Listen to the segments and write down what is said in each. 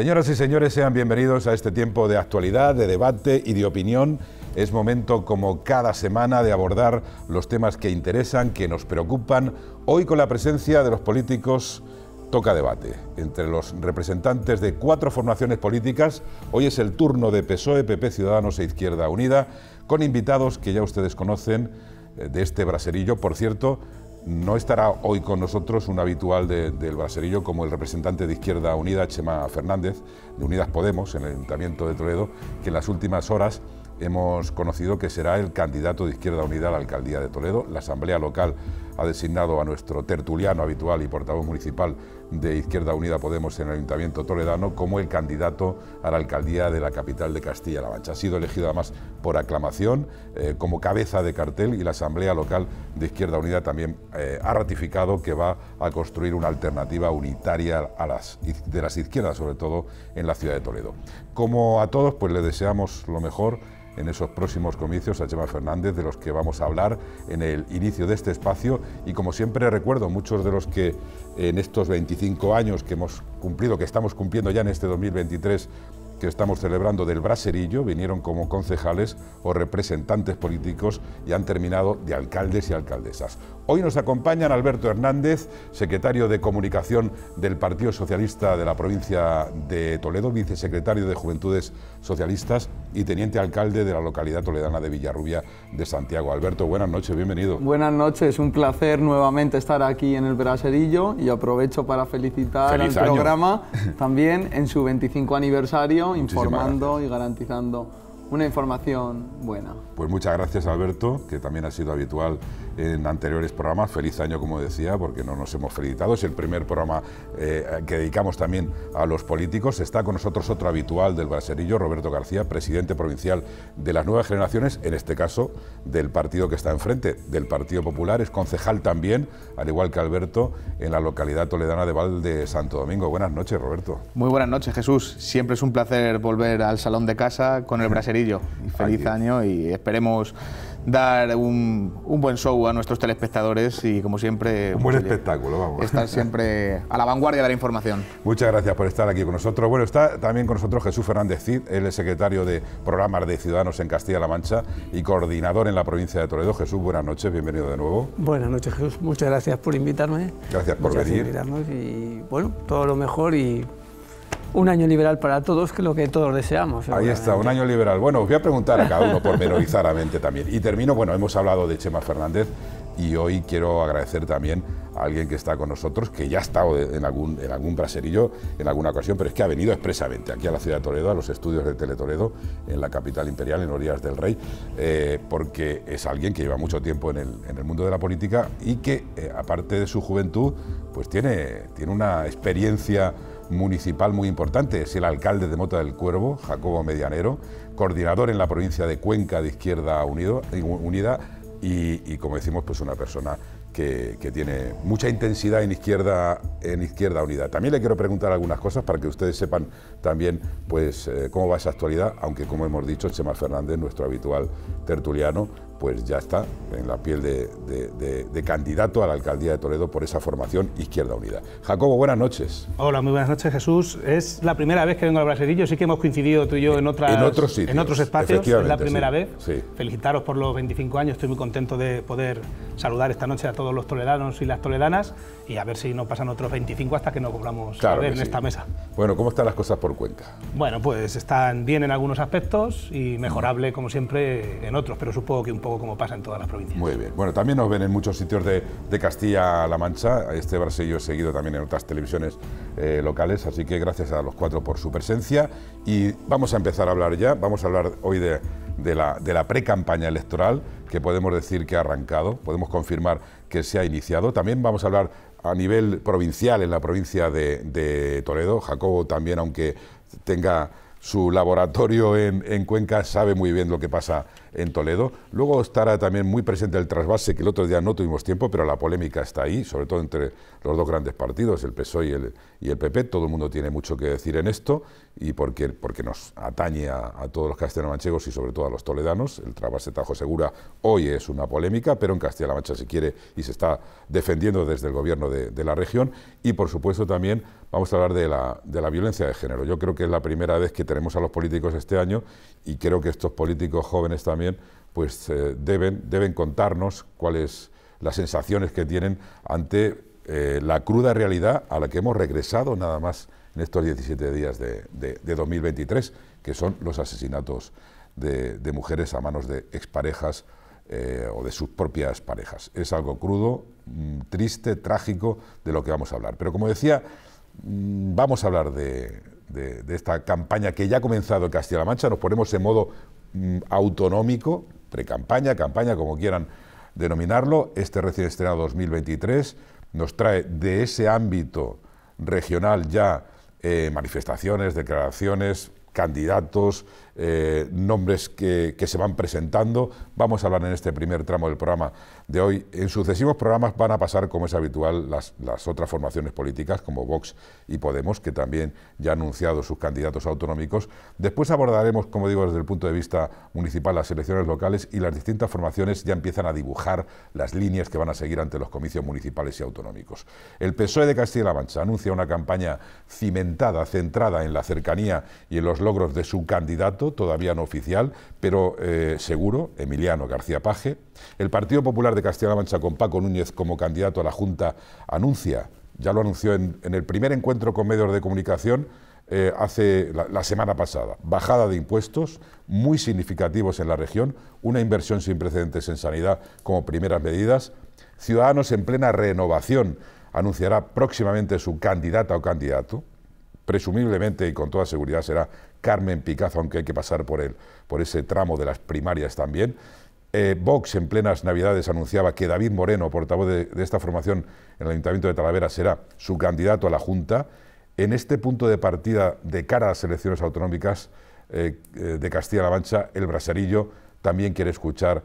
Señoras y señores, sean bienvenidos a este tiempo de actualidad, de debate y de opinión. Es momento, como cada semana, de abordar los temas que interesan, que nos preocupan. Hoy con la presencia de los políticos toca debate entre los representantes de cuatro formaciones políticas. Hoy es el turno de PSOE, PP, Ciudadanos e Izquierda Unida, con invitados que ya ustedes conocen eh, de este braserillo. Por cierto, no estará hoy con nosotros un habitual del Braserillo como el representante de Izquierda Unida, Chema Fernández, de Unidas Podemos, en el Ayuntamiento de Toledo, que en las últimas horas hemos conocido que será el candidato de Izquierda Unida a la Alcaldía de Toledo. La Asamblea Local ha designado a nuestro tertuliano habitual y portavoz municipal, de Izquierda Unida Podemos en el Ayuntamiento Toledano como el candidato a la alcaldía de la capital de Castilla-La Mancha. Ha sido elegido además por aclamación eh, como cabeza de cartel y la Asamblea Local de Izquierda Unida también eh, ha ratificado que va a construir una alternativa unitaria a de las izquierdas, sobre todo en la ciudad de Toledo. Como a todos, pues le deseamos lo mejor en esos próximos comicios a Chema Fernández, de los que vamos a hablar en el inicio de este espacio. Y como siempre recuerdo, muchos de los que en estos 25 años que hemos cumplido, que estamos cumpliendo ya en este 2023, que estamos celebrando del Braserillo vinieron como concejales o representantes políticos y han terminado de alcaldes y alcaldesas. Hoy nos acompañan Alberto Hernández, secretario de Comunicación del Partido Socialista de la provincia de Toledo, vicesecretario de Juventudes Socialistas y teniente alcalde de la localidad toledana de Villarrubia de Santiago. Alberto, buenas noches, bienvenido. Buenas noches, un placer nuevamente estar aquí en el Braserillo y aprovecho para felicitar al programa también en su 25 aniversario, informando y garantizando una información buena. Pues muchas gracias Alberto, que también ha sido habitual en anteriores programas. Feliz año, como decía, porque no nos hemos felicitado. Es el primer programa eh, que dedicamos también a los políticos. Está con nosotros otro habitual del Braserillo, Roberto García, presidente provincial de las nuevas generaciones, en este caso del partido que está enfrente, del Partido Popular. Es concejal también, al igual que Alberto, en la localidad toledana de Val de Santo Domingo. Buenas noches, Roberto. Muy buenas noches, Jesús. Siempre es un placer volver al salón de casa con el Braserillo. Feliz año y esperemos dar un, buen show a nuestros telespectadores y, como siempre, un buen pues, espectáculo, vamos. Estar siempre a la vanguardia de la información. Muchas gracias por estar aquí con nosotros. Bueno, está también con nosotros Jesús Fernández Cid, ...el secretario de Programas de Ciudadanos en Castilla-La Mancha y coordinador en la provincia de Toledo. Jesús, buenas noches, bienvenido de nuevo. Buenas noches, Jesús. Muchas gracias por invitarme. Gracias por venir. y, bueno, todo lo mejor y un año liberal para todos, que es lo que todos deseamos. Ahí está, un año liberal. Bueno, os voy a preguntar a cada uno por pormenorizadamente también. Y termino, bueno, hemos hablado de Chema Fernández, y hoy quiero agradecer también a alguien que está con nosotros, que ya ha estado en algún, en algún braserillo en alguna ocasión, pero es que ha venido expresamente aquí a la ciudad de Toledo, a los estudios de Teletoledo, en la capital imperial, en Orillas del Rey, eh, porque es alguien que lleva mucho tiempo en el, en el mundo de la política y que, eh, aparte de su juventud, pues tiene, tiene una experiencia municipal muy importante. Es el alcalde de Mota del Cuervo, Jacobo Medianero, coordinador en la provincia de Cuenca de Izquierda Unida y, como decimos, pues una persona que, tiene mucha intensidad en izquierda, en izquierda unidad. También le quiero preguntar algunas cosas para que ustedes sepan también pues, eh, cómo va esa actualidad, aunque como hemos dicho, Chema Fernández, nuestro habitual tertuliano, pues ya está en la piel de, candidato a la alcaldía de Toledo por esa formación Izquierda Unida. Jacobo, buenas noches. Hola, muy buenas noches, Jesús. Es la primera vez que vengo al Braserillo, sí que hemos coincidido tú y yo en, en, otros, en otros espacios, es la primera vez. Felicitaros por los 25 años, estoy muy contento de poder saludar esta noche a todos los toledanos y las toledanas y a ver si nos pasan otros 25 hasta que nos cobramos a ver en esta mesa. Bueno, ¿cómo están las cosas por cuenta? Bueno, pues están bien en algunos aspectos y mejorable, mm. como siempre, en otros, pero supongo que un poco como pasa en todas las provincias. Muy bien. Bueno, también nos ven en muchos sitios de, Castilla-La Mancha. Este Brasil yo he seguido también en otras televisiones eh, locales, así que gracias a los cuatro por su presencia. Y vamos a empezar a hablar ya. Vamos a hablar hoy de, la, de pre-campaña electoral, que podemos decir que ha arrancado, podemos confirmar que se ha iniciado. También vamos a hablar a nivel provincial, en la provincia de Toledo. Jacobo también, aunque tenga su laboratorio en, Cuenca sabe muy bien lo que pasa en Toledo. Luego estará también muy presente el trasvase, que el otro día no tuvimos tiempo, pero la polémica está ahí, sobre todo entre los dos grandes partidos, el PSOE y el, PP. Todo el mundo tiene mucho que decir en esto y porque, porque nos atañe a, todos los castellano-manchegos y sobre todo a los toledanos. El trasvase Tajo Segura hoy es una polémica, pero en Castilla-La Mancha se quiere y se está defendiendo desde el gobierno de, de la región. Y por supuesto también Vamos a hablar de la, de la violencia de género. Yo creo que es la primera vez que tenemos a los políticos este año y creo que estos políticos jóvenes también pues eh, deben, deben contarnos cuáles las sensaciones que tienen ante eh, la cruda realidad a la que hemos regresado nada más en estos 17 días de, de, 2023, que son los asesinatos de, mujeres a manos de exparejas eh, o de sus propias parejas. Es algo crudo, mm, triste, trágico de lo que vamos a hablar. Pero como decía Mm, vamos a hablar de, esta campaña que ya ha comenzado en Castilla-La Mancha. Nos ponemos en modo mm, autonómico, pre-campaña, campaña, como quieran denominarlo. Este recién estrenado 2023 nos trae de ese ámbito regional ya eh, manifestaciones, declaraciones, candidatos, eh, nombres que, se van presentando. Vamos a hablar en este primer tramo del programa de hoy. En sucesivos programas van a pasar, como es habitual, las, las otras formaciones políticas, como Vox y Podemos, que también ya han anunciado sus candidatos autonómicos. Después abordaremos, como digo, desde el punto de vista municipal, las elecciones locales y las distintas formaciones ya empiezan a dibujar las líneas que van a seguir ante los comicios municipales y autonómicos. El PSOE de Castilla-La Mancha anuncia una campaña cimentada, centrada en la cercanía y en los logros de su candidato todavía no oficial, pero eh, seguro, Emiliano García Paje. El Partido Popular de Castilla-La Mancha con Paco Núñez como candidato a la Junta anuncia, ya lo anunció en, el primer encuentro con medios de comunicación, eh, hace la, la, semana pasada. Bajada de impuestos muy significativos en la región, una inversión sin precedentes en sanidad como primeras medidas. Ciudadanos en plena renovación anunciará próximamente su candidata o candidato. Presumiblemente y con toda seguridad será Carmen Picazo, aunque hay que pasar por, el, por ese tramo de las primarias también. Eh, Vox en plenas Navidades anunciaba que David Moreno, portavoz de, esta formación en el Ayuntamiento de Talavera, será su candidato a la Junta. En este punto de partida de cara a las elecciones autonómicas eh, eh, de Castilla-La Mancha, el braserillo también quiere escuchar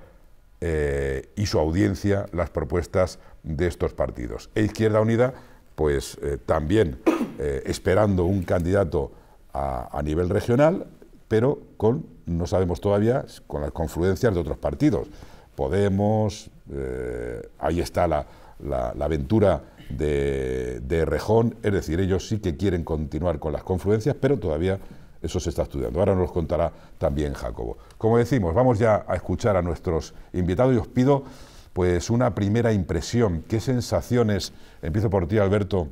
y su audiencia las propuestas de estos partidos. E Izquierda Unida, pues también esperando un candidato a, nivel regional, pero con, no sabemos todavía, con las confluencias de otros partidos. Podemos, eh, ahí está la, aventura de, de, Rejón, es decir, ellos sí que quieren continuar con las confluencias, pero todavía eso se está estudiando. Ahora nos lo contará también Jacobo. Como decimos, vamos ya a escuchar a nuestros invitados y os pido pues una primera impresión. ¿Qué sensaciones, empiezo por ti Alberto,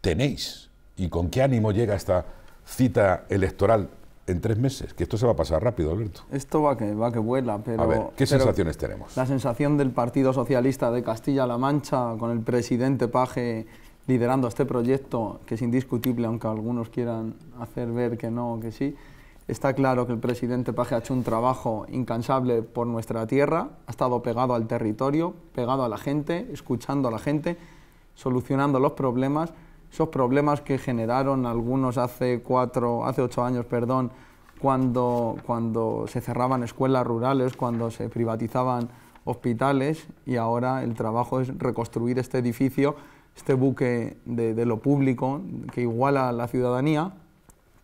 tenéis y con qué ánimo llega esta cita electoral en tres meses, que esto se va a pasar rápido, Alberto. Esto va que, va que vuela, pero... ¿qué sensaciones tenemos? La sensación del Partido Socialista de Castilla-La Mancha, con el presidente Paje liderando este proyecto, que es indiscutible, aunque algunos quieran hacer ver que no, que sí, está claro que el presidente Paje ha hecho un trabajo incansable por nuestra tierra, ha estado pegado al territorio, pegado a la gente, escuchando a la gente, solucionando los problemas esos problemas que generaron algunos hace cuatro, hace ocho años, perdón, cuando, cuando se cerraban escuelas rurales, cuando se privatizaban hospitales y ahora el trabajo es reconstruir este edificio, este buque de, lo público que iguala a la ciudadanía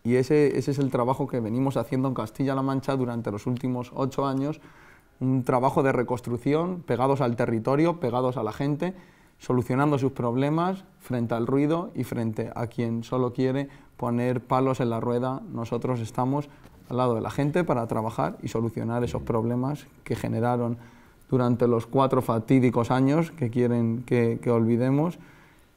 y ese, ese es el trabajo que venimos haciendo en Castilla-La Mancha durante los últimos ocho años, un trabajo de reconstrucción pegados al territorio, pegados a la gente solucionando sus problemas frente al ruido y frente a quien solo quiere poner palos en la rueda. Nosotros estamos al lado de la gente para trabajar y solucionar esos problemas que generaron durante los cuatro fatídicos años que quieren que, olvidemos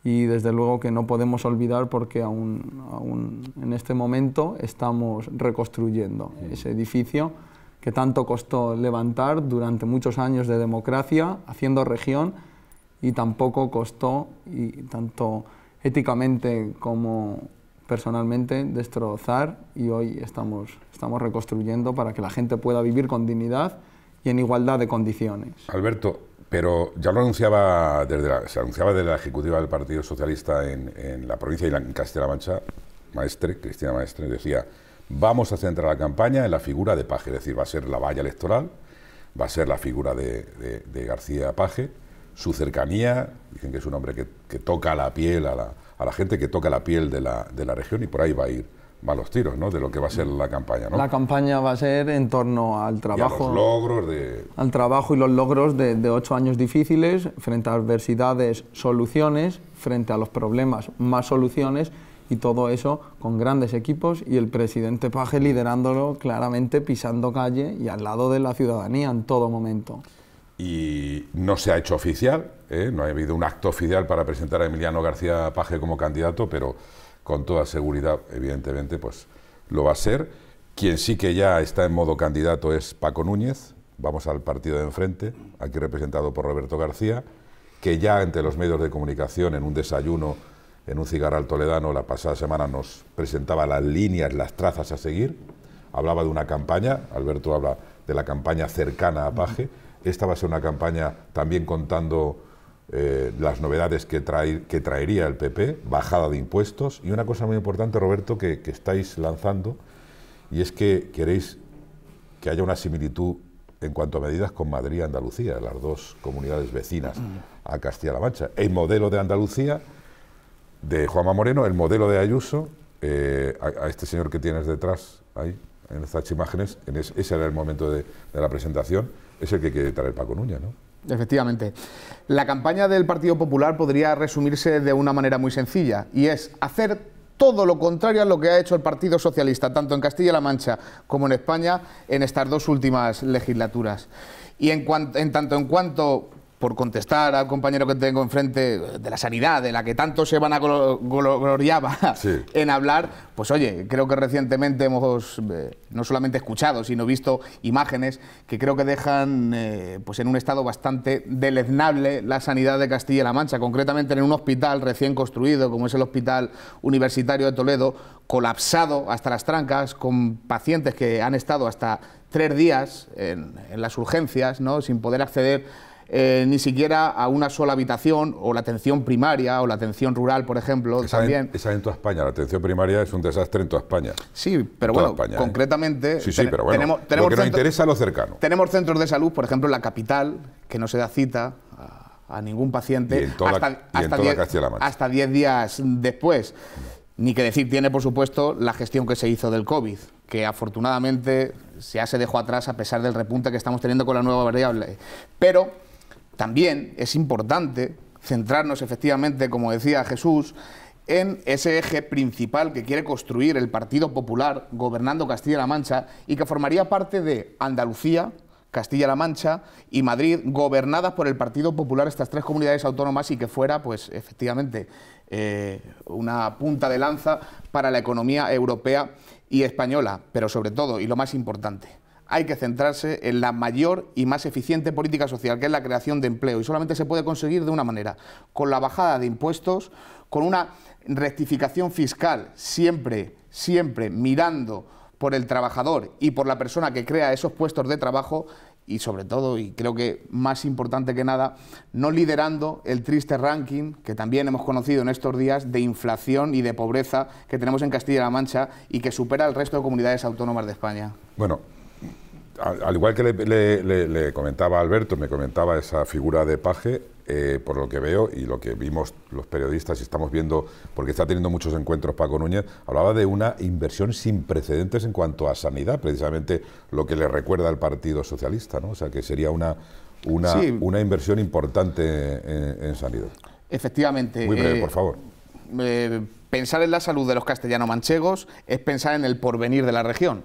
y desde luego que no podemos olvidar porque aún, aún en este momento estamos reconstruyendo ese edificio que tanto costó levantar durante muchos años de democracia, haciendo región y tampoco costó, y tanto éticamente como personalmente, destrozar y hoy estamos, estamos reconstruyendo para que la gente pueda vivir con dignidad y en igualdad de condiciones. Alberto, pero ya lo anunciaba desde la, se anunciaba desde la ejecutiva del Partido Socialista en, en la provincia de Castilla-La Mancha, Maestre, Cristina Maestre, decía, vamos a centrar la campaña en la figura de Paje, es decir, va a ser la valla electoral, va a ser la figura de, de García Paje, su cercanía, dicen que es un hombre que, que toca la piel a la, a la, gente, que toca la piel de la, de la región y por ahí va a ir va los tiros, ¿no? De lo que va a ser la campaña, ¿no? La campaña va a ser en torno al trabajo. Y los logros de. Al trabajo y los logros de, de, ocho años difíciles, frente a adversidades, soluciones, frente a los problemas, más soluciones, y todo eso con grandes equipos y el presidente Paje liderándolo claramente, pisando calle y al lado de la ciudadanía en todo momento y no se ha hecho oficial, ¿eh? no ha habido un acto oficial para presentar a Emiliano García Paje como candidato, pero con toda seguridad, evidentemente, pues lo va a ser. Quien sí que ya está en modo candidato es Paco Núñez, vamos al partido de enfrente, aquí representado por Roberto García, que ya entre los medios de comunicación, en un desayuno, en un cigarral toledano, la pasada semana nos presentaba las líneas, las trazas a seguir, hablaba de una campaña, Alberto habla de la campaña cercana a Paje, esta va a ser una campaña también contando eh, las novedades que, que, traería el PP, bajada de impuestos y una cosa muy importante, Roberto, que, estáis lanzando, y es que queréis que haya una similitud en cuanto a medidas con Madrid y Andalucía, las dos comunidades vecinas mm. a Castilla-La Mancha. El modelo de Andalucía, de Juanma Moreno, el modelo de Ayuso, eh, a, este señor que tienes detrás, ahí, en estas imágenes, ese era el momento de la presentación es el que quiere traer Paco Núñez, ¿no? Efectivamente. La campaña del Partido Popular podría resumirse de una manera muy sencilla y es hacer todo lo contrario a lo que ha hecho el Partido Socialista, tanto en Castilla-La Mancha como en España, en estas dos últimas legislaturas. Y en, cuanto, en tanto en cuanto por contestar al compañero que tengo enfrente de la sanidad, de la que tanto se van a gloriaba en hablar, pues oye, creo que recientemente hemos eh, no solamente escuchado, sino visto imágenes que creo que dejan eh, pues en un estado bastante deleznable la sanidad de Castilla-La Mancha, concretamente en un hospital recién construido, como es el Hospital Universitario de Toledo, colapsado hasta las trancas, con pacientes que han estado hasta tres días en, en las urgencias, ¿no? sin poder acceder eh, ni siquiera a una sola habitación, o la atención primaria, o la atención rural, por ejemplo, esa también. En, en toda España, la atención primaria es un desastre en toda España. Sí, ¿eh? pero bueno, concretamente... pero nos interesa lo cercano. Tenemos centros de salud, por ejemplo, en la capital, que no se da cita a, ningún paciente hasta, 10 días después. Ni que decir tiene, por supuesto, la gestión que se hizo del COVID, que afortunadamente ya se dejó atrás a pesar del repunte que estamos teniendo con la nueva variable. Pero también es importante centrarnos efectivamente, como decía Jesús, en ese eje principal que quiere construir el Partido Popular gobernando Castilla-La Mancha y que formaría parte de Andalucía, Castilla-La Mancha y Madrid, gobernadas por el Partido Popular, estas tres comunidades autónomas, y que fuera, pues efectivamente, eh, una punta de lanza para la economía europea y española, pero sobre todo, y lo más importante, hay que centrarse en la mayor y más eficiente política social, que es la creación de empleo. Y solamente se puede conseguir de una manera, con la bajada de impuestos, con una rectificación fiscal, siempre, siempre mirando por el trabajador y por la persona que crea esos puestos de trabajo y sobre todo, y creo que más importante que nada, no liderando el triste ranking que también hemos conocido en estos días de inflación y de pobreza que tenemos en Castilla-La Mancha y que supera al resto de comunidades autónomas de España. Bueno, al, igual que le, comentaba Alberto, me comentaba esa figura de paje, eh, por lo que veo y lo que vimos los periodistas y estamos viendo, porque está teniendo muchos encuentros Paco Núñez, hablaba de una inversión sin precedentes en cuanto a sanidad, precisamente lo que le recuerda al Partido Socialista, ¿no? O sea, que sería una, una, inversión importante en, sanidad. Efectivamente. Muy breve, eh, por favor. Eh, pensar en la salud de los castellanos manchegos es pensar en el porvenir de la región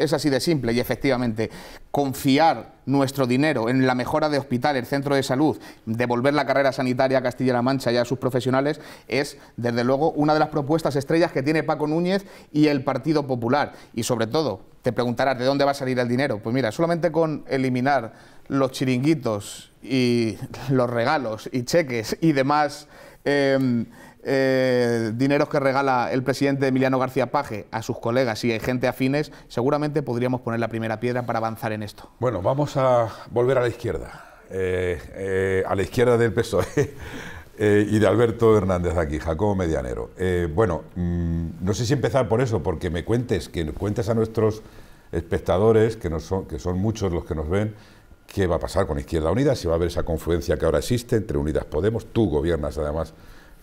es así de simple y efectivamente, confiar nuestro dinero en la mejora de hospitales, centro de salud, devolver la carrera sanitaria a Castilla-La Mancha y a sus profesionales es, desde luego, una de las propuestas estrellas que tiene Paco Núñez y el Partido Popular. Y sobre todo, te preguntarás, ¿de dónde va a salir el dinero? Pues mira, solamente con eliminar los chiringuitos y los regalos y cheques y demás... Em, eh, dineros que regala el presidente Emiliano García Paje a sus colegas y hay gente afines, seguramente podríamos poner la primera piedra para avanzar en esto. Bueno, vamos a volver a la izquierda, eh, eh, a la izquierda del PSOE. Eh, y de Alberto Hernández aquí, Jacobo Medianero. bueno, mm, no sé si empezar por eso, porque me cuentes, que cuentes a nuestros espectadores, que, son, que son muchos los que nos ven, qué va a pasar con Izquierda Unida, si va a haber esa confluencia que ahora existe entre Unidas Podemos, tú gobiernas además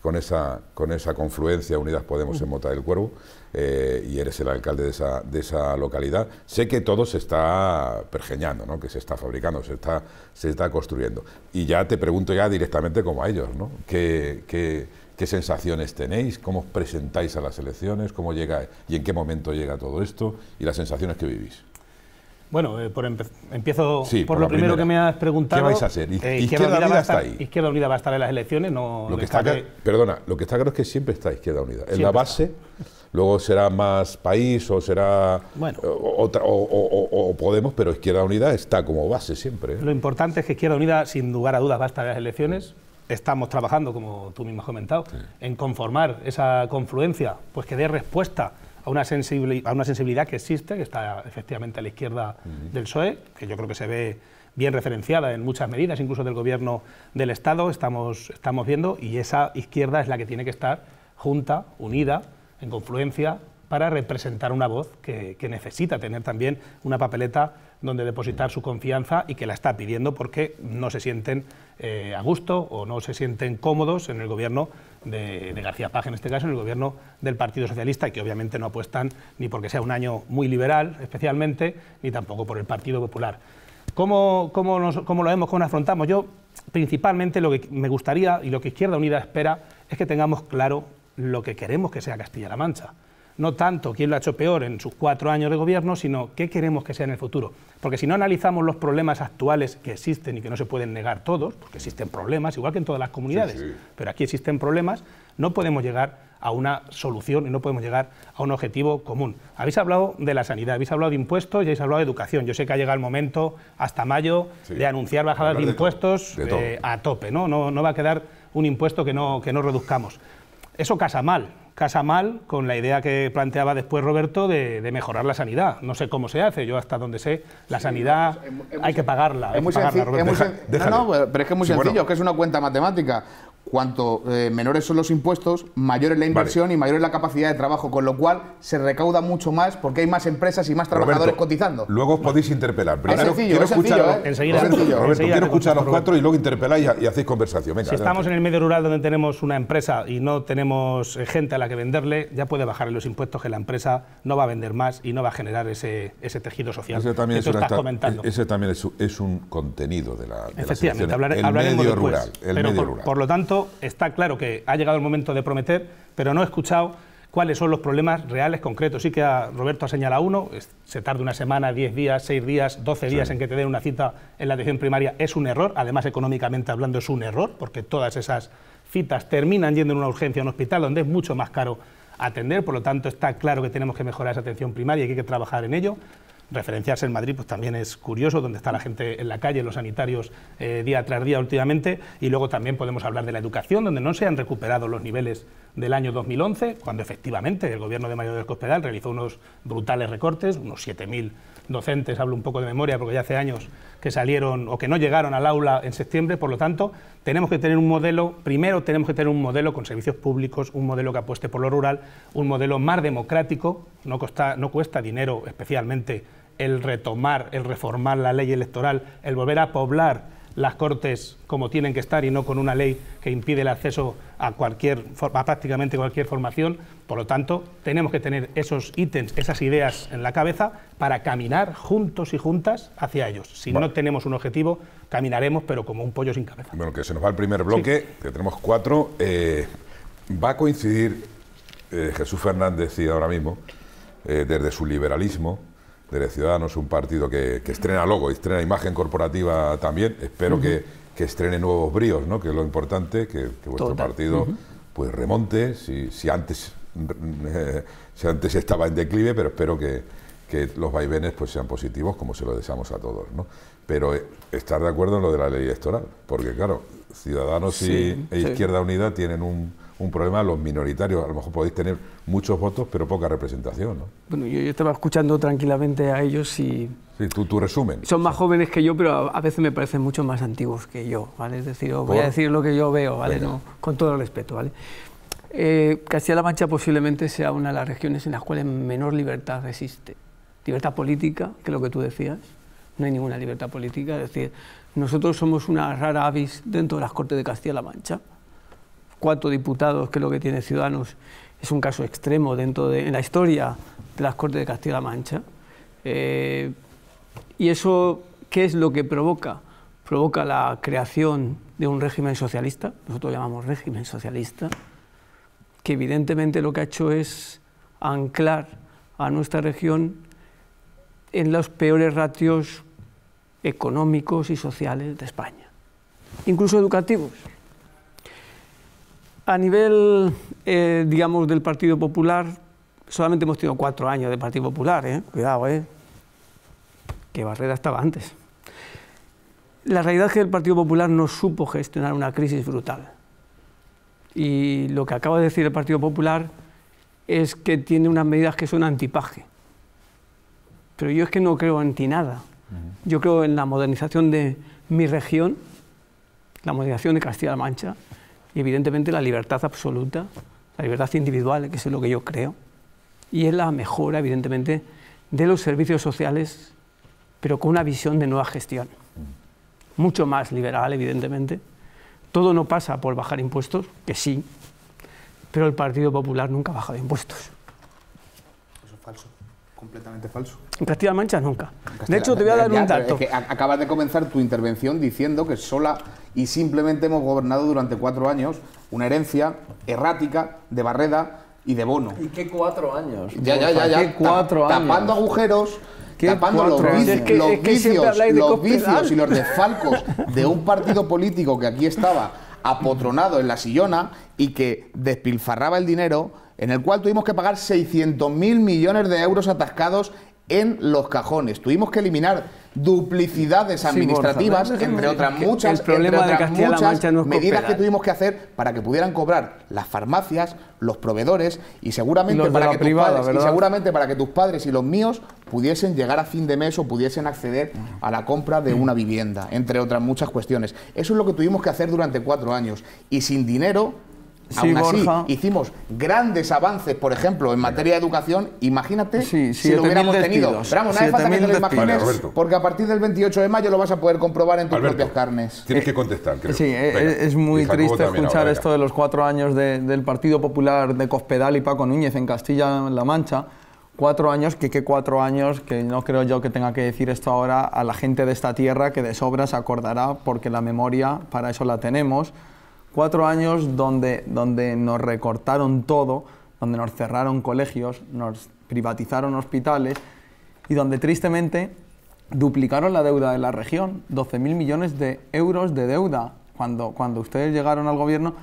con esa, con esa confluencia Unidas Podemos en Mota del Cuervo eh, y eres el alcalde de esa, localidad. Sé que todo se está pergeñando, ¿no? que se está fabricando, se está, se está construyendo. Y ya te pregunto ya directamente como a ellos, ¿no? ¿Qué, qué, sensaciones tenéis? ¿Cómo os presentáis a las elecciones? ¿Cómo y en qué momento llega todo esto? Y las sensaciones que vivís. Bueno, eh, por empiezo por, lo primero que me has preguntado. ¿Qué vais a hacer? Eh, Izquierda, Unida, va Izquierda Unida va a estar en las elecciones. No lo que está perdona, lo que está claro es que siempre está Izquierda Unida. en la base, luego será más país o será eh, otra, o, Podemos, pero Izquierda Unida está como base siempre. Lo importante es que Izquierda Unida, sin lugar a dudas, va a estar en las elecciones. Estamos trabajando, como tú mismo has comentado, en conformar esa confluencia, pues que dé respuesta a una, sensibilidad, que existe, que está efectivamente a la izquierda del PSOE, que yo creo que se ve bien referenciada en muchas medidas, incluso del gobierno del Estado, estamos, estamos viendo, y esa izquierda es la que tiene que estar junta, unida, en confluencia, para representar una voz que necesita tener también una papeleta donde depositar su confianza y que la está pidiendo porque no se sienten eh, a gusto o no se sienten cómodos en el gobierno de, García Page, en este caso en el gobierno del Partido Socialista, que obviamente no apuestan ni porque sea un año muy liberal especialmente, ni tampoco por el Partido Popular. ¿Cómo, lo vemos, cómo lo afrontamos? Yo principalmente lo que me gustaría y lo que Izquierda Unida espera es que tengamos claro lo que queremos que sea Castilla-La Mancha no tanto quién lo ha hecho peor en sus cuatro años de gobierno, sino qué queremos que sea en el futuro. Porque si no analizamos los problemas actuales que existen y que no se pueden negar todos, porque existen problemas, igual que en todas las comunidades, pero aquí existen problemas, no podemos llegar a una solución y no podemos llegar a un objetivo común. Habéis hablado de la sanidad, habéis hablado de impuestos y habéis hablado de educación. Yo sé que ha llegado el momento, hasta mayo, de anunciar bajadas de, impuestos eh, a tope. ¿no? ¿no? va a quedar un impuesto que no, que no reduzcamos. Eso casa mal, casa mal con la idea que planteaba después Roberto de, mejorar la sanidad. No sé cómo se hace, yo hasta donde sé, la sanidad hay que pagarla. Es muy sencillo, pero es que es muy es una cuenta matemática cuanto eh, menores son los impuestos, mayor es la inversión y mayor es la capacidad de trabajo, con lo cual se recauda mucho más porque hay más empresas y más trabajadores cotizando. Luego os podéis interpelar. Primero quiero escuchar ¿eh? quiero escuchar a los cuatro y luego interpeláis y, hacéis conversación. si estamos en el medio rural donde tenemos una empresa y no tenemos eh, gente a la que venderle, ya puede bajar los impuestos que la empresa no va a vender más y no va a generar ese, ese tejido social ese también es Ese también es, un contenido de la, de Efectivamente, el medio El medio rural. por lo tanto, está claro que ha llegado el momento de prometer, pero no he escuchado cuáles son los problemas reales, concretos. Sí que a Roberto ha señalado uno, se tarda una semana, 10 días, 6 días, 12 días en que te den una cita en la atención primaria, es un error, además económicamente hablando es un error, porque todas esas citas terminan yendo en una urgencia a un hospital donde es mucho más caro atender, por lo tanto está claro que tenemos que mejorar esa atención primaria y hay que trabajar en ello referenciarse en Madrid, pues también es curioso, donde está la gente en la calle, los sanitarios eh, día tras día últimamente, y luego también podemos hablar de la educación, donde no se han recuperado los niveles del año 2011, cuando efectivamente el gobierno de Mayor del Cospedal realizó unos brutales recortes, unos 7.000 docentes, hablo un poco de memoria porque ya hace años que salieron o que no llegaron al aula en septiembre, por lo tanto, tenemos que tener un modelo, primero tenemos que tener un modelo con servicios públicos, un modelo que apueste por lo rural, un modelo más democrático, no, no cuesta dinero especialmente el retomar, el reformar la ley electoral, el volver a poblar las cortes como tienen que estar y no con una ley que impide el acceso a cualquier prácticamente cualquier formación. Por lo tanto, tenemos que tener esos ítems, esas ideas en la cabeza para caminar juntos y juntas hacia ellos. Si no tenemos un objetivo, caminaremos, pero como un pollo sin cabeza. Bueno, que se nos va el primer bloque, que tenemos cuatro. Eh, va a coincidir eh, Jesús Fernández y ahora mismo, eh, desde su liberalismo, de Ciudadanos, un partido que, estrena logo, y estrena imagen corporativa también. Espero que, que, estrene nuevos bríos, ¿no? que es lo importante, que, vuestro partido pues remonte, si, antes, antes estaba en declive, pero espero que, los vaivenes pues sean positivos como se lo deseamos a todos, ¿no? Pero eh, estar de acuerdo en lo de la ley electoral, porque claro, Ciudadanos y, e Izquierda Unida tienen un un problema. Los minoritarios, a lo mejor podéis tener muchos votos, pero poca representación. ¿no? Bueno, yo, estaba escuchando tranquilamente a ellos y. Sí, tú, resumen. Son más jóvenes que yo, pero a, veces me parecen mucho más antiguos que yo, ¿vale? Es decir, voy a decir lo que yo veo, ¿vale? No, con todo el respeto, ¿vale? Eh, Castilla-La Mancha posiblemente sea una de las regiones en las cuales menor libertad existe. Libertad política, que es lo que tú decías, no hay ninguna libertad política, es decir, nosotros somos una rara avis dentro de las Cortes de Castilla-La Mancha cuatro diputados, que es lo que tiene Ciudadanos, es un caso extremo dentro de en la historia de las Cortes de Castilla-La Mancha. Eh, ¿Y eso qué es lo que provoca? Provoca la creación de un régimen socialista, nosotros llamamos régimen socialista, que evidentemente lo que ha hecho es anclar a nuestra región en los peores ratios económicos y sociales de España, incluso educativos. A nivel, eh, digamos, del Partido Popular, solamente hemos tenido cuatro años de Partido Popular, ¿eh? cuidado, ¿eh? que Barrera estaba antes. La realidad es que el Partido Popular no supo gestionar una crisis brutal. Y lo que acaba de decir el Partido Popular es que tiene unas medidas que son antipaje. Pero yo es que no creo anti nada. Yo creo en la modernización de mi región, la modernización de Castilla-La Mancha, evidentemente la libertad absoluta, la libertad individual, que es lo que yo creo, y es la mejora, evidentemente, de los servicios sociales, pero con una visión de nueva gestión, mucho más liberal, evidentemente. Todo no pasa por bajar impuestos, que sí, pero el Partido Popular nunca ha bajado impuestos. Eso es falso completamente falso. En Castilla-La Mancha nunca. de hecho, te voy a dar un dato. acabas de comenzar tu intervención diciendo que sola y simplemente hemos gobernado durante cuatro años una herencia errática de Barreda y de Bono. ¿Y qué cuatro años? Ya, ya, ya, ya. ¿Qué cuatro años? Tapando agujeros tapando los, vicios, los, vicios, y los desfalcos de un partido político que aquí estaba apotronado en la sillona y que despilfarraba el dinero, en el cual tuvimos que pagar 600.000 millones de euros atascados en los cajones. Tuvimos que eliminar duplicidades administrativas, entre otras muchas, medidas que tuvimos que hacer para que pudieran cobrar las farmacias, los proveedores y seguramente, para que y seguramente para que tus padres y los míos pudiesen llegar a fin de mes o pudiesen acceder a la compra de una vivienda, entre otras muchas cuestiones. Eso es lo que tuvimos que hacer durante cuatro años y sin dinero Sí, Aún así, hicimos grandes avances, por ejemplo, en materia de educación. Imagínate si lo hubiéramos tenido. Esperamos, falta que te porque a partir del 28 de mayo lo vas a poder comprobar en tus propias carnes. Tienes eh, que contestar, creo. Sí, eh, es muy triste escuchar esto de los cuatro años del Partido Popular de Cospedal y Paco Núñez en Castilla-La Mancha cuatro años, que qué cuatro años, que no creo yo que tenga que decir esto ahora a la gente de esta tierra que de sobra se acordará porque la memoria para eso la tenemos. Cuatro años donde, donde nos recortaron todo, donde nos cerraron colegios, nos privatizaron hospitales y donde tristemente duplicaron la deuda de la región, 12.000 millones de euros de deuda. Cuando, cuando ustedes llegaron al gobierno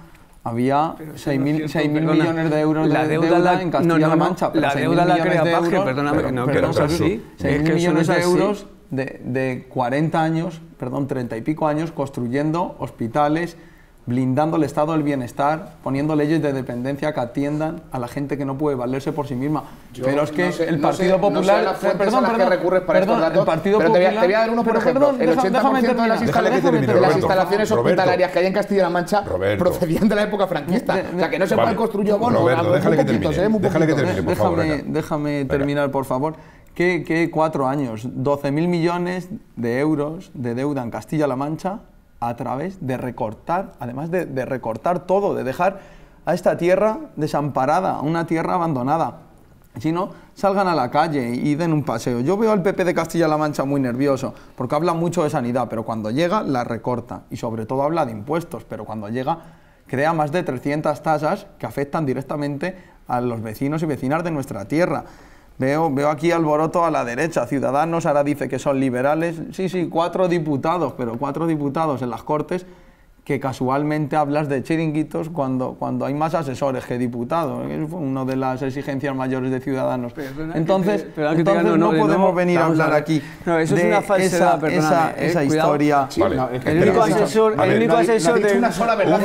había 6.000 millones de euros de deuda, la, en Castilla-La Mancha. la deuda la de euros, perdóname, no, quedamos así. 6.000 millones de euros de, de 40 años, perdón, 30 y pico años construyendo hospitales, blindando el estado del bienestar, poniendo leyes de dependencia que atiendan a la gente que no puede valerse por sí misma. pero es que el Partido no sé, Popular... No sé perdón, que recurres para perdón, estos datos, el Partido pero Popular, te, voy a, te voy a dar uno por ejemplo. el 80% déjame de las, instalaciones, hospitalarias que hay en Castilla-La Mancha procedían de la época franquista. o sea, que no se vale, construyó bono. Roberto, ¿eh? déjale, que termine, eh, déjale que por favor. Déjame, déjame terminar, por favor. ¿Qué, qué cuatro años? 12.000 millones de euros de deuda en Castilla-La Mancha a través de recortar, además de, recortar todo, de dejar a esta tierra desamparada, a una tierra abandonada. Si no, salgan a la calle y den un paseo. Yo veo al PP de Castilla-La Mancha muy nervioso, porque habla mucho de sanidad, pero cuando llega la recorta. Y sobre todo habla de impuestos, pero cuando llega crea más de 300 tasas que afectan directamente a los vecinos y vecinas de nuestra tierra. Veo, veo aquí alboroto a la derecha. Ciudadanos ahora dice que son liberales. Sí, sí, cuatro diputados, pero cuatro diputados en las Cortes que casualmente hablas de chiringuitos cuando, cuando hay más asesores que diputados. Es una de las exigencias mayores de Ciudadanos. entonces, entonces no, podemos venir a hablar aquí. No, eso es una Esa, esa eh, historia. el único asesor. el único asesor. de... una sola verdad.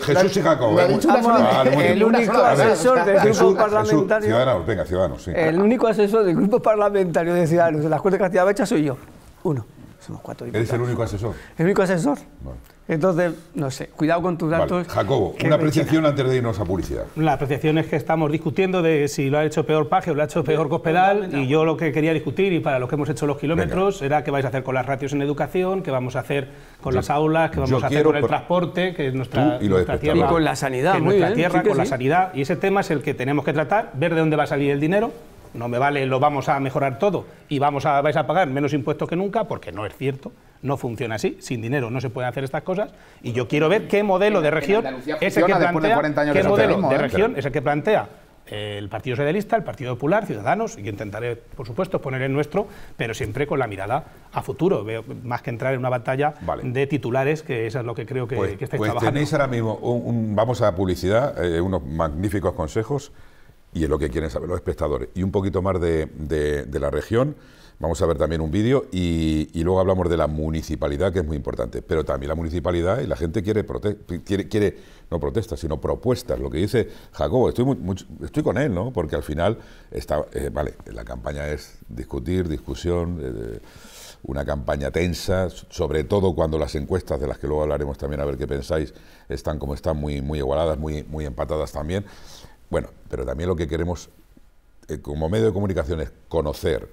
Jesús y Jacob. El único asesor del grupo parlamentario. Ciudadanos, venga, Ciudadanos. El único asesor del grupo parlamentario de Ciudadanos de las de Castilla-Becha soy yo. Uno. ¿Eres el único asesor? El único asesor. Entonces, no sé, cuidado con tus datos. Jacobo, una apreciación antes de irnos a publicidad. La apreciación es que estamos discutiendo de si lo ha hecho peor Paje o lo ha hecho peor Cospedal, y yo lo que quería discutir, y para lo que hemos hecho los kilómetros, era qué vais a hacer con las ratios en educación, qué vamos a hacer con las aulas, qué vamos a hacer con el transporte, que es nuestra, con la sanidad, muy tierra, con la sanidad. Y ese tema es el que tenemos que tratar, ver de dónde va a salir el dinero no me vale, lo vamos a mejorar todo y vamos a, vais a pagar menos impuestos que nunca, porque no es cierto, no funciona así, sin dinero no se pueden hacer estas cosas, y yo quiero ver qué modelo de región es el que plantea, región es el que plantea el Partido Socialista, el Partido Popular, Ciudadanos, y intentaré, por supuesto, poner el nuestro, pero siempre con la mirada a futuro, Veo, más que entrar en una batalla de titulares, que eso es lo que creo que, está pues, estáis pues trabajando. Tenéis ahora mismo, vamos a publicidad, eh, unos magníficos consejos y es lo que quieren saber los espectadores. Y un poquito más de, la región. Vamos a ver también un vídeo y, luego hablamos de la municipalidad, que es muy importante. Pero también la municipalidad y eh, la gente quiere, quiere, no protestas, sino propuestas. Lo que dice Jacobo, estoy, estoy con él, ¿no? Porque al final, está, eh, vale, la campaña es discutir, discusión, eh, una campaña tensa, sobre todo cuando las encuestas, de las que luego hablaremos también a ver qué pensáis, están como están, muy, muy igualadas, muy, muy empatadas también. Bueno, pero también lo que queremos eh, como medio de comunicación es conocer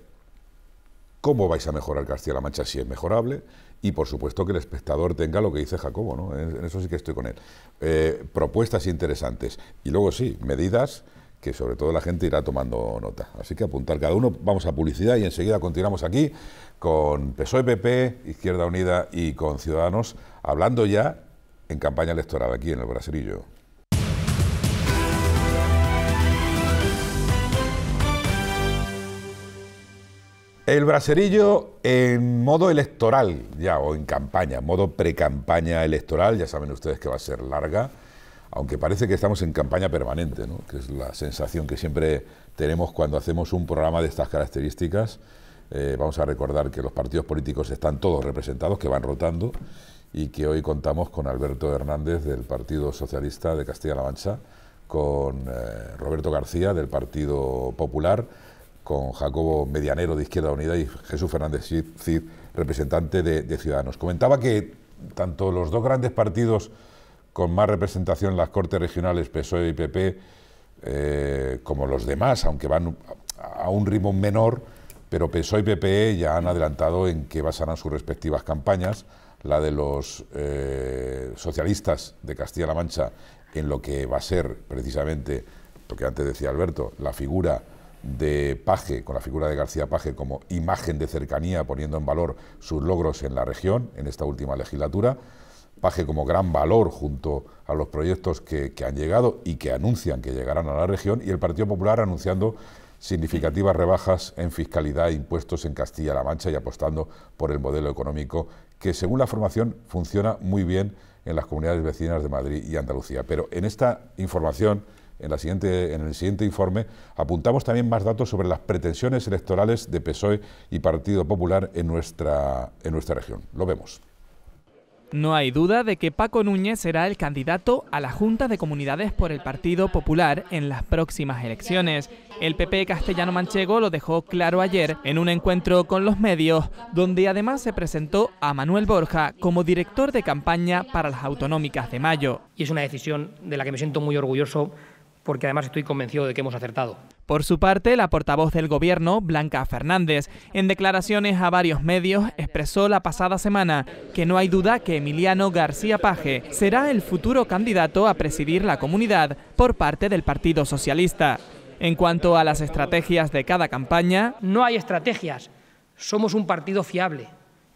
cómo vais a mejorar Castilla-La Mancha si es mejorable y por supuesto que el espectador tenga lo que dice Jacobo, ¿no? En, eso sí que estoy con él. Eh, propuestas interesantes y luego sí, medidas que sobre todo la gente irá tomando nota. Así que apuntar cada uno, vamos a publicidad y enseguida continuamos aquí con PSOE PP, Izquierda Unida y con Ciudadanos, hablando ya en campaña electoral aquí en el Braserillo. El braserillo en modo electoral, ya, o en campaña, modo precampaña electoral, ya saben ustedes que va a ser larga, aunque parece que estamos en campaña permanente, ¿no? que es la sensación que siempre tenemos cuando hacemos un programa de estas características. Eh, vamos a recordar que los partidos políticos están todos representados, que van rotando, y que hoy contamos con Alberto Hernández del Partido Socialista de Castilla-La Mancha, con eh, Roberto García del Partido Popular, con Jacobo Medianero de Izquierda Unida y Jesús Fernández Cid, representante de, Ciudadanos. Comentaba que tanto los dos grandes partidos con más representación en las Cortes Regionales, PSOE y PP, eh, como los demás, aunque van a un ritmo menor, pero PSOE y PP e ya han adelantado en qué basarán sus respectivas campañas, la de los eh, socialistas de Castilla-La Mancha en lo que va a ser precisamente, porque antes decía Alberto, la figura de Paje, con la figura de García Paje como imagen de cercanía, poniendo en valor sus logros en la región, en esta última legislatura. Paje como gran valor junto a los proyectos que, que han llegado y que anuncian que llegarán a la región, y el Partido Popular anunciando significativas rebajas en fiscalidad e impuestos en Castilla-La Mancha y apostando por el modelo económico que, según la formación, funciona muy bien en las comunidades vecinas de Madrid y Andalucía. Pero en esta información en, la siguiente, en el siguiente informe, apuntamos también más datos sobre las pretensiones electorales de PSOE y Partido Popular en nuestra, en nuestra región. Lo vemos. No hay duda de que Paco Núñez será el candidato a la Junta de Comunidades por el Partido Popular en las próximas elecciones. El PP castellano manchego lo dejó claro ayer en un encuentro con los medios, donde además se presentó a Manuel Borja como director de campaña para las autonómicas de mayo. Y es una decisión de la que me siento muy orgulloso porque además estoy convencido de que hemos acertado. Por su parte, la portavoz del Gobierno, Blanca Fernández, en declaraciones a varios medios, expresó la pasada semana que no hay duda que Emiliano García Paje será el futuro candidato a presidir la comunidad por parte del Partido Socialista. En cuanto a las estrategias de cada campaña... No hay estrategias. Somos un partido fiable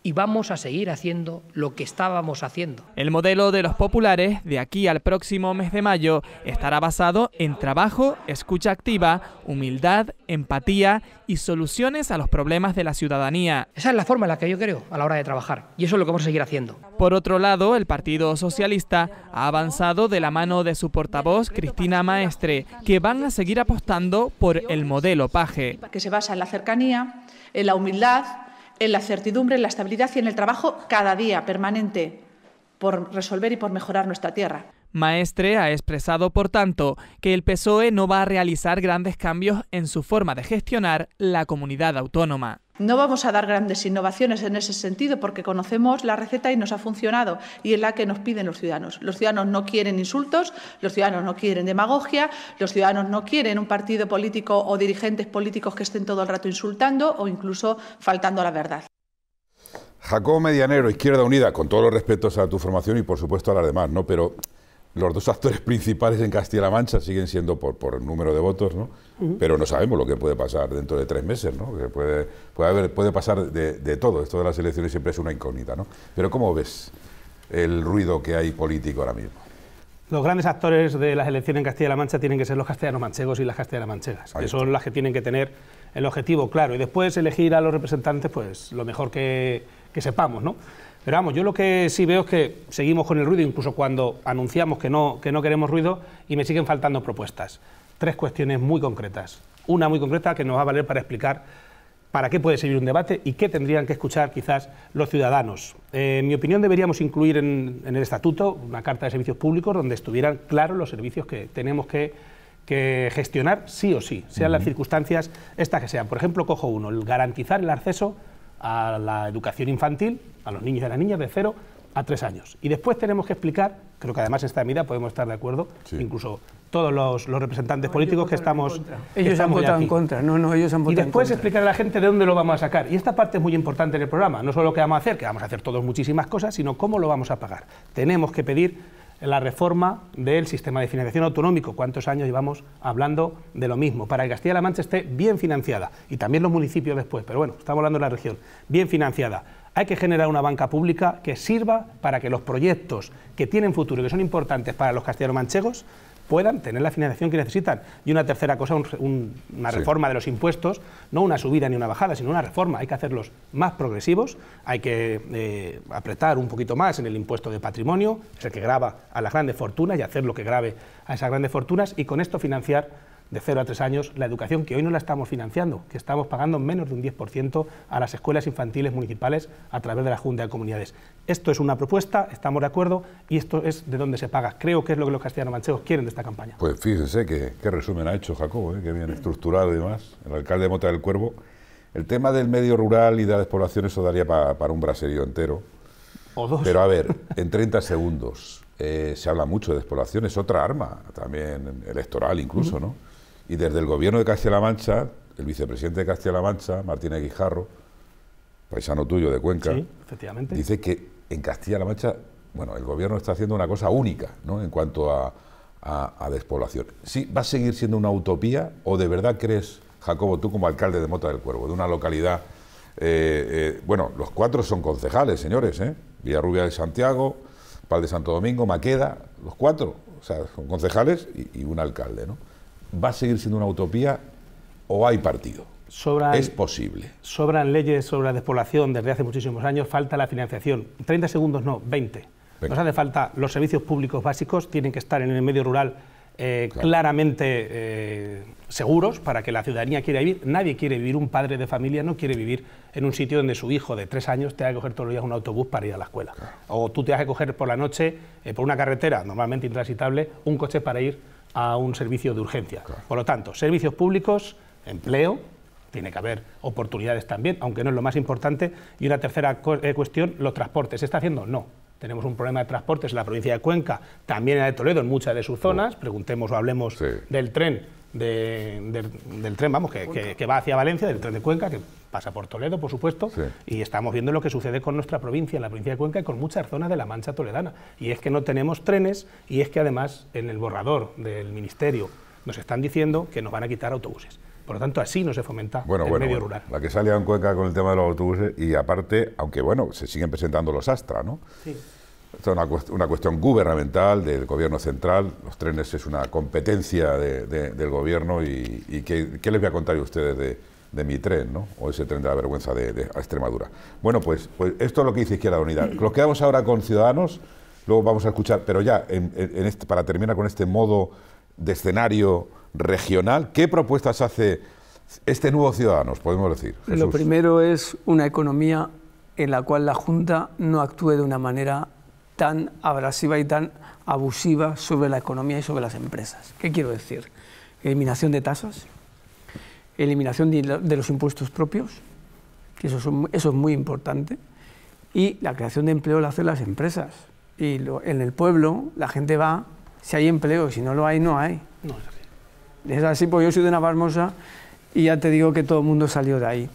y vamos a seguir haciendo lo que estábamos haciendo. El modelo de los populares de aquí al próximo mes de mayo estará basado en trabajo, escucha activa, humildad, empatía y soluciones a los problemas de la ciudadanía. Esa es la forma en la que yo creo a la hora de trabajar y eso es lo que vamos a seguir haciendo. Por otro lado, el Partido Socialista ha avanzado de la mano de su portavoz Cristina Maestre, que van a seguir apostando por el modelo Paje. Que se basa en la cercanía, en la humildad, en la certidumbre, en la estabilidad y en el trabajo cada día, permanente, por resolver y por mejorar nuestra tierra. Maestre ha expresado, por tanto, que el PSOE no va a realizar grandes cambios en su forma de gestionar la comunidad autónoma. No vamos a dar grandes innovaciones en ese sentido porque conocemos la receta y nos ha funcionado y es la que nos piden los ciudadanos. Los ciudadanos no quieren insultos, los ciudadanos no quieren demagogia, los ciudadanos no quieren un partido político o dirigentes políticos que estén todo el rato insultando o incluso faltando a la verdad. Jacobo Medianero, Izquierda Unida, con todos los respetos a tu formación y por supuesto a las demás, ¿no? Pero los dos actores principales en Castilla-La Mancha siguen siendo por, por número de votos, ¿no? Pero no sabemos lo que puede pasar dentro de tres meses, ¿no? puede, puede, haber, puede pasar de, todo. Esto de las elecciones siempre es una incógnita, Pero ¿cómo ves el ruido que hay político ahora mismo? Los grandes actores de las elecciones en Castilla-La Mancha tienen que ser los castellanos manchegos y las castellanas manchegas, que son las que tienen que tener el objetivo claro. Y después elegir a los representantes, pues lo mejor que, que sepamos, ¿no? Pero vamos, yo lo que sí veo es que seguimos con el ruido, incluso cuando anunciamos que no, que no queremos ruido, y me siguen faltando propuestas. Tres cuestiones muy concretas. Una muy concreta que nos va a valer para explicar para qué puede servir un debate y qué tendrían que escuchar quizás los ciudadanos. en mi opinión deberíamos incluir en, el estatuto una carta de servicios públicos donde estuvieran claros los servicios que tenemos que, gestionar sí o sí, sean las circunstancias estas que sean. Por ejemplo, cojo uno, el garantizar el acceso a la educación infantil a los niños y a las niñas de 0 a tres años. Y después tenemos que explicar, creo que además en esta medida podemos estar de acuerdo, incluso todos los, los representantes políticos que estamos... Ellos han votado en contra, no, no, ellos han votado Y después explicar a la gente de dónde lo vamos a sacar. Y esta parte es muy importante en el programa, no solo lo que vamos a hacer, que vamos a hacer todos muchísimas cosas, sino cómo lo vamos a pagar. Tenemos que pedir la reforma del sistema de financiación autonómico. ¿Cuántos años llevamos hablando de lo mismo? Para que Castilla-La Mancha esté bien financiada y también los municipios después, pero bueno, estamos hablando de la región, bien financiada. Hay que generar una banca pública que sirva para que los proyectos que tienen futuro, y que son importantes para los castellano manchegos, puedan tener la financiación que necesitan. Y una tercera cosa, una reforma de los impuestos, no una subida ni una bajada, sino una reforma. Hay que hacerlos más progresivos, hay que eh, apretar un poquito más en el impuesto de patrimonio, es el que grava a las grandes fortunas y hacer lo que grave a esas grandes fortunas, y con esto financiar de cero a tres años, la educación que hoy no la estamos financiando, que estamos pagando menos de un 10% a las escuelas infantiles municipales a través de la Junta de Comunidades. Esto es una propuesta, estamos de acuerdo y esto es de dónde se paga. Creo que es lo que los castellanos manchegos quieren de esta campaña. Pues fíjense qué resumen ha hecho Jacobo, ¿eh? qué bien estructurado y demás, el alcalde de Mota del Cuervo. El tema del medio rural y de la despoblación, eso daría para un braserío entero. Pero a ver, en 30 segundos, eh, se habla mucho de despoblación, es otra arma también electoral incluso, ¿no? Y desde el gobierno de Castilla-La Mancha, el vicepresidente de Castilla-La Mancha, Martínez Guijarro, paisano tuyo de Cuenca, dice que en Castilla-La Mancha, bueno, el gobierno está haciendo una cosa única ¿no? en cuanto a, despoblación. ¿Va a seguir siendo una utopía o de verdad crees, Jacobo, tú como alcalde de Mota del Cuervo, de una localidad... Eh, eh, bueno, los cuatro son concejales, señores, ¿eh? Villarrubia de Santiago, Pal de Santo Domingo, Maqueda, los cuatro, o sea, son concejales y un alcalde, ¿no? ¿va a seguir siendo una utopía o hay partido? Sobran, es posible. Sobran leyes sobre la despoblación desde hace muchísimos años, falta la financiación. 30 segundos no, 20. Nos hace falta los servicios públicos básicos, tienen que estar en el medio rural eh, claramente eh, seguros para que la ciudadanía quiera vivir. Nadie quiere vivir, un padre de familia no quiere vivir en un sitio donde su hijo de tres años tenga que coger todos los días un autobús para ir a la escuela. O tú te has que coger por la noche, eh, por una carretera normalmente intransitable, un coche para ir a un servicio de urgencia. Por lo tanto, servicios públicos, empleo, tiene que haber oportunidades también, aunque no es lo más importante. Y una tercera eh, cuestión, los transportes. ¿Se está haciendo? No. Tenemos un problema de transportes en la provincia de Cuenca, también en de Toledo, en muchas de sus zonas. Preguntemos o hablemos del tren del, tren, vamos, que, que, va hacia Valencia, del tren de Cuenca, que pasa por Toledo, por supuesto, y estamos viendo lo que sucede con nuestra provincia, en la provincia de Cuenca y con muchas zonas de la Mancha Toledana. Y es que no tenemos trenes y es que además en el borrador del Ministerio nos están diciendo que nos van a quitar autobuses. Por lo tanto, así no se fomenta bueno, el bueno, medio rural. La que salía en Cuenca con el tema de los autobuses y aparte, aunque bueno, se siguen presentando los Astra, ¿no? Sí es una, cuestión gubernamental del gobierno central. Los trenes es una competencia del gobierno y, ¿qué, les voy a contar a ustedes de, mi tren, ¿no? O ese tren de la vergüenza de, a Extremadura. Bueno, pues, pues, esto es lo que dice Izquierda Unida. Nos quedamos ahora con Ciudadanos, luego vamos a escuchar, pero ya, en, este, para terminar con este modo de escenario regional, ¿qué propuestas hace este nuevo Ciudadanos, podemos decir? Lo primero es una economía en la cual la Junta no actúe de una manera tan abrasiva y tan abusiva sobre la economía y sobre las empresas. ¿Qué quiero decir? Eliminación de tasas, eliminación de los impuestos propios, que eso, eso es muy importante, y la creación de empleo la hacen las empresas. Y en el pueblo la gente va, si hay empleo, si no lo hay, no hay. es, así. es así, pues yo soy de Navarmosa y ya te digo que todo el mundo salió de ahí.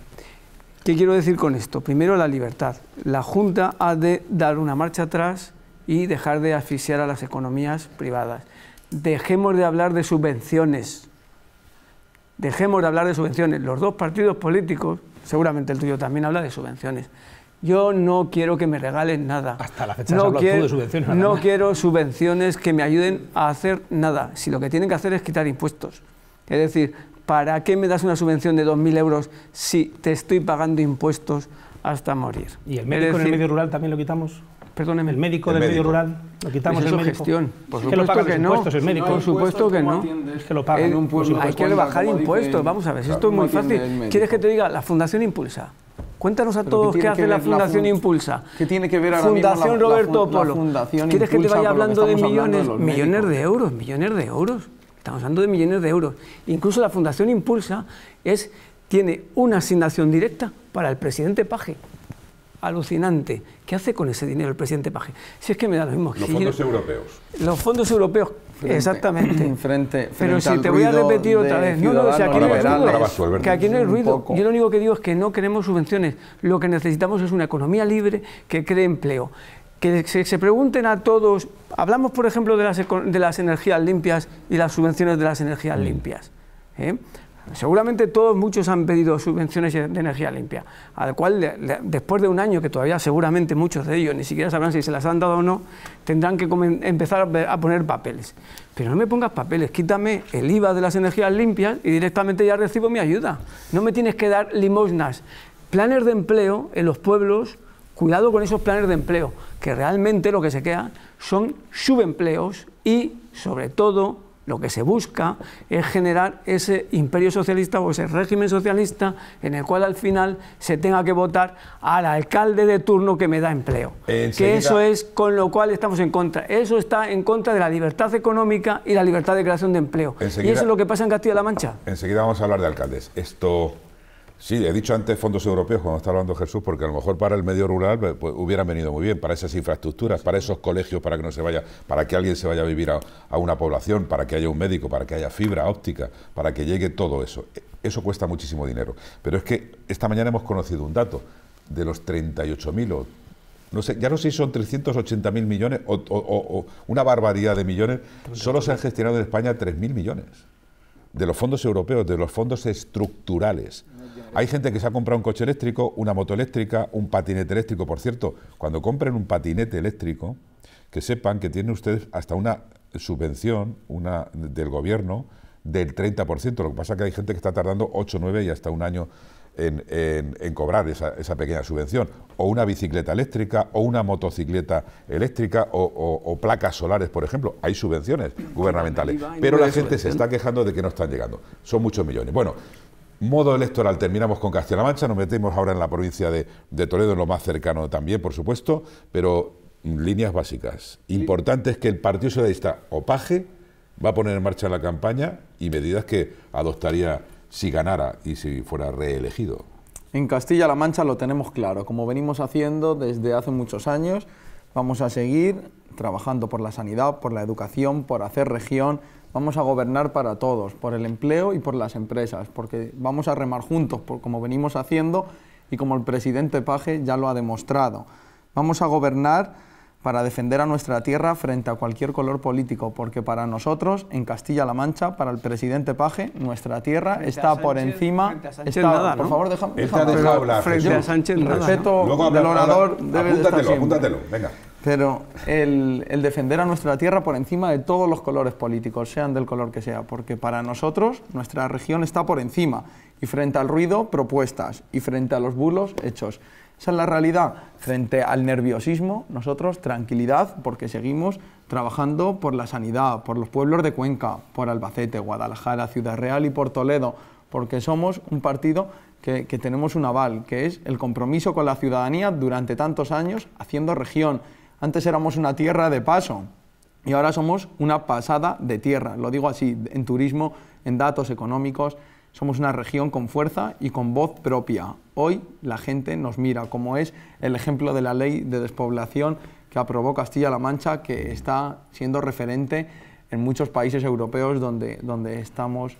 ¿Qué quiero decir con esto? Primero, la libertad. La Junta ha de dar una marcha atrás y dejar de asfixiar a las economías privadas. Dejemos de hablar de subvenciones. Dejemos de hablar de subvenciones. Los dos partidos políticos, seguramente el tuyo también habla de subvenciones. Yo no quiero que me regalen nada. Hasta la fecha no quiero, subvenciones. No quiero subvenciones que me ayuden a hacer nada. Si lo que tienen que hacer es quitar impuestos. Es decir, ¿para qué me das una subvención de 2.000 euros si te estoy pagando impuestos hasta morir? ¿Y el médico en el medio rural también lo quitamos? Perdóneme. El médico del medio rural. Lo quitamos gestión. Por supuesto que, no. Por supuesto que no. Es que lo hay que rebajar impuestos. Vamos a ver, esto es muy fácil. ¿Quieres que te diga? La Fundación Impulsa. Cuéntanos a todos qué, hace la Fundación Impulsa. ¿Qué tiene que ver ahora Fundación la, Roberto Polo. ¿Quieres que te vaya hablando de millones? millones de euros, millones de euros. Estamos hablando de millones de euros. Incluso la Fundación Impulsa es, tiene una asignación directa para el presidente Paje alucinante. ¿Qué hace con ese dinero el presidente Paje? Si es que me da lo mismo. Los fondos europeos. Los fondos europeos, exactamente. Frente, frente Pero si te voy a repetir otra vez, no, aquí no ruido, que aquí no hay ruido. Yo lo único que digo es que no queremos subvenciones. Lo que necesitamos es una economía libre que cree empleo. Que se, pregunten a todos, hablamos por ejemplo de las, de las energías limpias y las subvenciones de las energías mm. limpias. ¿eh? Seguramente todos, muchos han pedido subvenciones de energía limpia, al cual después de un año, que todavía seguramente muchos de ellos ni siquiera sabrán si se las han dado o no, tendrán que empezar a, a poner papeles. Pero no me pongas papeles, quítame el IVA de las energías limpias y directamente ya recibo mi ayuda. No me tienes que dar limosnas. Planes de empleo en los pueblos, cuidado con esos planes de empleo, que realmente lo que se queda son subempleos y, sobre todo, lo que se busca es generar ese imperio socialista o ese régimen socialista en el cual al final se tenga que votar al alcalde de turno que me da empleo. que eso es con lo cual estamos en contra. Eso está en contra de la libertad económica y la libertad de creación de empleo. Y eso es lo que pasa en Castilla-La Mancha. Enseguida vamos a hablar de alcaldes. Esto Sí, he dicho antes fondos europeos cuando está hablando Jesús, porque a lo mejor para el medio rural pues, pues, hubieran venido muy bien, para esas infraestructuras, para esos colegios, para que no se vaya, para que alguien se vaya a vivir a, una población, para que haya un médico, para que haya fibra óptica, para que llegue todo eso. E, eso cuesta muchísimo dinero. Pero es que esta mañana hemos conocido un dato de los 38.000 o no sé, ya no sé si son 380.000 millones o, o, o, una barbaridad de millones, solo se han gestionado en España 3.000 millones de los fondos europeos, de los fondos estructurales. Hay gente que se ha comprado un coche eléctrico, una moto eléctrica, un patinete eléctrico. Por cierto, cuando compren un patinete eléctrico, que sepan que tienen ustedes hasta una subvención una, del gobierno del 30%. Lo que pasa es que hay gente que está tardando 8, 9 y hasta un año en, cobrar esa, pequeña subvención. O una bicicleta eléctrica, o una motocicleta eléctrica, o, o placas solares, por ejemplo. Hay subvenciones gubernamentales. Pero la gente se está quejando de que no están llegando. Son muchos millones. Bueno, Modo electoral, terminamos con Castilla-La Mancha, nos metemos ahora en la provincia de, Toledo, en lo más cercano también, por supuesto, pero mm, líneas básicas. Importante es que el Partido Socialista opaje va a poner en marcha la campaña y medidas que adoptaría si ganara y si fuera reelegido. En Castilla-La Mancha lo tenemos claro, como venimos haciendo desde hace muchos años, vamos a seguir trabajando por la sanidad, por la educación, por hacer región, vamos a gobernar para todos, por el empleo y por las empresas, porque vamos a remar juntos, como venimos haciendo y como el presidente Paje ya lo ha demostrado. Vamos a gobernar para defender a nuestra tierra frente a cualquier color político, porque para nosotros, en Castilla-La Mancha, para el presidente Paje, nuestra tierra está por encima... Está, nada, ¿no? Por favor, déjame, déjame hablar. Frente a Sánchez, El respeto del orador debe apúntatelo, apúntatelo, venga pero el, defender a nuestra tierra por encima de todos los colores políticos, sean del color que sea, porque para nosotros nuestra región está por encima y frente al ruido, propuestas y frente a los bulos, hechos. Esa es la realidad. Frente al nerviosismo, nosotros tranquilidad porque seguimos trabajando por la sanidad, por los pueblos de Cuenca, por Albacete, Guadalajara, Ciudad Real y por Toledo, porque somos un partido que tenemos un aval, que es el compromiso con la ciudadanía durante tantos años haciendo región antes éramos una tierra de paso y ahora somos una pasada de tierra. Lo digo así, en turismo, en datos económicos, somos una región con fuerza y con voz propia. Hoy la gente nos mira, como es el ejemplo de la ley de despoblación que aprobó Castilla-La Mancha, que está siendo referente en muchos países europeos donde, donde estamos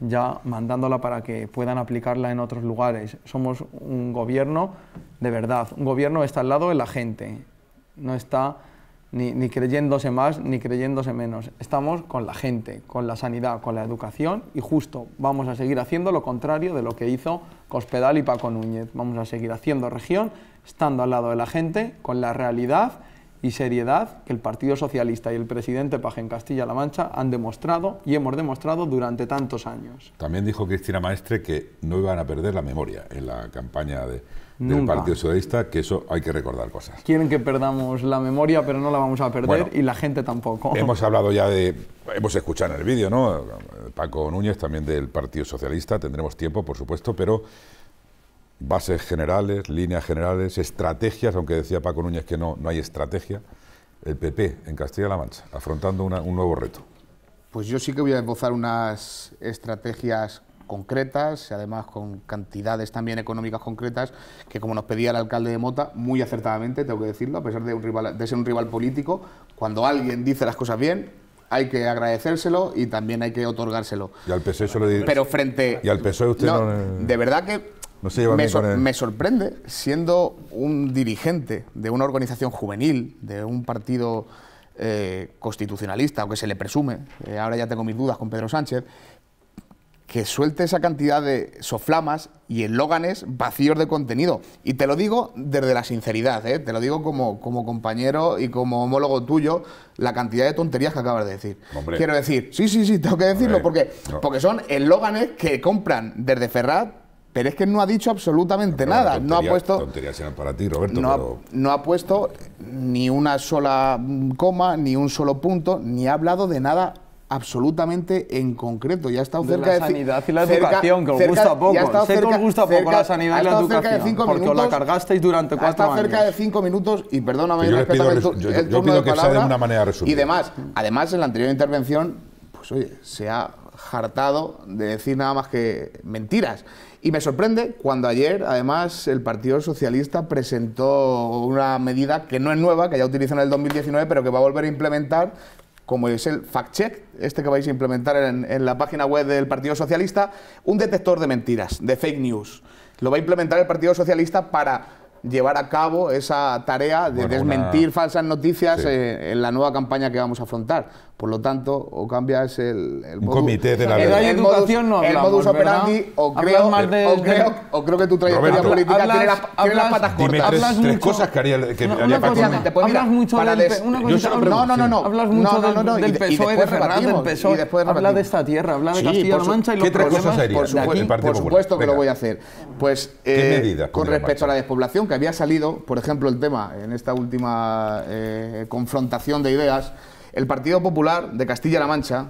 ya mandándola para que puedan aplicarla en otros lugares. Somos un gobierno de verdad, un gobierno está al lado de la gente no está ni, creyéndose más ni creyéndose menos. Estamos con la gente, con la sanidad, con la educación y justo vamos a seguir haciendo lo contrario de lo que hizo Cospedal y Paco Núñez. Vamos a seguir haciendo región, estando al lado de la gente, con la realidad y seriedad que el Partido Socialista y el presidente Paje en Castilla-La Mancha han demostrado y hemos demostrado durante tantos años. También dijo Cristina Maestre que no iban a perder la memoria en la campaña de del Partido Socialista, que eso hay que recordar cosas. Quieren que perdamos la memoria, pero no la vamos a perder y la gente tampoco. Hemos hablado ya de, hemos escuchado en el vídeo, ¿no? Paco Núñez, también del Partido Socialista, tendremos tiempo, por supuesto, pero bases generales, líneas generales, estrategias, aunque decía Paco Núñez que no, no hay estrategia, el PP en Castilla-La Mancha, afrontando un nuevo reto. Pues yo sí que voy a esbozar unas estrategias concretas, y además con cantidades también económicas concretas, que como nos pedía el alcalde de Mota, muy acertadamente, tengo que decirlo, a pesar de, ser un rival político, cuando alguien dice las cosas bien, hay que agradecérselo y también hay que otorgárselo. Y al PSOE Pero frente... Y al PSOE usted no... de verdad que me, sorprende, siendo un dirigente de una organización juvenil, de un partido eh, constitucionalista, aunque se le presume, eh, ahora ya tengo mis dudas con Pedro Sánchez, que suelte esa cantidad de soflamas y eslóganes vacíos de contenido. Y te lo digo desde la sinceridad, ¿eh? te lo digo como, como compañero y como homólogo tuyo, la cantidad de tonterías que acabas de decir. Quiero decir, sí, sí, sí, tengo que decirlo, porque, porque son eslóganes que compran desde Ferrat, pero es que no ha dicho absolutamente nada. no ha puesto. para no, ha, puesto ni una sola coma, ni un solo punto, ni ha hablado de nada absolutamente en concreto. Ya ha cerca de. La sanidad y la educación, que os gusta poco. Sé cerca, que os gusta poco la sanidad y la educación. porque minutos, os la cargasteis durante cuatro años. Ha cerca de cinco minutos y perdóname, yo, pido, el, yo, el de que una manera resumida. Y demás. Además, en la anterior intervención, pues oye, se ha jartado de decir nada más que mentiras. Y me sorprende cuando ayer, además, el Partido Socialista presentó una medida que no es nueva, que ya utilizó en el 2019, pero que va a volver a implementar como es el fact-check, este que vais a implementar en, la página web del Partido Socialista, un detector de mentiras, de fake news. Lo va a implementar el Partido Socialista para llevar a cabo esa tarea de desmentir falsas noticias eh, en la nueva campaña que vamos a afrontar. Por lo tanto, o cambias el, el modus, comité de la el, el, el modus, no hablamos, modus operandi, o creo, más de, o, creo, o creo que tu trayectoria Roberto, política hablas, tiene, la, hablas, tiene, las patas dime cortas. hablas tres mucho, cosas que haría, que haría hablas mucho para del, una no, no, no, no. Hablas mucho no, no, no, del, del, PSOE, de Ferraz, e del e. habla de esta tierra, habla de Castilla-La Mancha y los ¿qué tres problemas cosas por Por supuesto que lo voy a hacer. Pues eh, con respecto a la despoblación que había salido, por ejemplo, el tema en esta última confrontación de ideas el Partido Popular de Castilla-La Mancha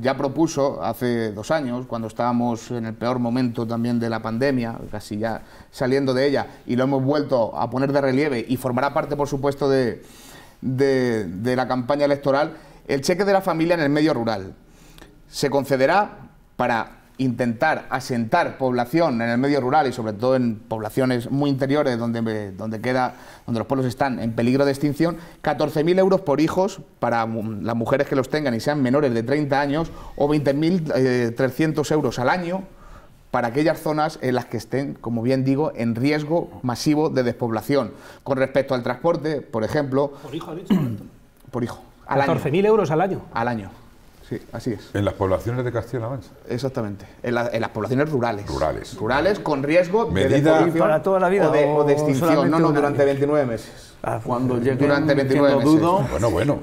ya propuso hace dos años, cuando estábamos en el peor momento también de la pandemia, casi ya saliendo de ella, y lo hemos vuelto a poner de relieve y formará parte, por supuesto, de, la campaña electoral, el cheque de la familia en el medio rural. Se concederá para intentar asentar población en el medio rural y sobre todo en poblaciones muy interiores donde, donde, queda, donde los pueblos están en peligro de extinción, 14.000 euros por hijos para las mujeres que los tengan y sean menores de 30 años o 20.300 eh, euros al año para aquellas zonas en las que estén, como bien digo, en riesgo masivo de despoblación. Con respecto al transporte, por ejemplo... Por hijo, ha dicho, Por hijo. 14.000 euros al año. Al año. Sí, así es. En las poblaciones de Castilla-La Mancha. Exactamente. En, en, las poblaciones rurales. Rurales. Rurales con riesgo Medida... de para toda la vida o de, extinción, no, no durante 29 meses. Ah, pues, cuando eh, llegue durante 29 meses. Bueno, bueno.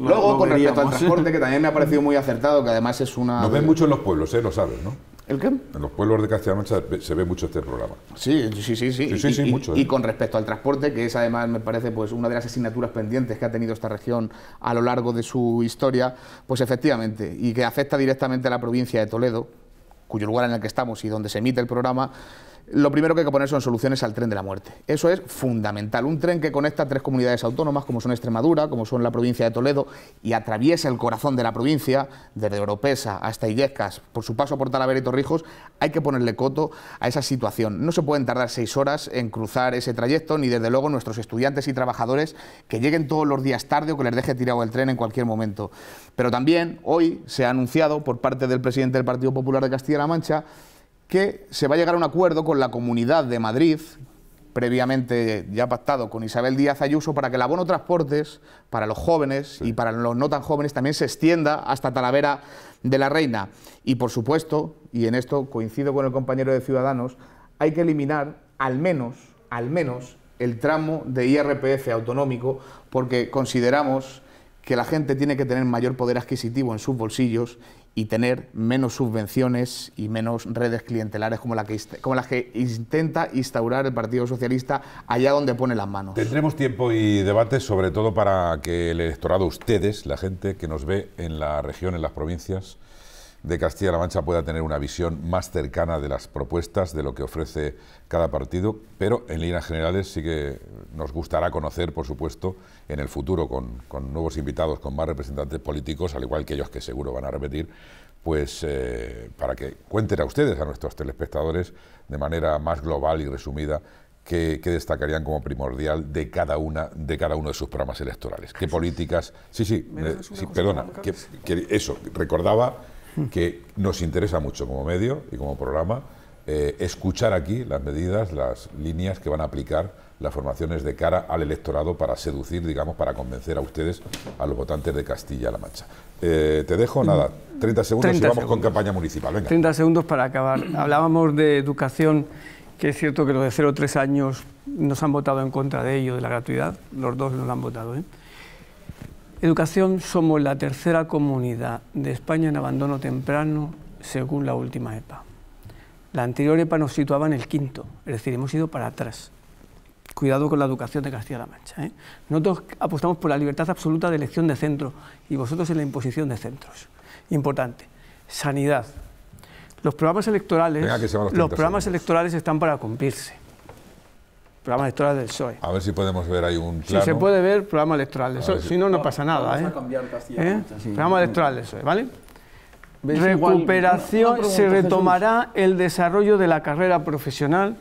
Luego, con respecto al transporte, que también me ha parecido muy acertado, que además es una... Nos ven mucho en los pueblos, ¿eh? lo sabes, ¿no? En los pueblos de castilla se ve mucho este programa. Sí, sí, sí. sí. y, y, ¿eh? con respecto al transporte, que es además, me parece, pues una de las asignaturas pendientes que ha tenido esta región a lo largo de su historia, pues efectivamente, y que afecta directamente a la provincia de Toledo, cuyo lugar en el que estamos y donde se emite el programa, lo primero que hay que poner son soluciones al tren de la muerte. Eso es fundamental. Un tren que conecta tres comunidades autónomas, como son Extremadura, como son la provincia de Toledo, y atraviesa el corazón de la provincia, desde Oropesa hasta Illescas, por su paso por Talavera y Torrijos, hay que ponerle coto a esa situación. No se pueden tardar seis horas en cruzar ese trayecto, ni desde luego nuestros estudiantes y trabajadores que lleguen todos los días tarde o que les deje tirado el tren en cualquier momento. Pero también hoy se ha anunciado por parte del presidente del Partido Popular de Castilla-La Mancha que se va a llegar a un acuerdo con la Comunidad de Madrid, previamente ya pactado con Isabel Díaz Ayuso, para que el abono transportes para los jóvenes y para los no tan jóvenes también se extienda hasta Talavera de la Reina. Y por supuesto, y en esto coincido con el compañero de Ciudadanos, hay que eliminar al menos, al menos, el tramo de IRPF autonómico, porque consideramos que la gente tiene que tener mayor poder adquisitivo en sus bolsillos y tener menos subvenciones y menos redes clientelares como, la que, como las que intenta instaurar el Partido Socialista allá donde pone las manos. Tendremos tiempo y debate sobre todo para que el electorado, ustedes, la gente que nos ve en la región, en las provincias, de Castilla-La Mancha pueda tener una visión más cercana de las propuestas, de lo que ofrece cada partido, pero en líneas generales sí que nos gustará conocer, por supuesto, en el futuro, con, nuevos invitados, con más representantes políticos, al igual que ellos que seguro van a repetir, pues eh, para que cuenten a ustedes, a nuestros telespectadores, de manera más global y resumida, que, destacarían como primordial de cada una de cada uno de sus programas electorales. ¿Qué políticas? Sí, sí, eh, sí perdona, eso recordaba que nos interesa mucho como medio y como programa eh, escuchar aquí las medidas, las líneas que van a aplicar las formaciones de cara al electorado para seducir, digamos, para convencer a ustedes, a los votantes de Castilla-La Mancha. Eh, te dejo nada, 30 segundos y vamos con campaña municipal. 30 segundos para acabar. Hablábamos de educación, que es cierto que los de 0 3 años nos han votado en contra de ello, de la gratuidad. Los dos nos han votado. ¿eh? Educación somos la tercera comunidad de España en abandono temprano según la última EPA. La anterior EPA nos situaba en el quinto, es decir, hemos ido para atrás. Cuidado con la educación de Castilla-La Mancha. ¿eh? Nosotros apostamos por la libertad absoluta de elección de centro y vosotros en la imposición de centros. Importante. Sanidad. Los programas electorales, los programas electorales están para cumplirse programa electoral del PSOE. A ver si podemos ver ahí un plano. Si se puede ver, programa electoral del PSOE. Si, no, no pasa nada. ¿eh? ¿Eh? programa electoral del PSOE, ¿vale? Recuperación, se retomará el desarrollo de la carrera profesional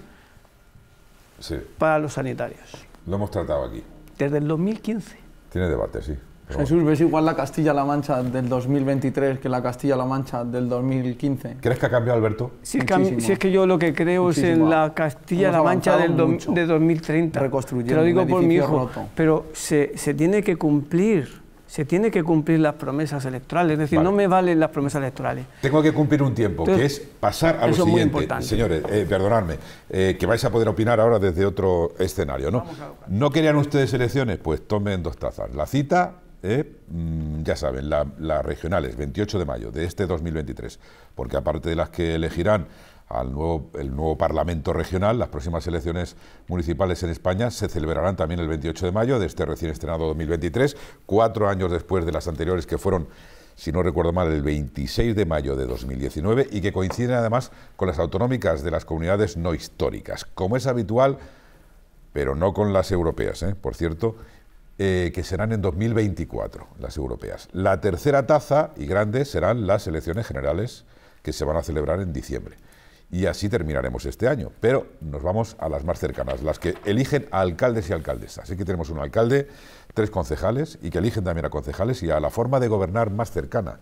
para los sanitarios. Lo hemos tratado aquí. Desde el 2015. Tiene debate, sí. Jesús, ¿ves igual la Castilla-La Mancha del 2023 que la Castilla-La Mancha del 2015? ¿Crees que ha cambiado Alberto? Si es que, yo lo que creo es en la Castilla-La Mancha del de 2030. Te lo digo por mi hijo. Pero se, se, tiene que cumplir. Se tiene que cumplir las promesas electorales, es decir, no me valen las promesas electorales. Tengo que cumplir un tiempo, que es pasar a lo siguiente. Muy importante. Señores, eh, perdonadme, eh, que vais a poder opinar ahora desde otro escenario, ¿no? ¿No querían ustedes elecciones? Pues tomen dos tazas, la cita eh, mm, ya saben, las regionales, 28 de mayo de este 2023, porque aparte de las que elegirán al nuevo, el nuevo Parlamento regional, las próximas elecciones municipales en España se celebrarán también el 28 de mayo de este recién estrenado 2023, cuatro años después de las anteriores que fueron si no recuerdo mal, el 26 de mayo de 2019 y que coinciden además con las autonómicas de las comunidades no históricas, como es habitual, pero no con las europeas, ¿eh? por cierto, eh, que serán en 2024, las europeas. La tercera taza y grande serán las elecciones generales que se van a celebrar en diciembre. Y así terminaremos este año. Pero nos vamos a las más cercanas, las que eligen a alcaldes y alcaldesas. Así que tenemos un alcalde, tres concejales y que eligen también a concejales y a la forma de gobernar más cercana.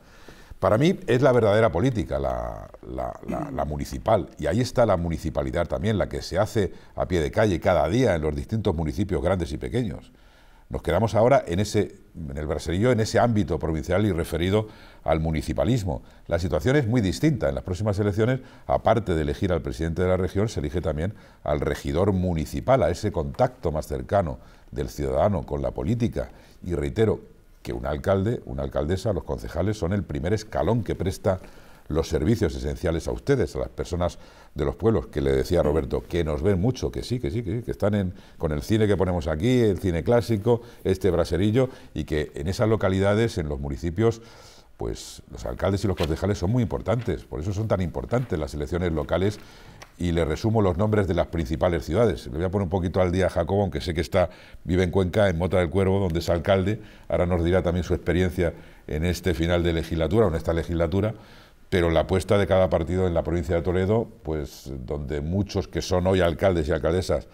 Para mí es la verdadera política, la, municipal. Y ahí está la municipalidad también, la que se hace a pie de calle cada día en los distintos municipios grandes y pequeños. Nos quedamos ahora en ese, en el braserillo, en ese ámbito provincial y referido al municipalismo. La situación es muy distinta. En las próximas elecciones, aparte de elegir al presidente de la región, se elige también al regidor municipal, a ese contacto más cercano del ciudadano con la política. Y reitero que un alcalde, una alcaldesa, los concejales son el primer escalón que presta los servicios esenciales a ustedes, a las personas de los pueblos, que le decía Roberto, que nos ven mucho, que sí, que sí, que están con el cine que ponemos aquí, el cine clásico, este braserillo, y que en esas localidades, en los municipios, pues los alcaldes y los concejales son muy importantes, por eso son tan importantes las elecciones locales y le resumo los nombres de las principales ciudades. Le voy a poner un poquito al día a Jacobo, aunque sé que está, vive en Cuenca, en Mota del Cuervo, donde es alcalde, ahora nos dirá también su experiencia en este final de legislatura, o en esta legislatura, pero la apuesta de cada partido en la provincia de Toledo, pues donde muchos que son hoy alcaldes y alcaldesas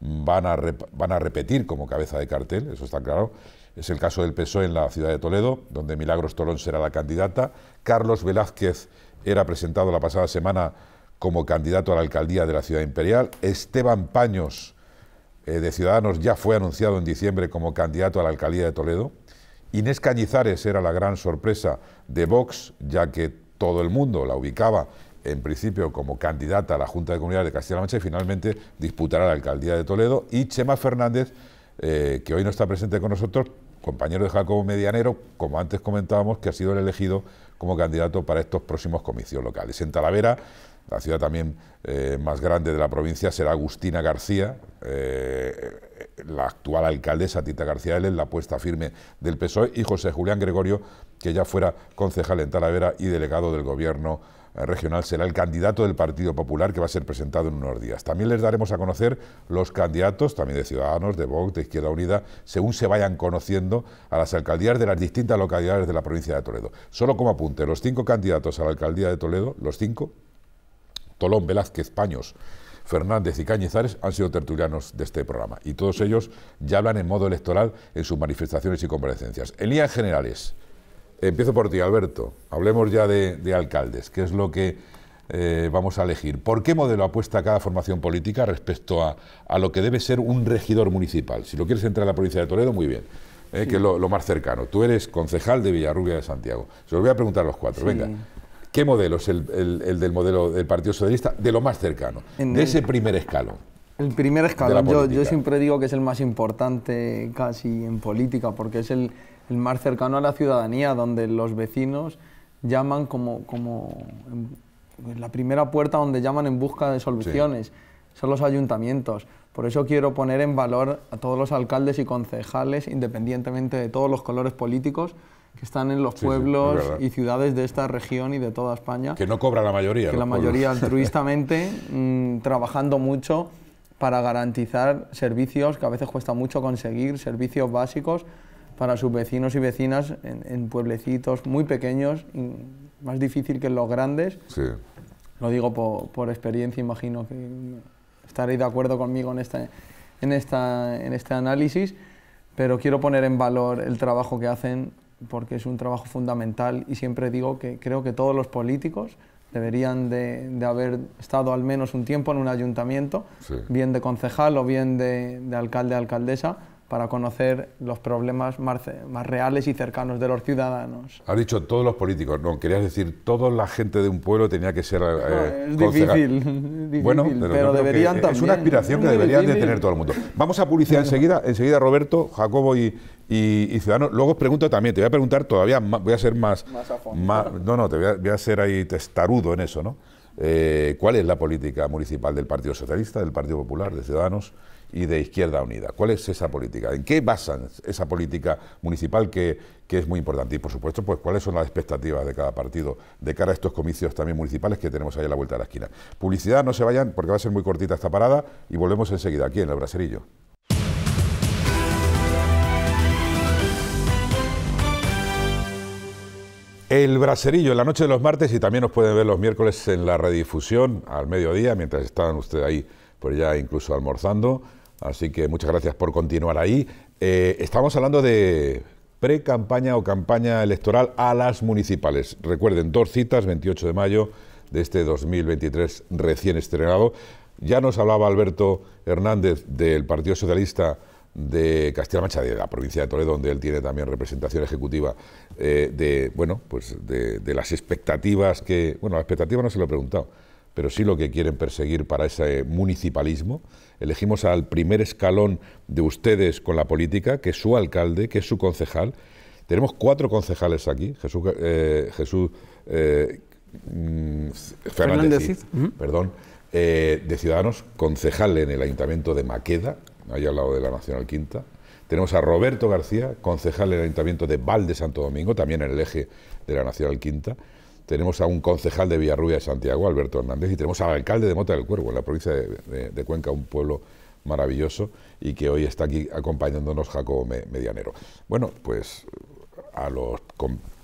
van a, van a repetir como cabeza de cartel, eso está claro, es el caso del PSOE en la ciudad de Toledo, donde Milagros Tolón será la candidata, Carlos Velázquez era presentado la pasada semana como candidato a la alcaldía de la ciudad imperial, Esteban Paños eh, de Ciudadanos ya fue anunciado en diciembre como candidato a la alcaldía de Toledo, Inés Cañizares era la gran sorpresa de Vox, ya que todo el mundo la ubicaba en principio como candidata a la Junta de Comunidades de Castilla-La Mancha y finalmente disputará la alcaldía de Toledo. Y Chema Fernández, eh, que hoy no está presente con nosotros, compañero de Jacobo Medianero, como antes comentábamos, que ha sido el elegido como candidato para estos próximos comicios locales. En Talavera, la ciudad también eh, más grande de la provincia, será Agustina García, eh, la actual alcaldesa Tita García es la apuesta firme del PSOE, y José Julián Gregorio, que ya fuera concejal en Talavera y delegado del Gobierno eh, regional será el candidato del Partido Popular que va a ser presentado en unos días. También les daremos a conocer los candidatos, también de Ciudadanos, de Vox, de Izquierda Unida, según se vayan conociendo a las alcaldías de las distintas localidades de la provincia de Toledo. Solo como apunte, los cinco candidatos a la alcaldía de Toledo, los cinco, Tolón, Velázquez, Paños, Fernández y Cañizares han sido tertulianos de este programa y todos ellos ya hablan en modo electoral en sus manifestaciones y comparecencias. En líneas generales, Empiezo por ti, Alberto. Hablemos ya de, alcaldes. ¿Qué es lo que eh, vamos a elegir? ¿Por qué modelo apuesta cada formación política respecto a, lo que debe ser un regidor municipal? Si lo quieres entrar a la provincia de Toledo, muy bien. Eh, que es lo, más cercano. Tú eres concejal de Villarrubia de Santiago. Se lo voy a preguntar a los cuatro. Venga. ¿Qué modelo es el, del modelo del Partido Socialista? De lo más cercano, de ese primer escalón. El primer escalón, yo siempre digo que es el más importante casi en política, porque es el, el más cercano a la ciudadanía, donde los vecinos llaman como, como la primera puerta donde llaman en busca de soluciones, son los ayuntamientos. Por eso quiero poner en valor a todos los alcaldes y concejales, independientemente de todos los colores políticos, que están en los pueblos y ciudades de esta región y de toda España. Que no cobra la mayoría. Que la mayoría altruistamente, mm, trabajando mucho para garantizar servicios que a veces cuesta mucho conseguir, servicios básicos para sus vecinos y vecinas en, pueblecitos muy pequeños, más difícil que en los grandes. Lo digo por, experiencia, imagino que estaréis de acuerdo conmigo en, esta, en, esta, en este análisis, pero quiero poner en valor el trabajo que hacen porque es un trabajo fundamental y siempre digo que creo que todos los políticos deberían de, haber estado al menos un tiempo en un ayuntamiento, bien de concejal o bien de, de alcalde alcaldesa, para conocer los problemas más, reales y cercanos de los ciudadanos. Ha dicho todos los políticos, no, querías decir toda la gente de un pueblo tenía que ser... Eh, es, difícil, difícil, bueno, pero, deberían también. Es una aspiración que deberían de tener todo el mundo. Vamos a publicidad enseguida, enseguida Roberto, Jacobo y, y, Ciudadanos. Luego os pregunto también, te voy a preguntar todavía, voy a ser más... Más a fondo. no, no, te voy a, ser ahí testarudo en eso, ¿no? Eh, ¿Cuál es la política municipal del Partido Socialista, del Partido Popular, de Ciudadanos? y de Izquierda Unida. ¿Cuál es esa política? ¿En qué basan esa política municipal que, es muy importante? Y por supuesto, pues cuáles son las expectativas de cada partido de cara a estos comicios también municipales que tenemos ahí a la vuelta de la esquina. Publicidad, no se vayan porque va a ser muy cortita esta parada y volvemos enseguida aquí en el Braserillo. El Braserillo en la noche de los martes y también nos pueden ver los miércoles en la redifusión al mediodía, mientras estaban ustedes ahí, por ya incluso almorzando. Así que muchas gracias por continuar ahí. Eh, estamos hablando de pre-campaña o campaña electoral a las municipales. Recuerden, dos citas, 28 de mayo de este 2023 recién estrenado. Ya nos hablaba Alberto Hernández del Partido Socialista de Castilla-La Mancha, de la provincia de Toledo, donde él tiene también representación ejecutiva, eh, de, bueno, pues de, de las expectativas que... Bueno, la expectativa no se lo he preguntado pero sí lo que quieren perseguir para ese municipalismo. Elegimos al primer escalón de ustedes con la política, que es su alcalde, que es su concejal. Tenemos cuatro concejales aquí, Jesús, eh, eh, mm, Fernández, perdón, eh, de Ciudadanos, concejal en el Ayuntamiento de Maqueda, ahí al lado de la Nacional Quinta. Tenemos a Roberto García, concejal en el Ayuntamiento de Val de Santo Domingo, también en el eje de la Nacional Quinta tenemos a un concejal de Villarrubia de Santiago, Alberto Hernández, y tenemos al alcalde de Mota del Cuervo, en la provincia de, Cuenca, un pueblo maravilloso, y que hoy está aquí acompañándonos Jacobo Medianero. Bueno, pues a los,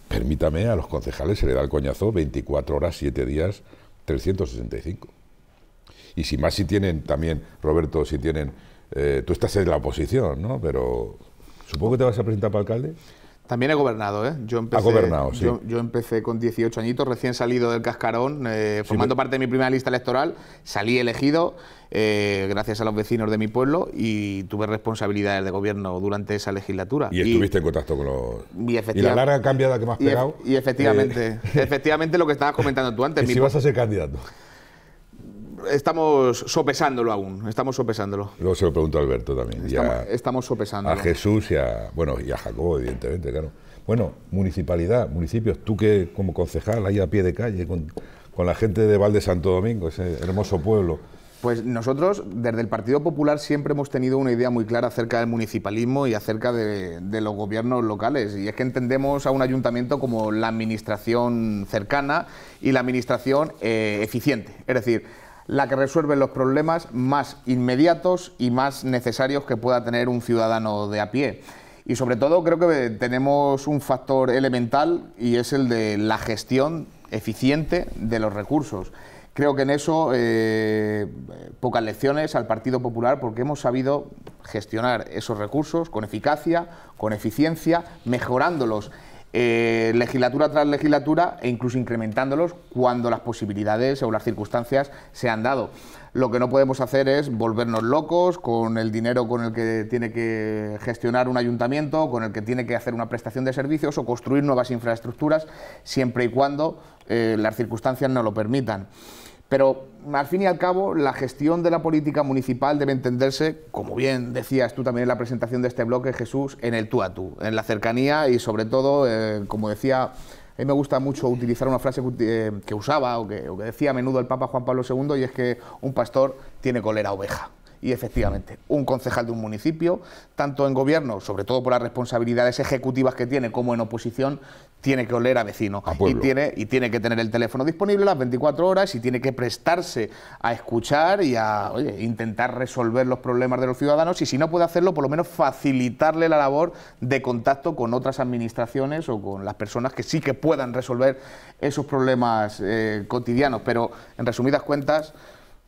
permítame, a los concejales se le da el coñazo 24 horas, 7 días, 365. Y si más si tienen también, Roberto, si tienen, eh, tú estás en la oposición, ¿no? Pero supongo que te vas a presentar para alcalde. También he gobernado, ¿eh? Yo empecé, yo, empecé con 18 añitos, recién salido del cascarón, eh, formando parte de mi primera lista electoral. Salí elegido eh, gracias a los vecinos de mi pueblo y tuve responsabilidades de gobierno durante esa legislatura. Y, estuviste en contacto con los... Y, la larga cambiada que has pegado. Y, efectivamente, eh. efectivamente lo que estabas comentando tú antes. ¿Y si vas a ser candidato estamos sopesándolo aún, estamos sopesándolo. Luego se lo pregunto a Alberto también. Estamos, sopesando A Jesús y a, bueno, y a Jacobo, evidentemente, claro. Bueno, municipalidad, municipios, tú que como concejal ahí a pie de calle con, la gente de Valde Santo Domingo, ese hermoso pueblo. Pues nosotros, desde el Partido Popular, siempre hemos tenido una idea muy clara acerca del municipalismo y acerca de, los gobiernos locales. Y es que entendemos a un ayuntamiento como la administración cercana y la administración eh, eficiente. Es decir, la que resuelve los problemas más inmediatos y más necesarios que pueda tener un ciudadano de a pie. Y sobre todo creo que tenemos un factor elemental y es el de la gestión eficiente de los recursos. Creo que en eso eh, pocas lecciones al Partido Popular porque hemos sabido gestionar esos recursos con eficacia, con eficiencia, mejorándolos eh, legislatura tras legislatura e incluso incrementándolos cuando las posibilidades o las circunstancias se han dado. Lo que no podemos hacer es volvernos locos con el dinero con el que tiene que gestionar un ayuntamiento, con el que tiene que hacer una prestación de servicios o construir nuevas infraestructuras, siempre y cuando eh, las circunstancias no lo permitan. Pero al fin y al cabo, la gestión de la política municipal debe entenderse, como bien decías tú también en la presentación de este bloque, Jesús, en el tú a tú, en la cercanía y sobre todo, eh, como decía, a mí me gusta mucho utilizar una frase eh, que, usaba o que, o que decía a menudo el Papa Juan Pablo II y es que un pastor tiene colera oveja. Y efectivamente, un concejal de un municipio, tanto en gobierno, sobre todo por las responsabilidades ejecutivas que tiene, como en oposición, tiene que oler a vecino y, tiene, y tiene que tener el teléfono disponible las 24 horas y tiene que prestarse a escuchar y a intentar resolver los problemas de los ciudadanos y si no puede hacerlo, por lo menos facilitarle la labor de contacto con otras administraciones o con las personas que sí que puedan resolver esos problemas eh, cotidianos. Pero, en resumidas cuentas,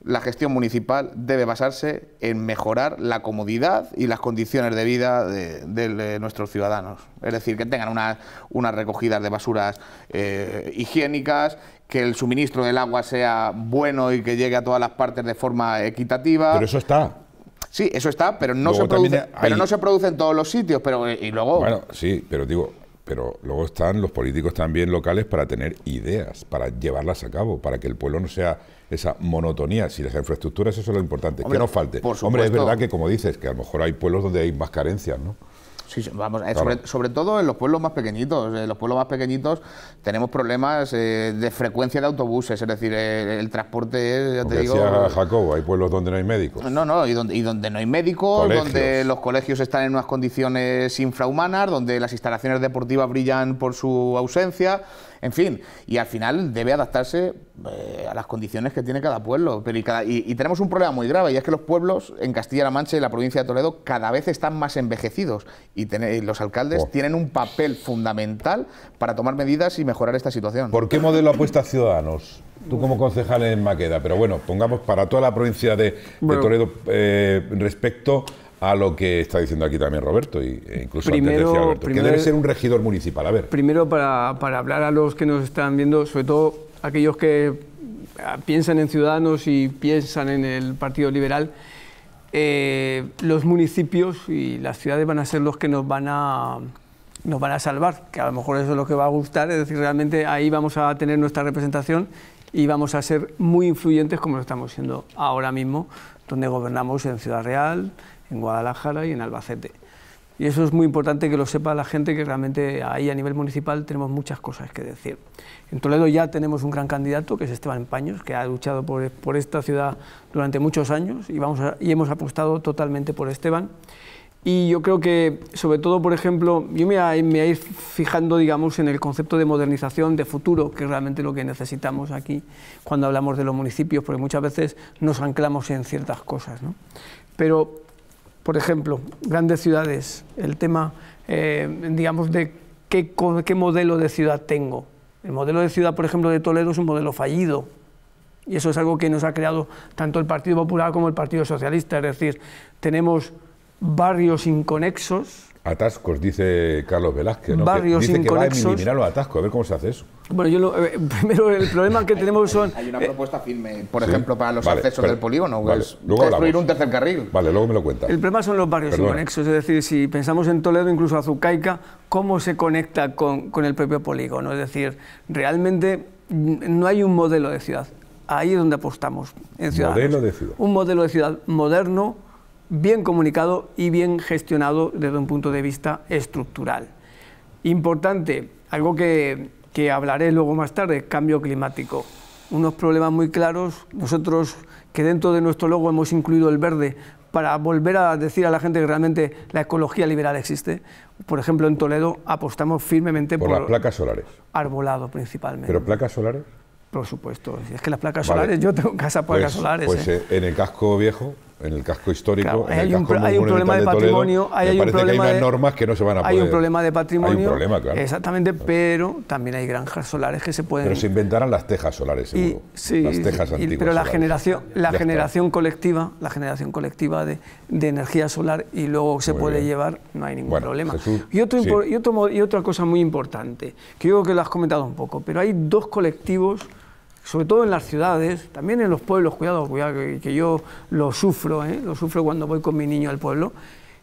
la gestión municipal debe basarse en mejorar la comodidad y las condiciones de vida de, nuestros ciudadanos. Es decir, que tengan unas una recogidas de basuras eh, higiénicas, que el suministro del agua sea bueno y que llegue a todas las partes de forma equitativa. Pero eso está. Sí, eso está, pero no, se produce, pero no se produce en todos los sitios. Pero, eh, y luego... Bueno, sí, pero digo, pero luego están los políticos también locales para tener ideas, para llevarlas a cabo, para que el pueblo no sea esa monotonía. Si las infraestructuras, eso es lo importante, que no falte. Hombre, es verdad que, como dices, que a lo mejor hay pueblos donde hay más carencias, ¿no? Sí, vamos, eh, sobre, todo en los pueblos más pequeñitos. En los pueblos más pequeñitos tenemos problemas eh, de frecuencia de autobuses, es decir, el, transporte es, ya Decía Jacobo, hay pueblos donde no hay médicos. No, no, y donde, y donde no hay médicos, donde los colegios están en unas condiciones infrahumanas, donde las instalaciones deportivas brillan por su ausencia en fin, y al final debe adaptarse eh, a las condiciones que tiene cada pueblo. Pero y, tenemos un problema muy grave, y es que los pueblos en Castilla-La Mancha y la provincia de Toledo cada vez están más envejecidos, y, los alcaldes oh. tienen un papel fundamental para tomar medidas y mejorar esta situación. ¿Por qué modelo apuesta Ciudadanos? Tú como concejal en Maqueda, pero bueno, pongamos para toda la provincia de, Toledo eh, respecto a lo que está diciendo aquí también Roberto, e incluso decía que debe ser un regidor municipal. A ver. Primero, para, hablar a los que nos están viendo, sobre todo aquellos que ah, piensan en Ciudadanos y piensan en el Partido Liberal, eh, los municipios y las ciudades van a ser los que nos van a nos van a salvar, que a lo mejor eso es lo que va a gustar, es decir, realmente ahí vamos a tener nuestra representación y vamos a ser muy influyentes como lo estamos siendo ahora mismo, donde gobernamos en Ciudad Real, en Guadalajara y en Albacete. Y eso es muy importante que lo sepa la gente, que realmente ahí a nivel municipal tenemos muchas cosas que decir. En Toledo ya tenemos un gran candidato, que es Esteban Paños, que ha luchado por, por esta ciudad durante muchos años y, vamos y hemos apostado totalmente por Esteban. Y yo creo que, sobre todo, por ejemplo, yo me voy, me ir fijando, digamos, en el concepto de modernización, de futuro, que es realmente lo que necesitamos aquí cuando hablamos de los municipios, porque muchas veces nos anclamos en ciertas cosas. ¿no? Pero por ejemplo, grandes ciudades, el tema, eh, digamos, de qué, qué modelo de ciudad tengo. El modelo de ciudad, por ejemplo, de Toledo es un modelo fallido. Y eso es algo que nos ha creado tanto el Partido Popular como el Partido Socialista. Es decir, tenemos barrios inconexos, atascos, dice Carlos Velázquez. ¿no? Barrios dice conexos. que va a eliminar los atascos, a ver cómo se hace eso. Bueno, yo eh, primero el problema que tenemos son... Hay una eh, propuesta firme, por ejemplo, para los accesos del polígono, construir un tercer carril. Vale, luego me lo cuenta. El problema son los barrios sin inconexos, es decir, si pensamos en Toledo, incluso Azucaica, ¿cómo se conecta con, el propio polígono? Es decir, realmente no hay un modelo de ciudad. Ahí es donde apostamos. En modelo de ciudad. Un modelo de ciudad moderno, bien comunicado y bien gestionado desde un punto de vista estructural. Importante, algo que, hablaré luego más tarde, cambio climático. Unos problemas muy claros, nosotros que dentro de nuestro logo hemos incluido el verde para volver a decir a la gente que realmente la ecología liberal existe. Por ejemplo, en Toledo apostamos firmemente por, por las placas solares. Arbolado principalmente. ¿Pero placas solares? Por supuesto. Es que las placas solares, yo tengo casa casa placas pues, solares. Pues ¿eh? Eh, en el casco viejo en el casco histórico. hay, un, problema de, patrimonio. hay, un problema que hay unas normas que no se van a poder. Hay un problema de patrimonio. Exactamente, pero también hay granjas solares que se pueden. Pero se inventarán las tejas solares, seguro. las tejas pero la generación, la generación colectiva, la generación colectiva de, energía solar y luego se puede llevar, no hay ningún problema. y, otro, y, y otra cosa muy importante, que yo creo que lo has comentado un poco, pero hay dos colectivos sobre todo en las ciudades, también en los pueblos, cuidado, cuidado que, yo lo sufro, ¿eh? lo sufro cuando voy con mi niño al pueblo,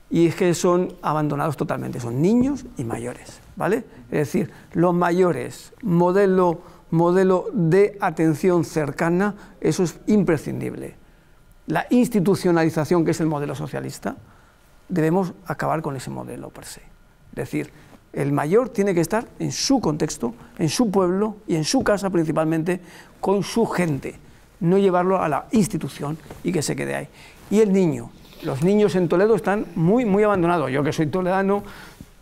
y es que son abandonados totalmente, son niños y mayores, ¿vale? Es decir, los mayores, modelo, modelo de atención cercana, eso es imprescindible. La institucionalización, que es el modelo socialista, debemos acabar con ese modelo per se. Es decir, el mayor tiene que estar en su contexto, en su pueblo y en su casa principalmente, con su gente, no llevarlo a la institución y que se quede ahí. Y el niño, los niños en Toledo están muy, muy abandonados. Yo que soy toledano,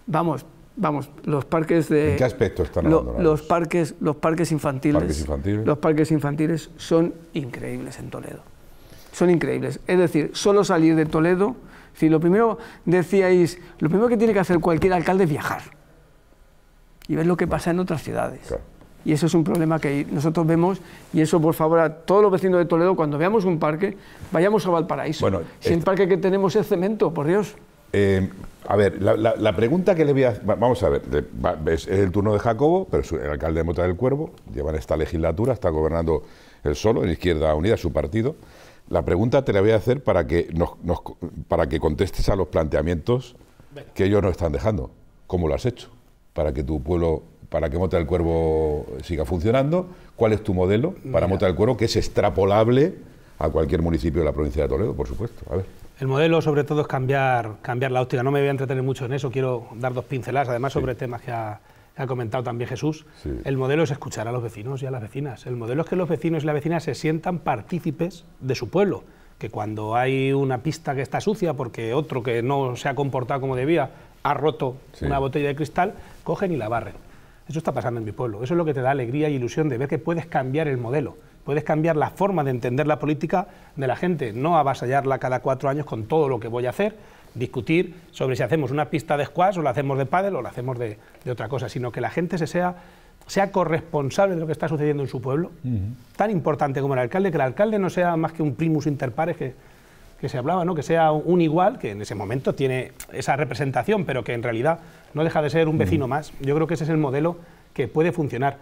vamos, vamos, los parques de... qué aspecto están abandonados. los, parques, los parques infantiles, Los parques infantiles son increíbles en Toledo. Son increíbles. Es decir, solo salir de Toledo... Si lo primero decíais, lo primero que tiene que hacer cualquier alcalde es viajar y ver lo que pasa en otras ciudades. Y eso es un problema que nosotros vemos y eso, por favor, a todos los vecinos de Toledo, cuando veamos un parque, vayamos a Valparaíso. Bueno, eh, parque que tenemos es cemento, por Dios. Eh, a ver, la, pregunta que le voy a hacer, vamos a ver, es, el turno de Jacobo, pero es el alcalde de Mota del Cuervo, en esta legislatura, está gobernando el solo, en Izquierda Unida, su partido. La pregunta te la voy a hacer para que, para que contestes a los planteamientos que ellos nos están dejando. ¿Cómo lo has hecho para que tu pueblo para que Mota del Cuervo siga funcionando, cuál es tu modelo para Mota del Cuervo, que es extrapolable a cualquier municipio de la provincia de Toledo, por supuesto. A El modelo, sobre todo, es cambiar, la óptica. No me voy a entretener mucho en eso, quiero dar dos pinceladas, además, sobre temas que ha, comentado también Jesús. El modelo es escuchar a los vecinos y a las vecinas. El modelo es que los vecinos y las vecinas se sientan partícipes de su pueblo que cuando hay una pista que está sucia porque otro que no se ha comportado como debía ha roto una botella de cristal, cogen y la barren. Eso está pasando en mi pueblo. Eso es lo que te da alegría y ilusión de ver que puedes cambiar el modelo, puedes cambiar la forma de entender la política de la gente, no avasallarla cada cuatro años con todo lo que voy a hacer, discutir sobre si hacemos una pista de squash o la hacemos de pádel o la hacemos de, otra cosa, sino que la gente se sea sea corresponsable de lo que está sucediendo en su pueblo, tan importante como el alcalde, que el alcalde no sea más que un primus inter pares que, que se hablaba, ¿no? que sea un igual, que en ese momento tiene esa representación, pero que en realidad no deja de ser un vecino más. Yo creo que ese es el modelo que puede funcionar.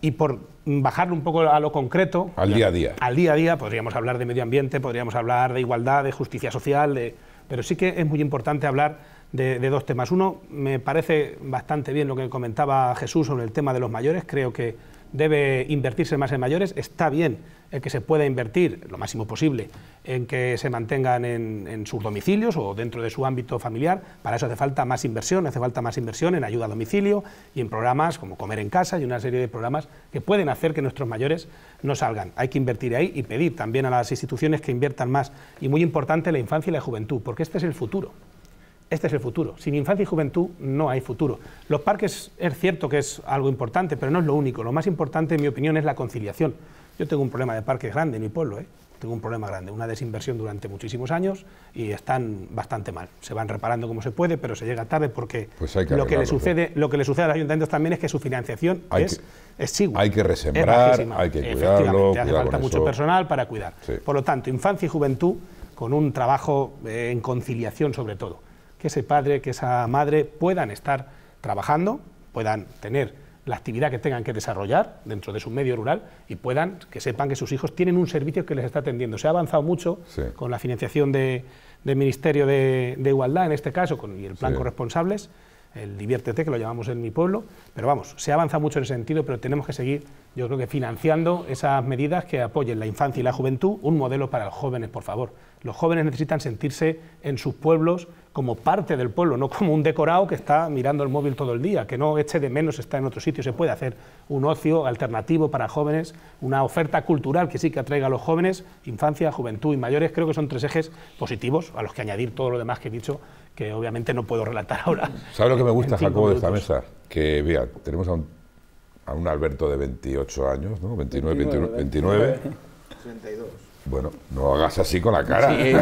Y por bajarlo un poco a lo concreto... Al día a día. Al día a día podríamos hablar de medio ambiente, podríamos hablar de igualdad, de justicia social, de... pero sí que es muy importante hablar de, de dos temas. Uno, me parece bastante bien lo que comentaba Jesús sobre el tema de los mayores. Creo que debe invertirse más en mayores. Está bien que se pueda invertir lo máximo posible en que se mantengan en, en, sus domicilios o dentro de su ámbito familiar. Para eso hace falta más inversión, hace falta más inversión en ayuda a domicilio y en programas como Comer en Casa y una serie de programas que pueden hacer que nuestros mayores no salgan. Hay que invertir ahí y pedir también a las instituciones que inviertan más. Y muy importante la infancia y la juventud, porque este es el futuro este es el futuro. Sin infancia y juventud no hay futuro. Los parques es cierto que es algo importante, pero no es lo único. Lo más importante, en mi opinión, es la conciliación. Yo tengo un problema de parques grande en mi pueblo, ¿eh? tengo un problema grande, una desinversión durante muchísimos años y están bastante mal. Se van reparando como se puede, pero se llega tarde porque pues lo, que le sucede, lo que le sucede a los ayuntamientos también es que su financiación es exigua. Hay que resembrar, hay que cuidarlo. hace falta mucho personal para cuidar. Por lo tanto, infancia y juventud con un trabajo eh, en conciliación sobre todo que ese padre, que esa madre puedan estar trabajando, puedan tener la actividad que tengan que desarrollar dentro de su medio rural y puedan que sepan que sus hijos tienen un servicio que les está atendiendo. Se ha avanzado mucho con la financiación del Ministerio de, Igualdad, en este caso, con, y el plan corresponsables, el Diviértete, que lo llamamos en mi pueblo, pero vamos, se avanza mucho en ese sentido, pero tenemos que seguir, yo creo que financiando esas medidas que apoyen la infancia y la juventud, un modelo para los jóvenes, por favor. Los jóvenes necesitan sentirse en sus pueblos como parte del pueblo, no como un decorado que está mirando el móvil todo el día, que no eche de menos está en otro sitio, se puede hacer un ocio alternativo para jóvenes, una oferta cultural que sí que atraiga a los jóvenes, infancia, juventud y mayores, creo que son tres ejes positivos a los que añadir todo lo demás que he dicho que obviamente no puedo relatar ahora. ¿Sabes lo que me gusta, Jacobo, de esta mesa? Que, mira, tenemos a un, Alberto de 28 años, ¿no? 29, 29. 32. Bueno, no hagas así con la cara. Sí,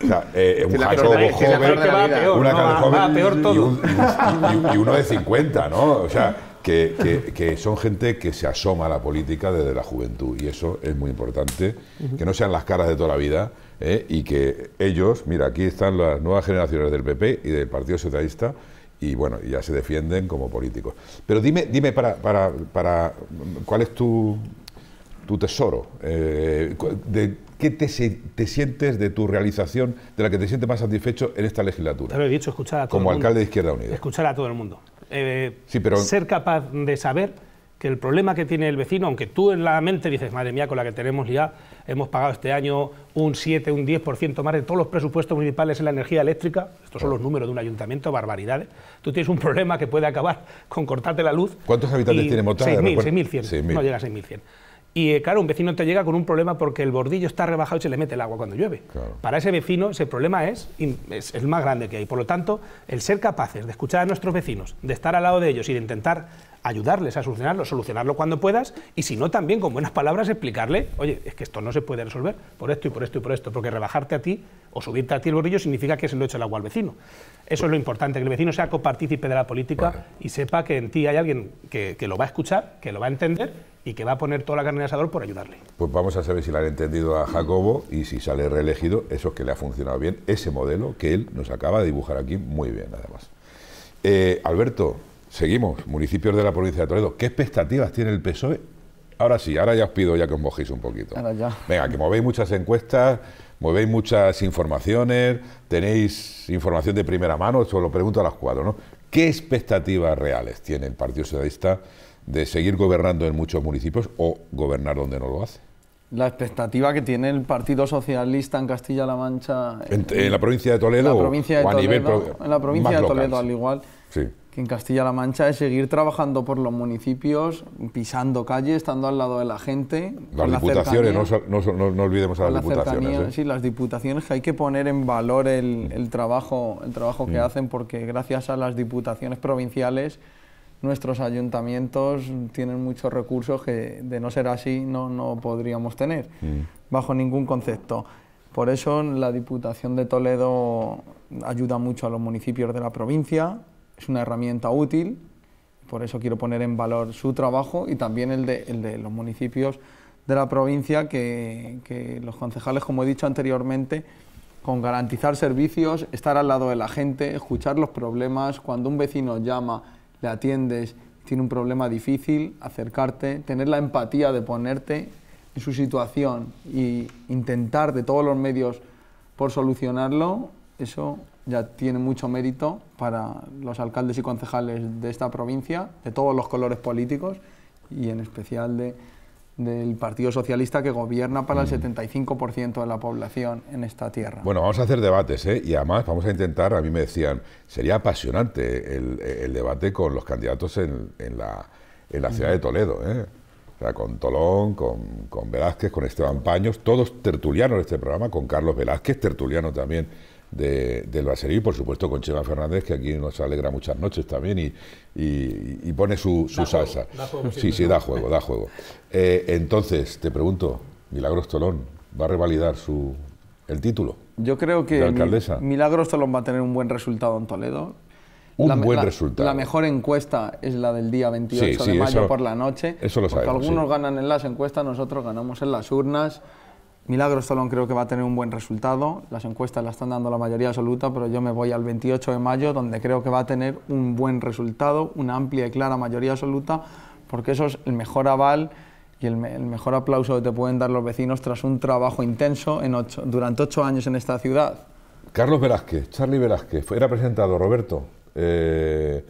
no, eh, un Jacobo joven, una cara joven Y, uno de 50, ¿no? O sea, que, son gente que se asoma a la política desde la juventud y eso es muy importante. Que no sean las caras de toda la vida, ¿eh? y que ellos, mira, aquí están las nuevas generaciones del PP y del Partido Socialista, y bueno, ya se defienden como políticos. Pero dime, dime para, para, para cuál es tu, tu tesoro, eh, de qué te, sientes de tu realización, de la que te sientes más satisfecho en esta legislatura. he dicho, escuchar Como alcalde de Izquierda Unida. Escuchar a todo el mundo. Eh, pero... Ser capaz de saber que el problema que tiene el vecino, aunque tú en la mente dices, madre mía, con la que tenemos ya, hemos pagado este año un 7, un 10% más de todos los presupuestos municipales en la energía eléctrica, estos son los números de un ayuntamiento, barbaridades, tú tienes un problema que puede acabar con cortarte la luz. ¿Cuántos habitantes tiene 6.000, 6.100, no llega a 6.100. Y eh, claro, un vecino te llega con un problema porque el bordillo está rebajado y se le mete el agua cuando llueve. Para ese vecino ese problema es, es, el más grande que hay. Por lo tanto, el ser capaces de escuchar a nuestros vecinos, de estar al lado de ellos y de intentar ayudarles a solucionarlo, solucionarlo cuando puedas y si no también con buenas palabras explicarle, oye, es que esto no se puede resolver por esto y por esto y por esto, porque rebajarte a ti o subirte a ti el borrillo significa que se lo echa el agua al vecino. Eso es lo importante, que el vecino sea copartícipe de la política y sepa que en ti hay alguien que, lo va a escuchar, que lo va a entender y que va a poner toda la carne en asador por ayudarle. Pues vamos a saber si le han entendido a Jacobo y si sale reelegido, eso es que le ha funcionado bien, ese modelo que él nos acaba de dibujar aquí muy bien, además. Eh, Alberto, Seguimos, municipios de la provincia de Toledo. ¿Qué expectativas tiene el PSOE? Ahora sí, ahora ya os pido ya que os mojéis un poquito. Ahora ya. Venga, que movéis muchas encuestas, movéis muchas informaciones, tenéis información de primera mano, eso lo pregunto a las cuatro, ¿no? ¿Qué expectativas reales tiene el Partido Socialista de seguir gobernando en muchos municipios o gobernar donde no lo hace? La expectativa que tiene el Partido Socialista en Castilla-La Mancha... En, la provincia de Toledo? provincia a nivel, en la provincia de Toledo, al igual que en Castilla-La Mancha es seguir trabajando por los municipios, pisando calles, estando al lado de la gente. Las diputaciones, no, olvidemos a las diputaciones. ¿eh? Sí, las diputaciones que hay que poner en valor el, mm. trabajo, el trabajo que mm. hacen, porque gracias a las diputaciones provinciales nuestros ayuntamientos tienen muchos recursos que de no ser así no, no podríamos tener, mm. bajo ningún concepto. Por eso la Diputación de Toledo ayuda mucho a los municipios de la provincia, es una herramienta útil, por eso quiero poner en valor su trabajo y también el de, el de los municipios de la provincia, que, los concejales, como he dicho anteriormente, con garantizar servicios, estar al lado de la gente, escuchar los problemas, cuando un vecino llama, le atiendes, tiene un problema difícil, acercarte, tener la empatía de ponerte en su situación e intentar de todos los medios por solucionarlo, eso ya tiene mucho mérito para los alcaldes y concejales de esta provincia, de todos los colores políticos y en especial de, del Partido Socialista que gobierna para el 75% mm. de la población en esta tierra. Bueno, vamos a hacer debates, ¿eh? Y además vamos a intentar, a mí me decían, sería apasionante el, debate con los candidatos en, en, la, en la ciudad de Toledo, ¿eh? con Tolón, con, con Velázquez, con Esteban Paños, todos tertulianos de este programa, con Carlos Velázquez, tertuliano también de, del y por supuesto con cheva Fernández, que aquí nos alegra muchas noches también y, pone su, salsa. sí, sí, da juego, da juego. Eh, entonces, te pregunto, Milagros Tolón, ¿va a revalidar su, el título? Yo creo que alcaldesa? Milagros Tolón va a tener un buen resultado en Toledo. Un buen resultado. La mejor encuesta es la del día 28 de mayo por la noche. Eso lo porque Algunos ganan en las encuestas, nosotros ganamos en las urnas. Milagros Solón creo que va a tener un buen resultado. Las encuestas la están dando la mayoría absoluta, pero yo me voy al 28 de mayo, donde creo que va a tener un buen resultado, una amplia y clara mayoría absoluta, porque eso es el mejor aval y el, mejor aplauso que te pueden dar los vecinos tras un trabajo intenso durante ocho años en esta ciudad. Carlos Velázquez, Charlie Velázquez, era presentado, Roberto. Eh,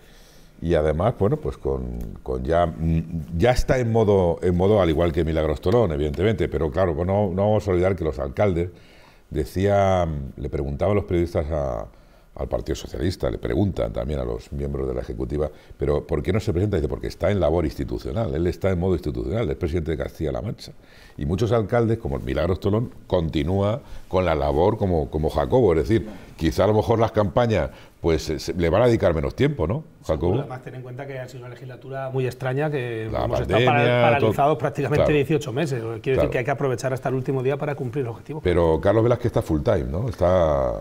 y además, bueno, pues con, con, ya, mm, ya está en modo, en modo, al igual que Milagros Tolón, evidentemente, pero claro, pues no, no, vamos a olvidar que los alcaldes le preguntaban los periodistas al Partido Socialista, le preguntan también a los miembros de la Ejecutiva, pero ¿por qué no se presenta? Dice, porque está en labor institucional, él está en modo institucional, es presidente de Castilla-La Mancha. Y muchos alcaldes, como Milagros Tolón, continúa con la labor como, como Jacobo, es decir, quizá a lo mejor las campañas pues le van a dedicar menos tiempo, ¿no, Jacobo? Además, ten en cuenta que ha sido una legislatura muy extraña que hemos estado paralizados prácticamente 18 meses. Quiero decir que hay que aprovechar hasta el último día para cumplir el objetivo. Pero Carlos Velázquez está full time, ¿no? Está...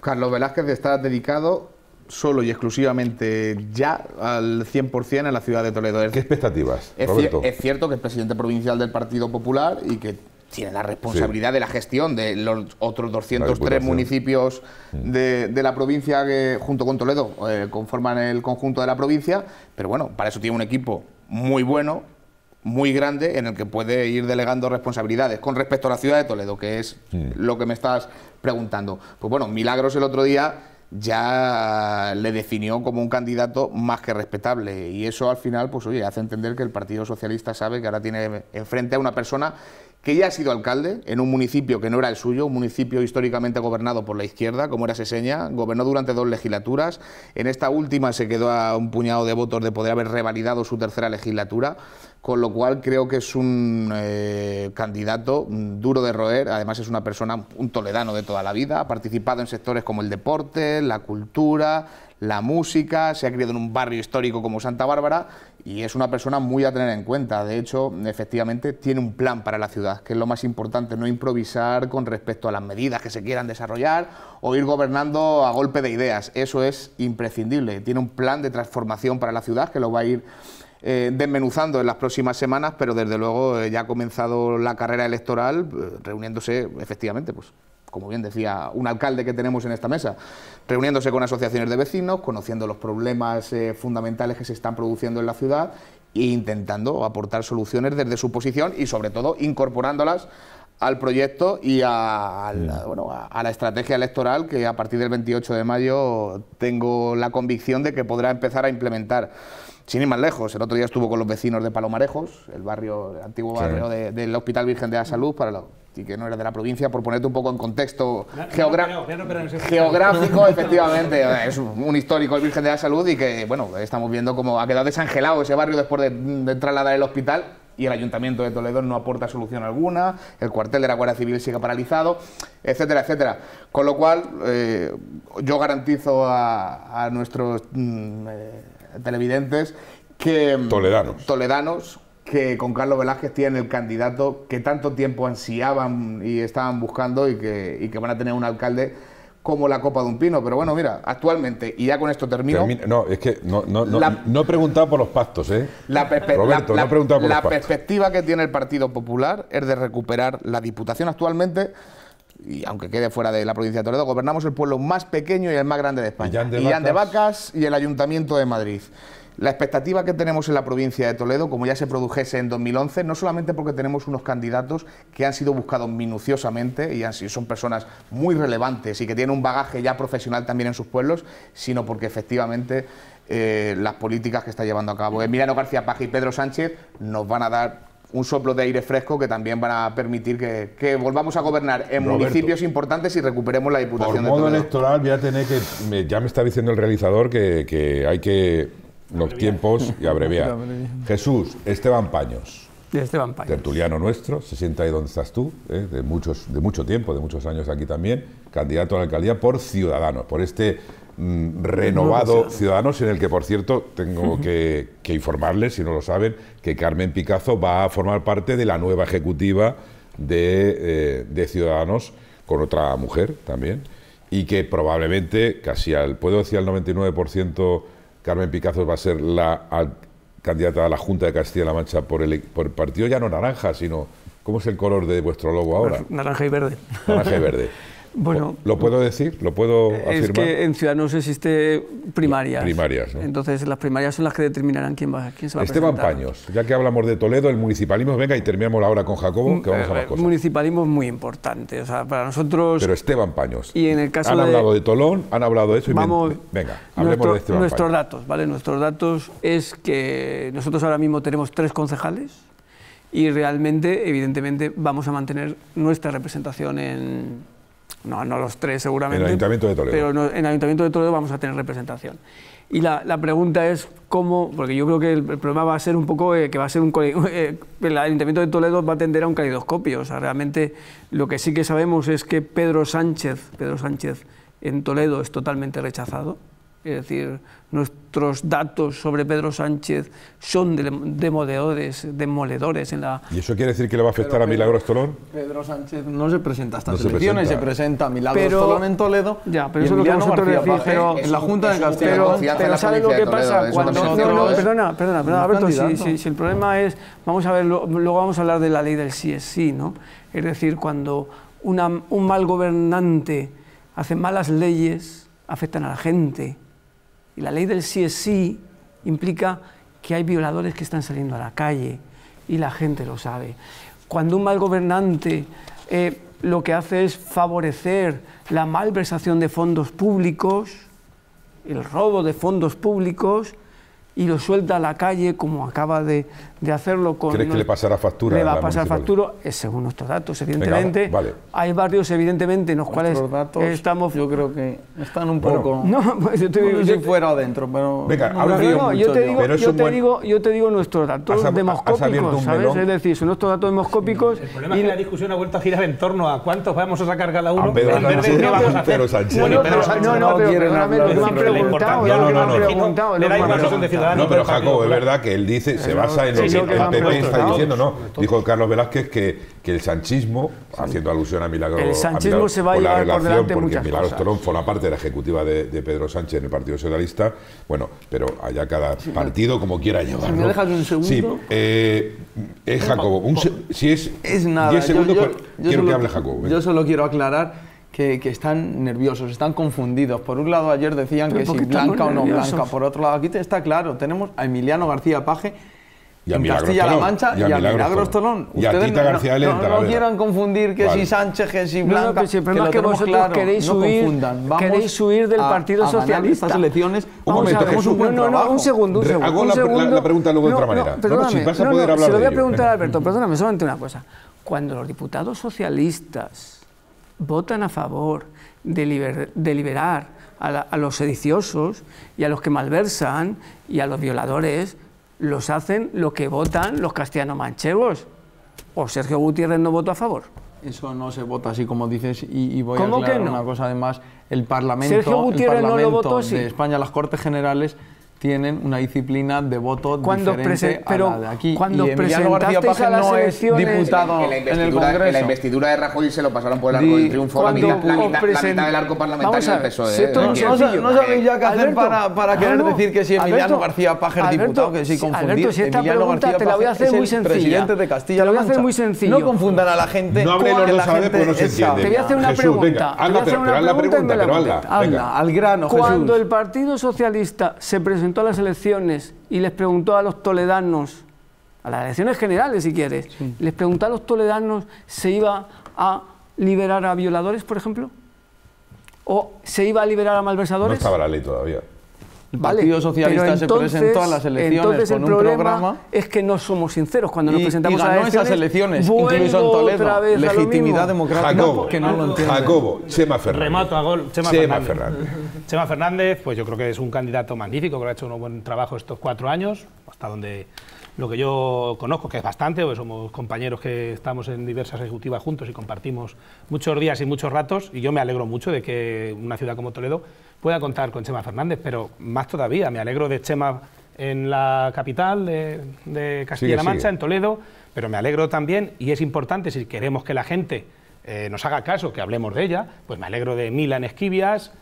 Carlos Velázquez está dedicado solo y exclusivamente ya al 100% en la ciudad de Toledo. ¿Qué expectativas? Es, es cierto que es presidente provincial del Partido Popular y que tiene la responsabilidad de la gestión de los otros 203 municipios mm. de, la provincia que junto con Toledo eh, conforman el conjunto de la provincia, pero bueno, para eso tiene un equipo muy bueno, muy grande, en el que puede ir delegando responsabilidades. Con respecto a la ciudad de Toledo, que es mm. lo que me estás preguntando, pues bueno, Milagros el otro día ya le definió como un candidato más que respetable. Y eso al final, pues oye, hace entender que el Partido Socialista sabe que ahora tiene enfrente a una persona que ya ha sido alcalde en un municipio que no era el suyo, un municipio históricamente gobernado por la izquierda, como era Seseña, gobernó durante dos legislaturas, en esta última se quedó a un puñado de votos de poder haber revalidado su tercera legislatura, con lo cual creo que es un eh, candidato mm, duro de roer, además es una persona, un toledano de toda la vida, ha participado en sectores como el deporte, la cultura, la música, se ha criado en un barrio histórico como Santa Bárbara y es una persona muy a tener en cuenta. De hecho, efectivamente, tiene un plan para la ciudad, que es lo más importante, no improvisar con respecto a las medidas que se quieran desarrollar o ir gobernando a golpe de ideas. Eso es imprescindible. Tiene un plan de transformación para la ciudad que lo va a ir eh, desmenuzando en las próximas semanas, pero desde luego eh, ya ha comenzado la carrera electoral eh, reuniéndose efectivamente pues, como bien decía un alcalde que tenemos en esta mesa, reuniéndose con asociaciones de vecinos, conociendo los problemas eh, fundamentales que se están produciendo en la ciudad e intentando aportar soluciones desde su posición y sobre todo incorporándolas al proyecto y a, la, estrategia electoral que a partir del 28 de mayo tengo la convicción de que podrá empezar a implementar. Sin ir más lejos, el otro día estuvo con los vecinos de Palomarejos, el barrio, antiguo barrio del Hospital Virgen de la Salud, para la, y que no era de la provincia, por ponerte un poco en contexto geográfico, efectivamente, es un histórico el Virgen de la Salud y que, bueno, estamos viendo cómo ha quedado desangelado ese barrio después de, trasladar el hospital y el Ayuntamiento de Toledo no aporta solución alguna, el cuartel de la Guardia Civil sigue paralizado, etcétera, etcétera. Con lo cual, eh, yo garantizo a, nuestros mm, eh, televidentes que... Mm, toledanos. Toledanos que con Carlos Velázquez tienen el candidato que tanto tiempo ansiaban y estaban buscando y que, y que van a tener un alcalde como la copa de un pino. Pero bueno, mira, actualmente, y ya con esto termino. no, es que no, no, no, no, he preguntado por los pactos, ¿eh? La, perspectiva que tiene el Partido Popular es de recuperar la Diputación actualmente. Y aunque quede fuera de la provincia de Toledo, gobernamos el pueblo más pequeño y el más grande de España. llan de, Vacas y el Ayuntamiento de Madrid. La expectativa que tenemos en la provincia de Toledo, como ya se produjese en 2011, no solamente porque tenemos unos candidatos que han sido buscados minuciosamente y son personas muy relevantes y que tienen un bagaje ya profesional también en sus pueblos, sino porque efectivamente eh, las políticas que está llevando a cabo Emiliano García Paja y Pedro Sánchez nos van a dar un soplo de aire fresco que también van a permitir que, volvamos a gobernar en municipios importantes y recuperemos la diputación por modo electoral voy a tener que... ya me está diciendo el realizador que hay que los tiempos y abreviar. Jesús, Esteban Paños. Esteban Paños. Tertuliano nuestro, se sienta ahí donde estás tú, ¿eh? de, muchos, de mucho tiempo, de muchos años aquí también, candidato a la alcaldía por Ciudadanos, por este mm, renovado Ciudadanos, en el que, por cierto, tengo que, informarles, si no lo saben, que Carmen Picazo va a formar parte de la nueva ejecutiva de, eh, de, Ciudadanos con otra mujer también y que probablemente, casi al, puedo decir al 99% Carmen Picazos va a ser la candidata a la Junta de Castilla-La Mancha por el, por partido ya no naranja, sino... ¿Cómo es el color de vuestro logo ahora? Naranja y verde. Naranja y verde. Bueno, lo puedo decir, lo puedo afirmar. Es que en Ciudadanos existe primarias. Primarias. ¿no? Entonces las primarias son las que determinarán quién, va, quién se va a presentar. Paños, ya que hablamos de Toledo, el municipalismo, venga y terminamos la hora con Jacobo, mm, que vamos a más eh, eh, cosas. El municipalismo es muy importante, o sea, para nosotros. Pero Esteban Paños. Y en el caso han hablado de Tolón, han hablado de eso. Y venga, hablemos de Esteban Nuestros datos, ¿vale? Nuestros datos es que nosotros ahora mismo tenemos tres concejales y realmente, evidentemente, vamos a mantener nuestra representación en no, no los tres seguramente. En el Ayuntamiento de Toledo. Pero en el Ayuntamiento de Toledo vamos a tener representación. Y la, la pregunta es cómo, porque yo creo que el, problema va a ser un poco eh, que va a ser un. Eh, el Ayuntamiento de Toledo va a tender a un calidoscopio. O sea, realmente lo que sí que sabemos es que Pedro Sánchez, Pedro Sánchez en Toledo es totalmente rechazado. Es decir, nuestros datos sobre Pedro Sánchez son demoledores, en la... ¿Y eso quiere decir que le va a afectar a Milagros Tolón? Pedro Sánchez no se presenta a estas no elecciones, se presenta, Milagros Tolón en Toledo ya, pero eso es lo que pero, en la Junta de Castilla. Pero, pero ¿sabes lo que pasa? cuando, ¿eh? perdona, perdona, perdona Alberto, si, el problema es... Vamos a ver, luego vamos a hablar de la ley del sí es sí, ¿no? Es decir, cuando una, un mal gobernante hace malas leyes, afectan a la gente y la ley del sí es sí implica que hay violadores que están saliendo a la calle y la gente lo sabe. Cuando un mal gobernante eh, lo que hace es favorecer la malversación de fondos públicos, el robo de fondos públicos, y lo suelta a la calle, como acaba de de hacerlo con... ¿Crees que le pasará factura? Le va a pasar factura, según nuestros datos, evidentemente. vale. Hay barrios, evidentemente, en los cuales estamos... Yo creo que están un poco... No, pues yo Yo, fuera adentro, pero... Venga, no, ahora yo, te digo, yo, te digo, yo te digo nuestros datos demoscópicos, ¿sabes? Es decir, son nuestros datos demoscópicos... El problema y... es que la discusión ha vuelto a girar en torno a cuántos vamos a sacar cada uno... A Pedro, Sánchez. no, no, pero perdóname, me han preguntado... No, no, no. de No, pero Jacob, es verdad que él dice, se basa en el PP está diciendo, no. Dijo Carlos Velázquez que, el sanchismo, haciendo alusión a Milagro. El sanchismo se va a parte de la ejecutiva de, Pedro Sánchez en el Partido Socialista. Bueno, pero allá cada partido como quiera llevar. Eh, si es Jacobo. si es. nada. Pues, yo, quiero solo, que hable Jacobo. ¿eh? Yo solo quiero aclarar. Que, están nerviosos, están confundidos. Por un lado ayer decían que si blanca o no blanca, por otro lado aquí está claro, tenemos a Emiliano García Paje y a en Castilla-La Mancha y a, Milagros Tolón. Y a Tita García No, no, no quieran confundir que si Sánchez, que si Blanca, no, no, el problema es que vosotros queréis, huir del Partido Socialista. Estas elecciones. Un momento, un, no, no, un segundo, un segundo. Hago la, pregunta luego de otra manera. No, si vas a poder hablar se lo voy a preguntar a Alberto, perdóname, solamente una cosa. Cuando los diputados socialistas votan a favor de liberar a los sediciosos y a los que malversan y a los violadores, los hacen lo que votan los castellano manchegos. ¿O Sergio Gutiérrez no votó a favor? Eso no se vota así como dices y, voy a aclarar una cosa además. El Parlamento, Sergio de España, las Cortes Generales tienen una disciplina de voto cuando diferente a la de aquí. Cuando y a García elecciones no es diputado en, el Congreso. En la investidura de Rajoy se lo pasaron por el arco del triunfo, la mitad, la, mitad, del arco parlamentario empezó PSOE. Eh, no, no, sabéis ya qué hacer para, para querer decir que si Emiliano García Paje es diputado, que si confundir. Emiliano pregunta García te la voy a hacer muy sencilla. presidente de Castilla Te la voy a hacer muy sencillo. No confundan a la gente. No hable los dos a la pues no se entiende. Te voy a hacer una pregunta. Hazla, pero haz la pregunta, pero hazla. Al grano, Cuando el Partido Socialista se presentó a las elecciones y les preguntó a los toledanos, a las elecciones generales si quieres, les preguntó a los toledanos, ¿se iba a liberar a violadores, por ejemplo? ¿O se iba a liberar a malversadores? No estaba la ley todavía. El Partido Socialista se presentó a las elecciones con un programa. Es que no somos sinceros cuando nos presentamos y ganó a esas elecciones, incluso en Toledo. Legitimidad democrática Jacobo, que no lo entiende. Jacobo, Chema Fernández. Remato a gol. Chema, Fernández. Chema Fernández, pues yo creo que es un candidato magnífico, que ha hecho un buen trabajo estos cuatro años, hasta donde lo que yo conozco, que es bastante, porque somos compañeros que estamos en diversas ejecutivas juntos y compartimos muchos días y muchos ratos, y yo me alegro mucho de que una ciudad como Toledo pueda contar con Chema Fernández, pero más todavía, me alegro de Chema en la capital de, Castilla-La Mancha, en Toledo, pero me alegro también, y es importante si queremos que la gente eh, nos haga caso, que hablemos de ella, pues me alegro de Milan Esquivias,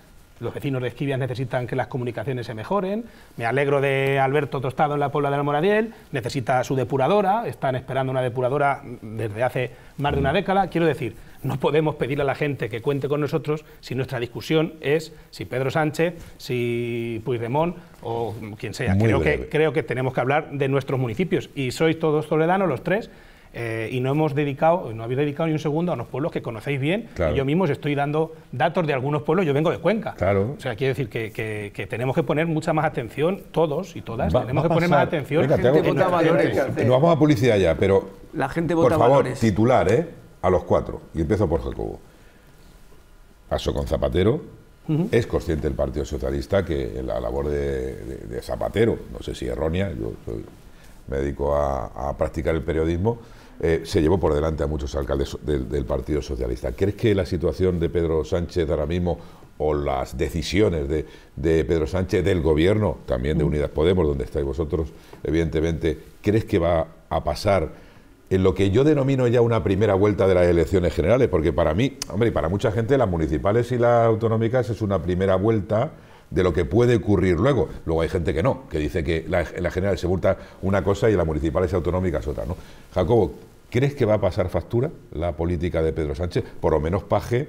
los vecinos de Esquivias necesitan que las comunicaciones se mejoren, me alegro de Alberto Tostado en la Puebla la Moradiel, necesita su depuradora, están esperando una depuradora desde hace más de una década, quiero decir, no podemos pedir a la gente que cuente con nosotros si nuestra discusión es si Pedro Sánchez, si Puigdemont o quien sea. creo que, creo que tenemos que hablar de nuestros municipios y sois todos toledanos los tres eh, y no hemos dedicado, no habéis dedicado ni un segundo a unos pueblos que conocéis bien. yo mismo os estoy dando datos de algunos pueblos, yo vengo de Cuenca. O sea, quiero decir que, tenemos que poner mucha más atención, todos y todas, tenemos que poner más atención. la gente vota valores. Nos vamos a publicidad ya, pero. La gente vota Por favor, valores. titular, ¿eh? A los cuatro. Y empiezo por Jacobo. Paso con Zapatero, Es consciente el Partido Socialista que la labor de, Zapatero, no sé si errónea, yo, me dedico a, a, practicar el periodismo, eh, se llevó por delante a muchos alcaldes del, Partido Socialista. ¿Crees que la situación de Pedro Sánchez ahora mismo o las decisiones de, Pedro Sánchez, del gobierno, también de mm. Unidas Podemos, donde estáis vosotros, evidentemente, crees que va a pasar en lo que yo denomino ya una primera vuelta de las elecciones generales, porque para mí, hombre, y para mucha gente, las municipales y las autonómicas es una primera vuelta de lo que puede ocurrir luego. Luego hay gente que no, que dice que la, general se multa una cosa y la municipal es autonómica es otra. ¿no? Jacobo, ¿crees que va a pasar factura la política de Pedro Sánchez? Por lo menos Paje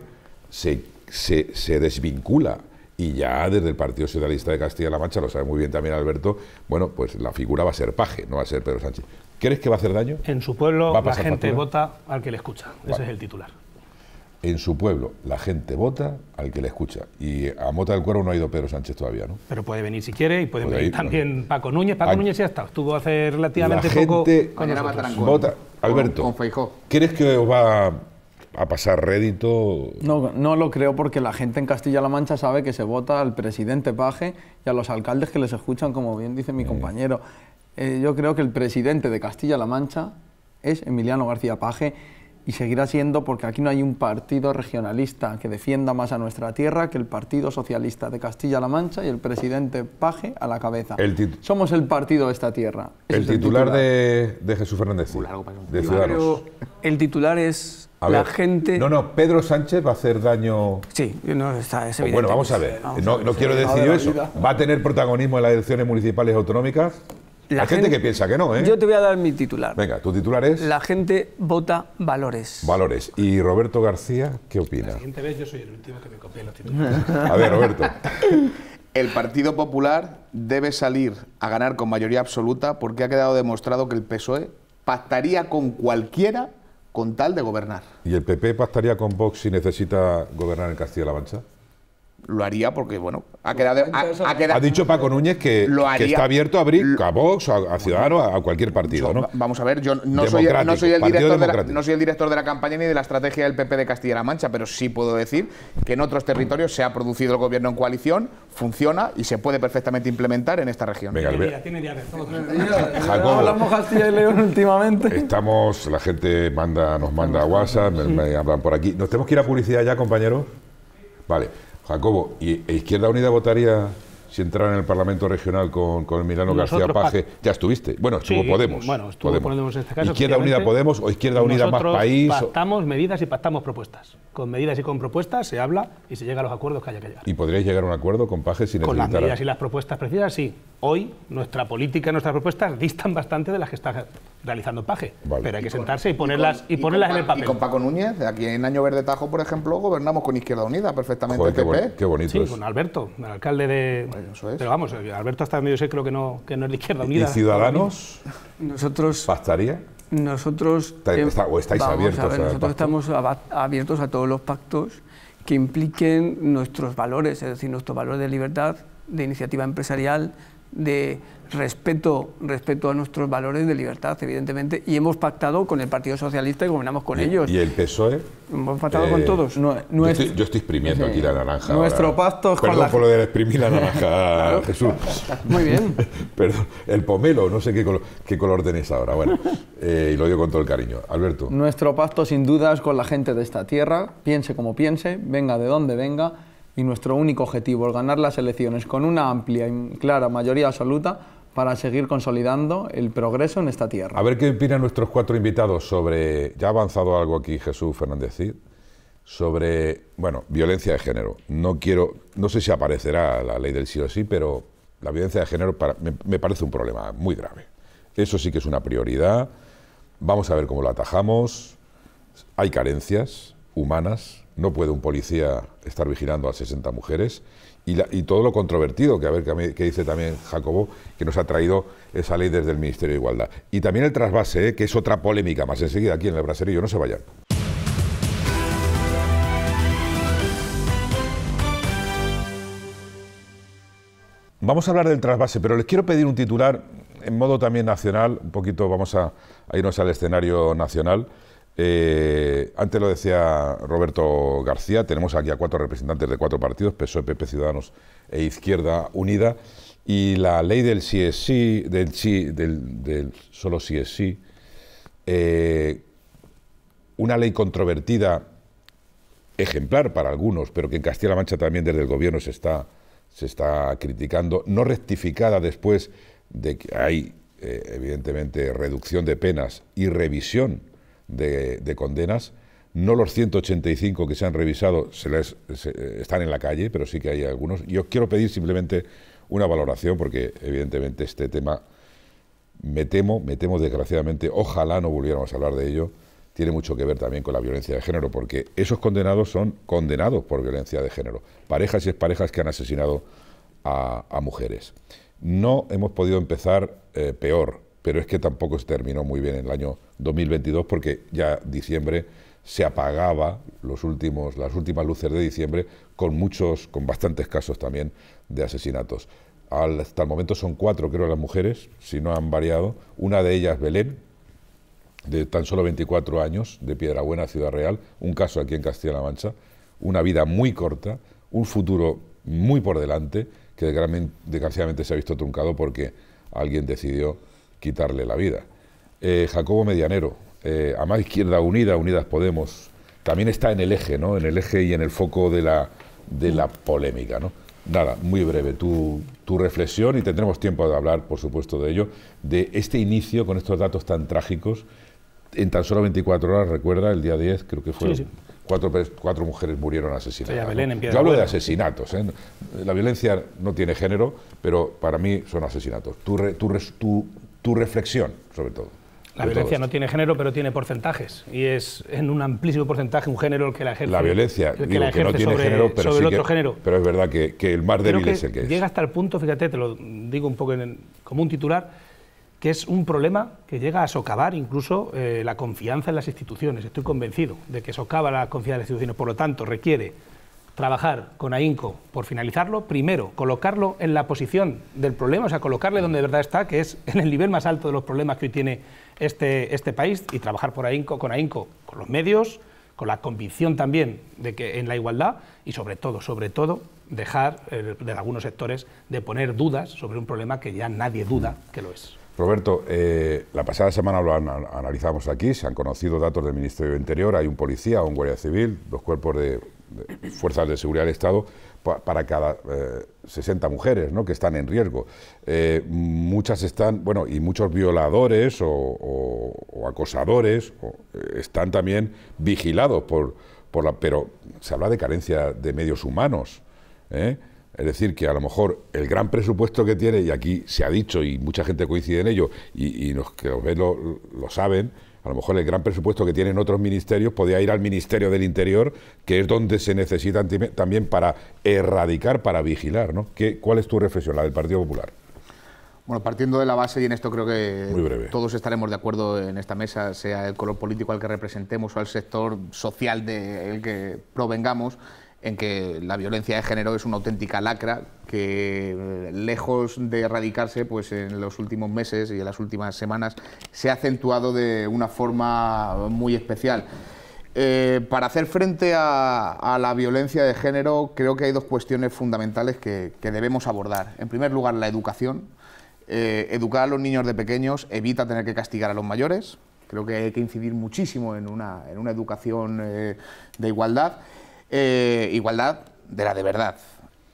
se, se, desvincula y ya desde el Partido Socialista de Castilla-La Mancha, lo sabe muy bien también Alberto, bueno, pues la figura va a ser Paje, no va a ser Pedro Sánchez. ¿Crees que va a hacer daño? En su pueblo la gente vota al que le escucha, ese es el titular en su pueblo la gente vota al que le escucha. Y a Mota del Cuervo no ha ido Pedro Sánchez todavía, ¿no? Pero puede venir si quiere y puede, venir también Paco Núñez. Paco Núñez ya está, estuvo hace relativamente poco con vota. Alberto, ¿crees que os va a pasar rédito? No, no lo creo porque la gente en Castilla-La Mancha sabe que se vota al presidente Paje y a los alcaldes que les escuchan, como bien dice mi eh. compañero. Eh, yo creo que el presidente de Castilla-La Mancha es Emiliano García Paje y seguirá siendo porque aquí no hay un partido regionalista que defienda más a nuestra tierra que el Partido Socialista de Castilla-La Mancha y el presidente Paje a la cabeza. Somos el partido de esta tierra. El, titular de, Jesús Fernández. el titular es la gente. No, no, Pedro Sánchez va a hacer daño. Sí, no, está, es evidente. Bueno, vamos a ver. no, quiero decir eso. ¿Va a tener protagonismo en las elecciones municipales autonómicas? La gente, que piensa que no, ¿eh? Yo te voy a dar mi titular. Venga, tu titular es. La gente vota valores. Valores. ¿Y Roberto García qué opina? La siguiente vez yo soy el último que me a ver, Roberto. El Partido Popular debe salir a ganar con mayoría absoluta porque ha quedado demostrado que el PSOE pactaría con cualquiera con tal de gobernar. ¿Y el PP pactaría con Vox si necesita gobernar en Castilla-La Mancha? lo haría porque, bueno, ha pues quedado... Ha, dicho Paco Núñez que, está abierto a abrir a Vox, a, a Ciudadanos, a, cualquier partido, ¿no? Vamos a ver, yo no soy, no soy, el director de la, no soy el director de la campaña ni de la estrategia del PP de Castilla-La Mancha, pero sí puedo decir que en otros territorios se ha producido el gobierno en coalición, funciona y se puede perfectamente implementar en esta región. Venga, tiene hablamos Castilla y León últimamente. Estamos, la gente manda, nos manda WhatsApp, me, me hablan por aquí. ¿Nos tenemos que ir a publicidad ya, compañero? Vale. Jacobo, ¿y e Izquierda Unida votaría si entrara en el Parlamento Regional con, el Milano García Paje? Ya estuviste. Bueno, estuvo Podemos. Bueno, estuvo Podemos. en este caso, ¿Izquierda Unida Podemos o Izquierda Unida Más País? Pactamos medidas y pactamos propuestas. Con medidas y con propuestas se habla y se llega a los acuerdos que haya que llegar. ¿Y podríais llegar a un acuerdo con Paje sin necesitar...? Con las medidas y las propuestas precisas, sí. Hoy nuestra política, y nuestras propuestas distan bastante de las que está realizando paje. Pero hay que sentarse y ponerlas, y, ponerlas en el papel. Y con Paco Núñez, aquí en Año Verde Tajo, por ejemplo, gobernamos con Izquierda Unida perfectamente Qué, bonito. Sí, con Alberto, el alcalde de. Pero vamos, Alberto en medio sé creo que no, que no es de Izquierda Unida. ¿Y Ciudadanos? Nosotros. ¿Pastaría? Nosotros. Em- ¿O estáis abiertos Nosotros estamos abiertos a todos los pactos que impliquen nuestros valores, es decir, nuestro valor de libertad, de iniciativa empresarial, de respeto, respeto a nuestros valores de libertad, evidentemente, y hemos pactado con el Partido Socialista y gobernamos con ellos. ¿Y el PSOE? Hemos pactado con eh, todos. yo, estoy, exprimiendo aquí la naranja. Nuestro pacto es Perdón con por lo de exprimir la naranja, Jesús. Muy bien. Perdón, el pomelo, no sé qué color, qué tenés ahora. Bueno, eh, y lo digo con todo el cariño. Alberto. Nuestro pacto, sin dudas, con la gente de esta tierra, piense como piense, venga de donde venga y nuestro único objetivo es ganar las elecciones con una amplia y clara mayoría absoluta para seguir consolidando el progreso en esta tierra. A ver qué opinan nuestros cuatro invitados sobre, ya ha avanzado algo aquí Jesús Fernández Cid, sobre, bueno, violencia de género. No quiero, no sé si aparecerá la ley del sí o sí, pero la violencia de género me, me parece un problema muy grave. Eso sí que es una prioridad. Vamos a ver cómo lo atajamos. Hay carencias humanas, no puede un policía estar vigilando a 60 mujeres. Y, todo lo controvertido que, a ver, que, dice también Jacobo, que nos ha traído esa ley desde el Ministerio de Igualdad. Y también el trasvase, eh, que es otra polémica más enseguida aquí en el Braserillo. No se vayan. Vamos a hablar del trasvase, pero les quiero pedir un titular en modo también nacional, un poquito vamos a irnos al escenario nacional. Eh, antes lo decía Roberto García, tenemos aquí a cuatro representantes de cuatro partidos, PSOE, PP, Ciudadanos e Izquierda Unida, y la ley del sí es sí, del sí, del, solo sí es sí, eh, una ley controvertida, ejemplar para algunos, pero que en Castilla-La Mancha también desde el gobierno se está, se está criticando, no rectificada después de que hay, eh, evidentemente, reducción de penas y revisión de, condenas. No los 185 que se han revisado se les, eh, están en la calle, pero sí que hay algunos. Yo quiero pedir simplemente una valoración, porque evidentemente este tema, me temo, me temo desgraciadamente, ojalá no volviéramos a hablar de ello, tiene mucho que ver también con la violencia de género, porque esos condenados son condenados por violencia de género, parejas y exparejas que han asesinado a, mujeres. No hemos podido empezar eh, peor pero es que tampoco se terminó muy bien en el año 2022 porque ya diciembre se apagaba los últimos, las últimas luces de diciembre con muchos, con bastantes casos también de asesinatos. hasta el momento son cuatro, creo, las mujeres, si no han variado. Una de ellas, Belén, de tan solo 24 años, de Piedrabuena, Ciudad Real, un caso aquí en Castilla-La Mancha, una vida muy corta, un futuro muy por delante, que desgraciadamente se ha visto truncado porque alguien decidió quitarle la vida. Eh, Jacobo Medianero, eh, a más Izquierda Unida, Unidas Podemos, también está en el eje, ¿no? En el eje y en el foco de la, de la polémica, ¿no? Nada, muy breve, tu, tu reflexión y tendremos tiempo de hablar, por supuesto, de ello, de este inicio con estos datos tan trágicos. En tan solo 24 horas, recuerda, el día 10, creo que fue, Cuatro, cuatro, mujeres murieron asesinadas. Yo hablo de asesinatos. ¿eh? La violencia no tiene género, pero para mí son asesinatos. Tu, tu, tu tu reflexión, sobre todo. La violencia no tiene género, pero tiene porcentajes. Y es en un amplísimo porcentaje un género el que la ejerce. La violencia, digo, tiene sobre, género, pero el otro género. Pero es verdad que, que el más débil es el que es. Llega hasta el punto, fíjate, te lo digo un poco en como un titular, que es un problema que llega a socavar incluso eh, la confianza en las instituciones. Estoy convencido de que socava la confianza en las instituciones. Por lo tanto, requiere trabajar con AINCO por finalizarlo, primero colocarlo en la posición del problema, o sea, colocarle donde de verdad está, que es en el nivel más alto de los problemas que hoy tiene este, este país, y trabajar por ahínco, con AINCO, con los medios, con la convicción también de que en la igualdad y sobre todo, sobre todo, dejar eh, de algunos sectores de poner dudas sobre un problema que ya nadie duda que lo es. Roberto, eh, la pasada semana lo analizamos aquí, se han conocido datos del Ministerio de Interior, hay un policía, un guardia civil, dos cuerpos de fuerzas de seguridad del Estado para cada 60 eh, mujeres ¿no? que están en riesgo. Eh, muchas están, bueno, y muchos violadores o, acosadores eh, están también vigilados por, por la... Pero se habla de carencia de medios humanos. Es decir, que a lo mejor el gran presupuesto que tiene, y aquí se ha dicho y mucha gente coincide en ello, y, los que los ven lo saben, a lo mejor el gran presupuesto que tienen otros ministerios podría ir al Ministerio del Interior, que es donde se necesitan también para erradicar, para vigilar. ¿no? ¿Cuál es tu reflexión, la del Partido Popular? Bueno, partiendo de la base, y en esto creo que todos estaremos de acuerdo en esta mesa, sea el color político al que representemos o al sector social del que provengamos, en que la violencia de género es una auténtica lacra que eh, lejos de erradicarse, pues en los últimos meses y en las últimas semanas se ha acentuado de una forma muy especial. Eh, para hacer frente a, la violencia de género creo que hay dos cuestiones fundamentales que, debemos abordar. En primer lugar, la educación. Eh, educar a los niños de pequeños evita tener que castigar a los mayores. Creo que hay que incidir muchísimo en una, educación de igualdad. Eh, igualdad de la de verdad.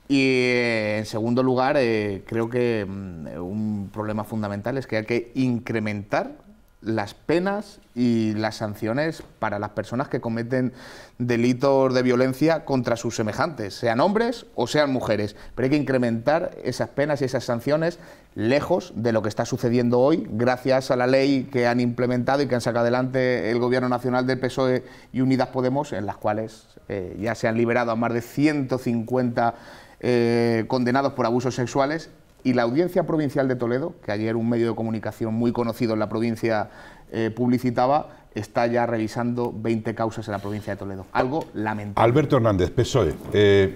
Y eh, en segundo lugar, eh, creo que mm, un problema fundamental es que hay que incrementar las penas y las sanciones para las personas que cometen delitos de violencia contra sus semejantes, sean hombres o sean mujeres. Pero hay que incrementar esas penas y esas sanciones lejos de lo que está sucediendo hoy, gracias a la ley que han implementado y que han sacado adelante el Gobierno Nacional del PSOE y Unidas Podemos, en las cuales eh, ya se han liberado a más de 150 eh, condenados por abusos sexuales y la Audiencia Provincial de Toledo, que ayer un medio de comunicación muy conocido en la provincia eh, publicitaba, está ya revisando 20 causas en la provincia de Toledo. Algo lamentable. Alberto Hernández, PSOE. Eh,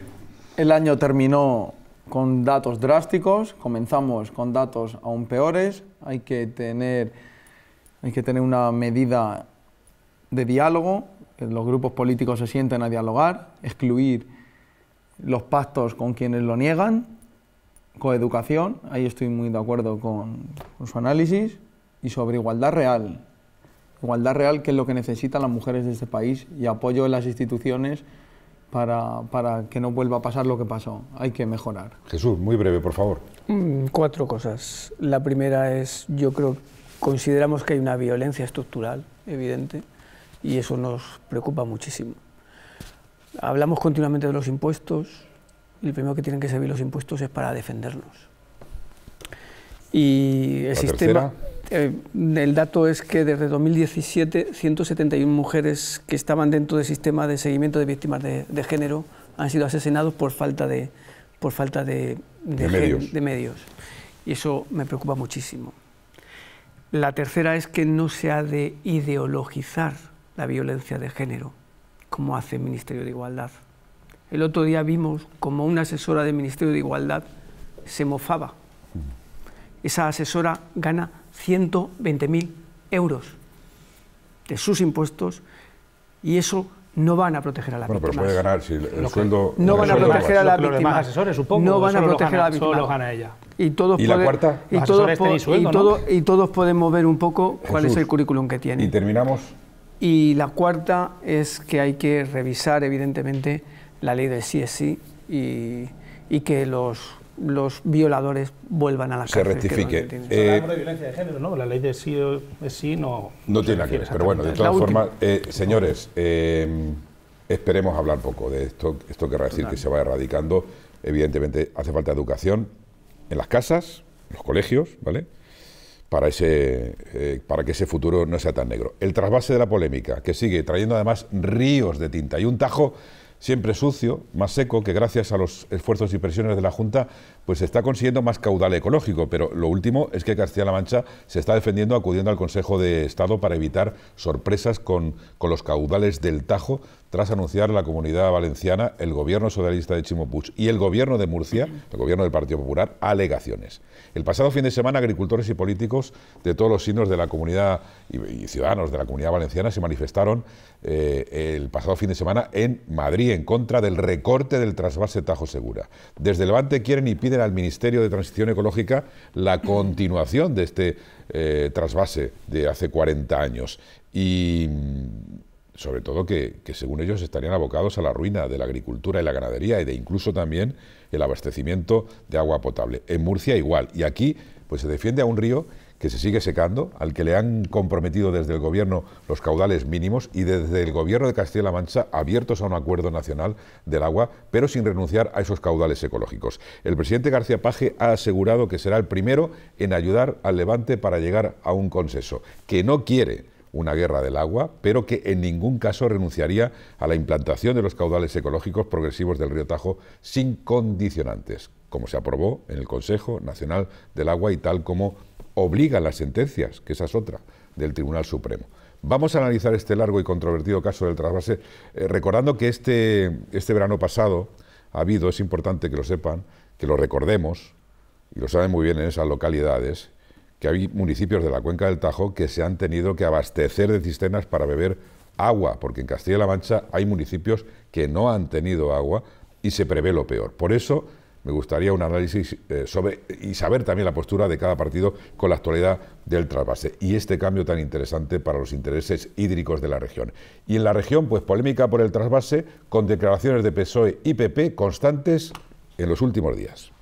El año terminó con datos drásticos, comenzamos con datos aún peores, hay que tener, hay que tener una medida de diálogo, que los grupos políticos se sienten a dialogar, excluir los pactos con quienes lo niegan, coeducación, ahí estoy muy de acuerdo con, su análisis, y sobre igualdad real. Igualdad real que es lo que necesitan las mujeres de este país y apoyo en las instituciones para, para que no vuelva a pasar lo que pasó. Hay que mejorar. Jesús, muy breve, por favor. Mm, cuatro cosas. La primera es, yo creo, consideramos que hay una violencia estructural evidente y eso nos preocupa muchísimo. Hablamos continuamente de los impuestos, el primero que tienen que servir los impuestos es para defendernos. Y el sistema... Eh, el dato es que desde 2017 171 mujeres que estaban dentro del sistema de seguimiento de víctimas de, género han sido asesinados por falta de, por falta de, medios. Y eso me preocupa muchísimo. La tercera es que no se ha de ideologizar la violencia de género, como hace el Ministerio de Igualdad. El otro día vimos como una asesora del Ministerio de Igualdad se mofaba. Esa asesora gana 120.000 euros de sus impuestos y eso no van a proteger a la bueno, Pero puede ganar, si el, sueldo... No van a proteger a la víctima. No van a proteger a las víctimas. Solo gana ella. Y, todos la Y y, todos podemos ver un poco cuál es el currículum que tiene. Y terminamos. Y la cuarta es que hay que revisar, evidentemente, la ley de sí es sí y, que los violadores vuelvan a la se Rectifique. Eh, género, ¿no? La ley de sí, es sí no... No, tiene nada que ver, pero bueno, de todas formas, eh, señores, eh, esperemos hablar poco de esto. Esto querrá decir que se va erradicando. Evidentemente hace falta educación en las casas, en los colegios, ¿vale? Para, ese, para que ese futuro no sea tan negro. El trasvase de la polémica, que sigue trayendo además ríos de tinta y un tajo siempre sucio, más seco, que gracias a los esfuerzos y presiones de la Junta pues se está consiguiendo más caudal ecológico, pero lo último es que Castilla-La Mancha se está defendiendo acudiendo al Consejo de Estado para evitar sorpresas con, con los caudales del Tajo tras anunciar la Comunidad Valenciana, el Gobierno Socialista de Chimo Puig y el Gobierno de Murcia, el Gobierno del Partido Popular, alegaciones. El pasado fin de semana, agricultores y políticos de todos los signos de la comunidad y, ciudadanos de la Comunidad Valenciana se manifestaron eh, el pasado fin de semana en Madrid en contra del recorte del trasvase Tajo Segura. Desde Levante quieren y piden al Ministerio de Transición Ecológica la continuación de este eh, trasvase de hace 40 años. Y mm, sobre todo que, que, según ellos estarían abocados a la ruina de la agricultura y la ganadería y de incluso también el abastecimiento de agua potable. En Murcia igual. Y aquí pues se defiende a un río que se sigue secando, al que le han comprometido desde el Gobierno los caudales mínimos y desde el Gobierno de Castilla-La Mancha abiertos a un acuerdo nacional del agua, pero sin renunciar a esos caudales ecológicos. El presidente García Page ha asegurado que será el primero en ayudar al Levante para llegar a un consenso, que no quiere una guerra del agua, pero que en ningún caso renunciaría a la implantación de los caudales ecológicos progresivos del río Tajo sin condicionantes, como se aprobó en el Consejo Nacional del Agua y tal como obligan las sentencias, que esa es otra, del Tribunal Supremo. Vamos a analizar este largo y controvertido caso del trasvase, eh, recordando que este, este verano pasado ha habido, es importante que lo sepan, que lo recordemos, y lo saben muy bien en esas localidades, que hay municipios de la cuenca del Tajo que se han tenido que abastecer de cisternas para beber agua, porque en Castilla-La Mancha hay municipios que no han tenido agua y se prevé lo peor. Por eso me gustaría un análisis eh, sobre y saber también la postura de cada partido con la actualidad del trasvase y este cambio tan interesante para los intereses hídricos de la región. Y en la región, pues polémica por el trasvase con declaraciones de PSOE y PP constantes en los últimos días.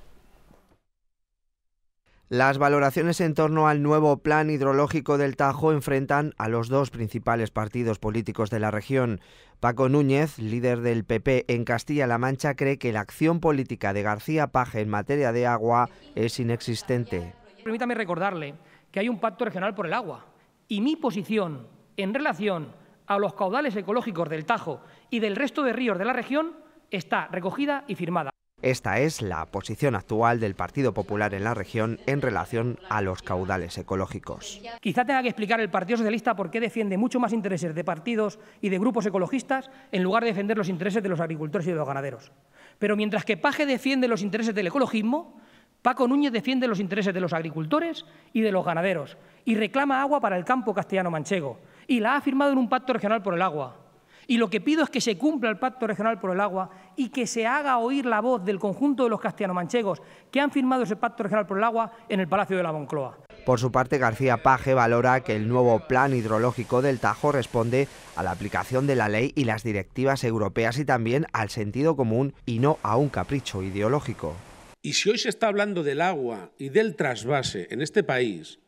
Las valoraciones en torno al nuevo plan hidrológico del Tajo enfrentan a los dos principales partidos políticos de la región. Paco Núñez, líder del PP en Castilla-La Mancha, cree que la acción política de García Paje en materia de agua es inexistente. Permítame recordarle que hay un pacto regional por el agua y mi posición en relación a los caudales ecológicos del Tajo y del resto de ríos de la región está recogida y firmada. Esta es la posición actual del Partido Popular en la región en relación a los caudales ecológicos. Quizá tenga que explicar el Partido Socialista por qué defiende mucho más intereses de partidos y de grupos ecologistas en lugar de defender los intereses de los agricultores y de los ganaderos. Pero mientras que Paje defiende los intereses del ecologismo, Paco Núñez defiende los intereses de los agricultores y de los ganaderos y reclama agua para el campo castellano-manchego y la ha firmado en un pacto regional por el agua. Y lo que pido es que se cumpla el Pacto Regional por el Agua y que se haga oír la voz del conjunto de los castellano-manchegos que han firmado ese Pacto Regional por el Agua en el Palacio de la Moncloa. Por su parte, García Paje valora que el nuevo plan hidrológico del Tajo responde a la aplicación de la ley y las directivas europeas y también al sentido común y no a un capricho ideológico. Y si hoy se está hablando del agua y del trasvase en este país,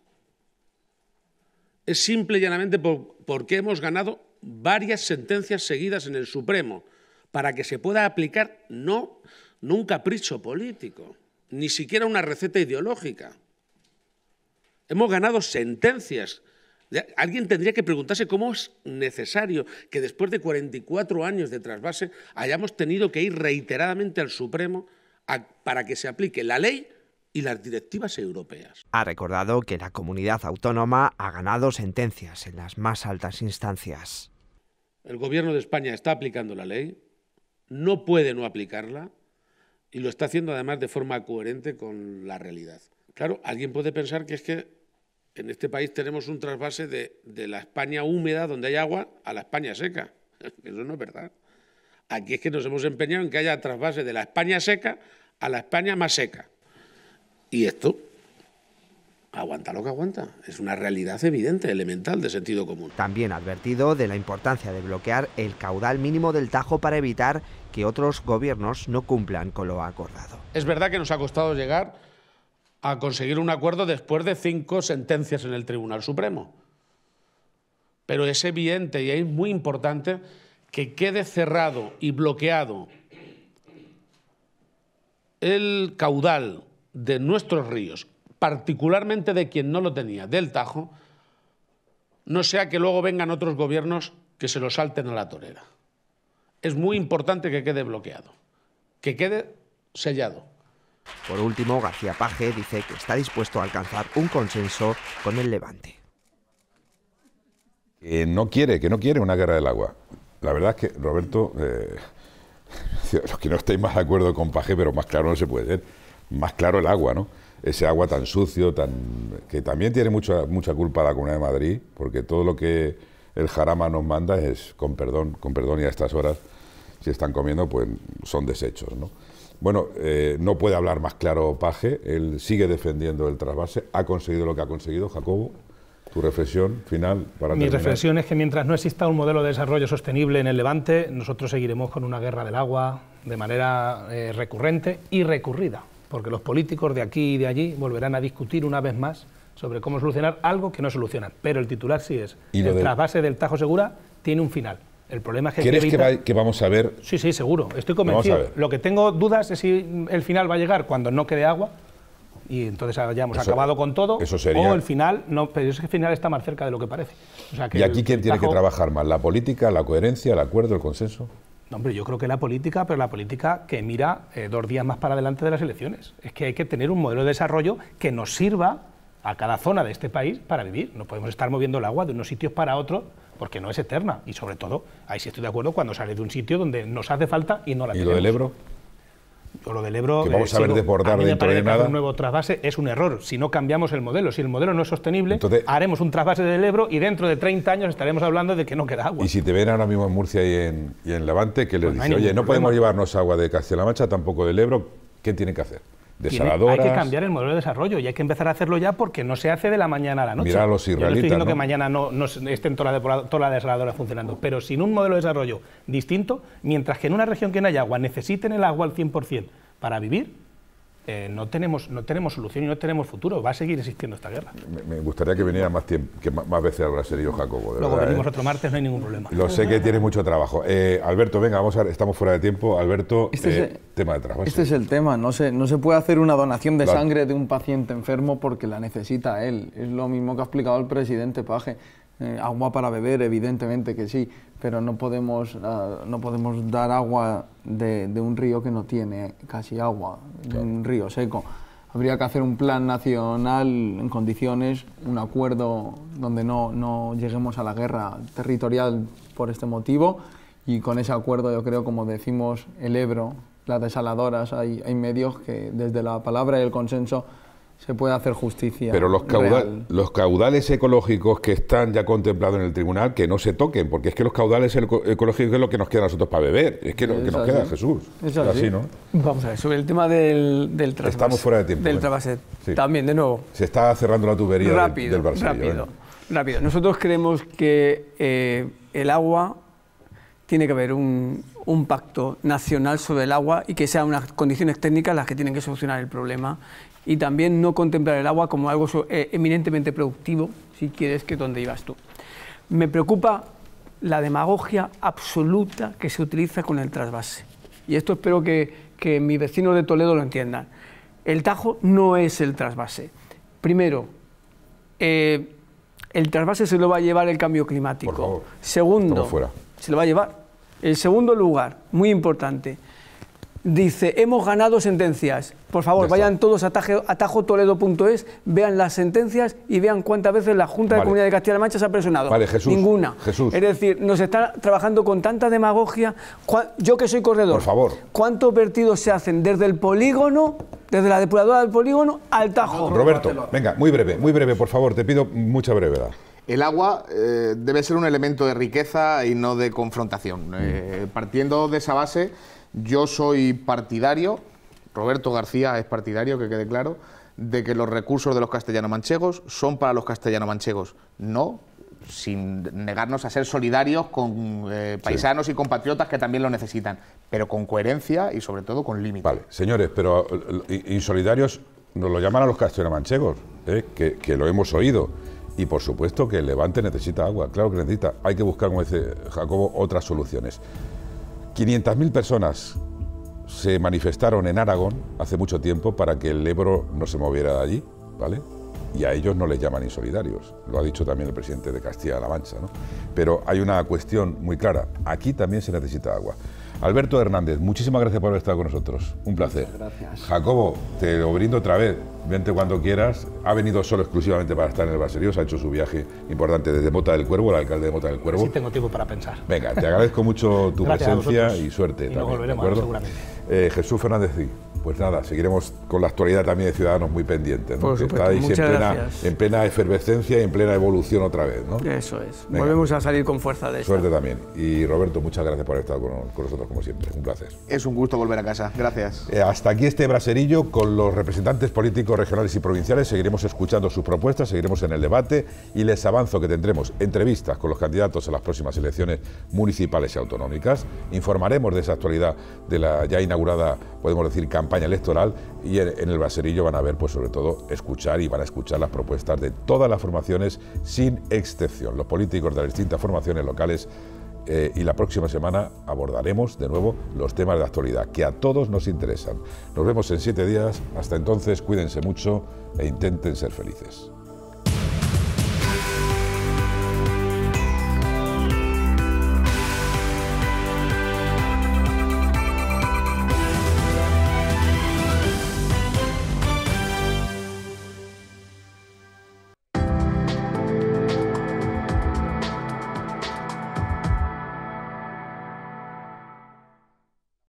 es simple y llanamente porque hemos ganado varias sentencias seguidas en el Supremo para que se pueda aplicar no, un capricho político, ni siquiera una receta ideológica. Hemos ganado sentencias. Alguien tendría que preguntarse cómo es necesario que después de 44 años de trasvase hayamos tenido que ir reiteradamente al Supremo para que se aplique la ley y las directivas europeas. Ha recordado que la comunidad autónoma ha ganado sentencias en las más altas instancias el gobierno de España está aplicando la ley, no puede no aplicarla y lo está haciendo además de forma coherente con la realidad. Claro, alguien puede pensar que es que en este país tenemos un trasvase de, la España húmeda, donde hay agua, a la España seca. Eso no es verdad. Aquí es que nos hemos empeñado en que haya trasvase de la España seca a la España más seca. Y esto aguanta lo que aguanta. Es una realidad evidente, elemental, de sentido común. También advertido de la importancia de bloquear el caudal mínimo del Tajo para evitar que otros gobiernos no cumplan con lo acordado. Es verdad que nos ha costado llegar a conseguir un acuerdo después de cinco sentencias en el Tribunal Supremo. Pero es evidente y es muy importante que quede cerrado y bloqueado el caudal de nuestros ríos particularmente de quien no lo tenía, del Tajo, no sea que luego vengan otros gobiernos que se lo salten a la torera. Es muy importante que quede bloqueado, que quede sellado. Por último, García Paje dice que está dispuesto a alcanzar un consenso con el Levante. Que no quiere, que no quiere una guerra del agua. La verdad es que, Roberto, eh, los que no estéis más de acuerdo con Paje, pero más claro no se puede ser, más claro el agua, ¿no? ese agua tan sucio, tan, que también tiene mucha, mucha culpa la Comunidad de Madrid, porque todo lo que el Jarama nos manda es, con perdón, con perdón y a estas horas, si están comiendo, pues son desechos. Bueno, eh, no puede hablar más claro Paje, él sigue defendiendo el trasvase, ha conseguido lo que ha conseguido, Jacobo. Tu reflexión final para Mi reflexión es que mientras no exista un modelo de desarrollo sostenible en el Levante, nosotros seguiremos con una guerra del agua de manera eh, recurrente y recurrida porque los políticos de aquí y de allí volverán a discutir una vez más sobre cómo solucionar algo que no solucionan. Pero el titular sí es, ¿Y el del Tajo Segura tiene un final. El problema es que... ¿Crees que, que, vamos a ver? Sí, sí, seguro. Estoy convencido. Lo que tengo dudas es si el final va a llegar cuando no quede agua y entonces hayamos acabado con todo. Eso sería... O el final, no, pero es que el final está más cerca de lo que parece. ¿Y aquí quién tiene que trabajar más? ¿La política, la coherencia, el acuerdo, el consenso? No, hombre, yo creo que la política, pero la política que mira eh, dos días más para adelante de las elecciones. Es que hay que tener un modelo de desarrollo que nos sirva a cada zona de este país para vivir. No podemos estar moviendo el agua de unos sitios para otros porque no es eterna. Y sobre todo, ahí sí estoy de acuerdo, cuando sale de un sitio donde nos hace falta y no la tenemos. del Ebro? o lo del Ebro... Que vamos a ver desbordar de nada. un nuevo trasvase es un error. Si no cambiamos el modelo, si el modelo no es sostenible, haremos un trasvase del Ebro y dentro de 30 años estaremos hablando de que no queda agua. Y si te ven ahora mismo en Murcia y en, Levante, que les pues oye, no podemos llevarnos agua de Castilla-La Mancha, tampoco del Ebro, ¿qué tienen que hacer? hay que cambiar el modelo de desarrollo y hay que empezar a hacerlo ya porque no se hace de la mañana a la noche. Mira los israelitas. Yo no estoy diciendo que mañana no, estén todas las toda desaladoras funcionando, pero sin un modelo de desarrollo distinto, mientras que en una región que no haya agua necesiten el agua al 100% para vivir, eh, no, tenemos, no tenemos solución y no tenemos futuro. Va a seguir existiendo esta guerra. Me, gustaría que viniera más, tiempo, que más, veces al braserío, Jacobo. De Luego venimos ¿eh? otro martes, no hay ningún problema. Lo sé que tienes mucho trabajo. Eh, Alberto, venga, vamos a estamos fuera de tiempo. Alberto, este eh, es tema de trabajo. Este es el tema. No se, no se puede hacer una donación de sangre de un paciente enfermo porque la necesita él. Es lo mismo que ha explicado el presidente Paje. agua para beber, evidentemente que sí, pero ah, no podemos, dar agua de, un río que no tiene casi agua, de un río seco. Habría que hacer un plan nacional en condiciones, un acuerdo donde no, lleguemos a la guerra territorial por este motivo y con ese acuerdo yo creo, como decimos, el Ebro, las desaladoras, hay, hay medios que desde la palabra y el consenso se puede hacer justicia. Pero los, caudal, los caudales ecológicos que están ya contemplados en el tribunal, que no se toquen, porque es que los caudales ecológicos es lo que nos queda a nosotros para beber, es que, lo, que nos queda Jesús. así. ¿no? Vamos a ver, sobre el tema del, del Estamos fuera de tiempo. Del ¿eh? trasvase, también, de nuevo. Se está cerrando la tubería rápido, del, del Rápido, rápido. Nosotros creemos que eh, el agua tiene que haber un, un pacto nacional sobre el agua y que sean unas condiciones técnicas las que tienen que solucionar el problema y también no contemplar el agua como algo eh, eminentemente productivo, si quieres, que donde ibas tú. Me preocupa la demagogia absoluta que se utiliza con el trasvase. Y esto espero que, que mis vecinos de Toledo lo entiendan. El Tajo no es el trasvase. Primero, eh, el trasvase se lo va a llevar el cambio climático. Segundo, se lo va a llevar el segundo lugar, muy importante, dice, hemos ganado sentencias. Por favor, vayan todos a toledo.es, vean las sentencias y vean cuántas veces la Junta de Comunidad de Castilla-La Mancha se ha presionado. Vale, Jesús, Ninguna. Jesús. Es decir, nos está trabajando con tanta demagogia. Yo que soy corredor, Por favor. ¿cuántos vertidos se hacen desde el polígono desde la depuradora del polígono al Tajo. Roberto, venga, muy breve, muy breve, por favor, te pido mucha brevedad el agua eh, debe ser un elemento de riqueza y no de confrontación. Mm. Eh, partiendo de esa base, yo soy partidario, Roberto García es partidario, que quede claro, de que los recursos de los castellano-manchegos son para los castellano-manchegos, no sin negarnos a ser solidarios con eh, paisanos y compatriotas que también lo necesitan, pero con coherencia y sobre todo con límites. Vale, señores, pero insolidarios nos lo llaman a los castellano-manchegos, que lo hemos oído. Y por supuesto que el Levante necesita agua, claro que necesita. Hay que buscar, como dice Jacobo, otras soluciones. 500.000 personas se manifestaron en Aragón hace mucho tiempo para que el Ebro no se moviera de allí, ¿vale? Y a ellos no les llaman insolidarios, lo ha dicho también el presidente de Castilla-La Mancha, ¿no? Pero hay una cuestión muy clara, aquí también se necesita agua. Alberto Hernández, muchísimas gracias por haber estado con nosotros. Un placer. gracias. Jacobo, te lo brindo otra vez. Vente cuando quieras. Ha venido solo exclusivamente para estar en el Se Ha hecho su viaje importante desde Mota del Cuervo, el alcalde de Mota del Cuervo. Sí, tengo tiempo para pensar. Venga, te agradezco mucho tu presencia y suerte. también, volveremos, seguramente. Eh, Jesús Fernández pues nada, seguiremos con la actualidad también de Ciudadanos muy pendientes, estáis en plena, efervescencia y en plena evolución otra vez, ¿no? Eso es. Volvemos a salir con fuerza de eso. Suerte también. Y Roberto, muchas gracias por haber estado con, nosotros, como siempre. Un placer. Es un gusto volver a casa. Gracias. Eh, hasta aquí este braserillo con los representantes políticos regionales y provinciales. Seguiremos escuchando sus propuestas, seguiremos en el debate y les avanzo que tendremos entrevistas con los candidatos a las próximas elecciones municipales y autonómicas. Informaremos de esa actualidad de la ya inaugurada, podemos decir, campaña electoral y en el Baserillo van a ver, pues sobre todo, escuchar y van a escuchar las propuestas de todas las formaciones sin excepción. Los políticos de las distintas formaciones locales eh, y la próxima semana abordaremos de nuevo los temas de actualidad que a todos nos interesan. Nos vemos en siete días. Hasta entonces, cuídense mucho e intenten ser felices.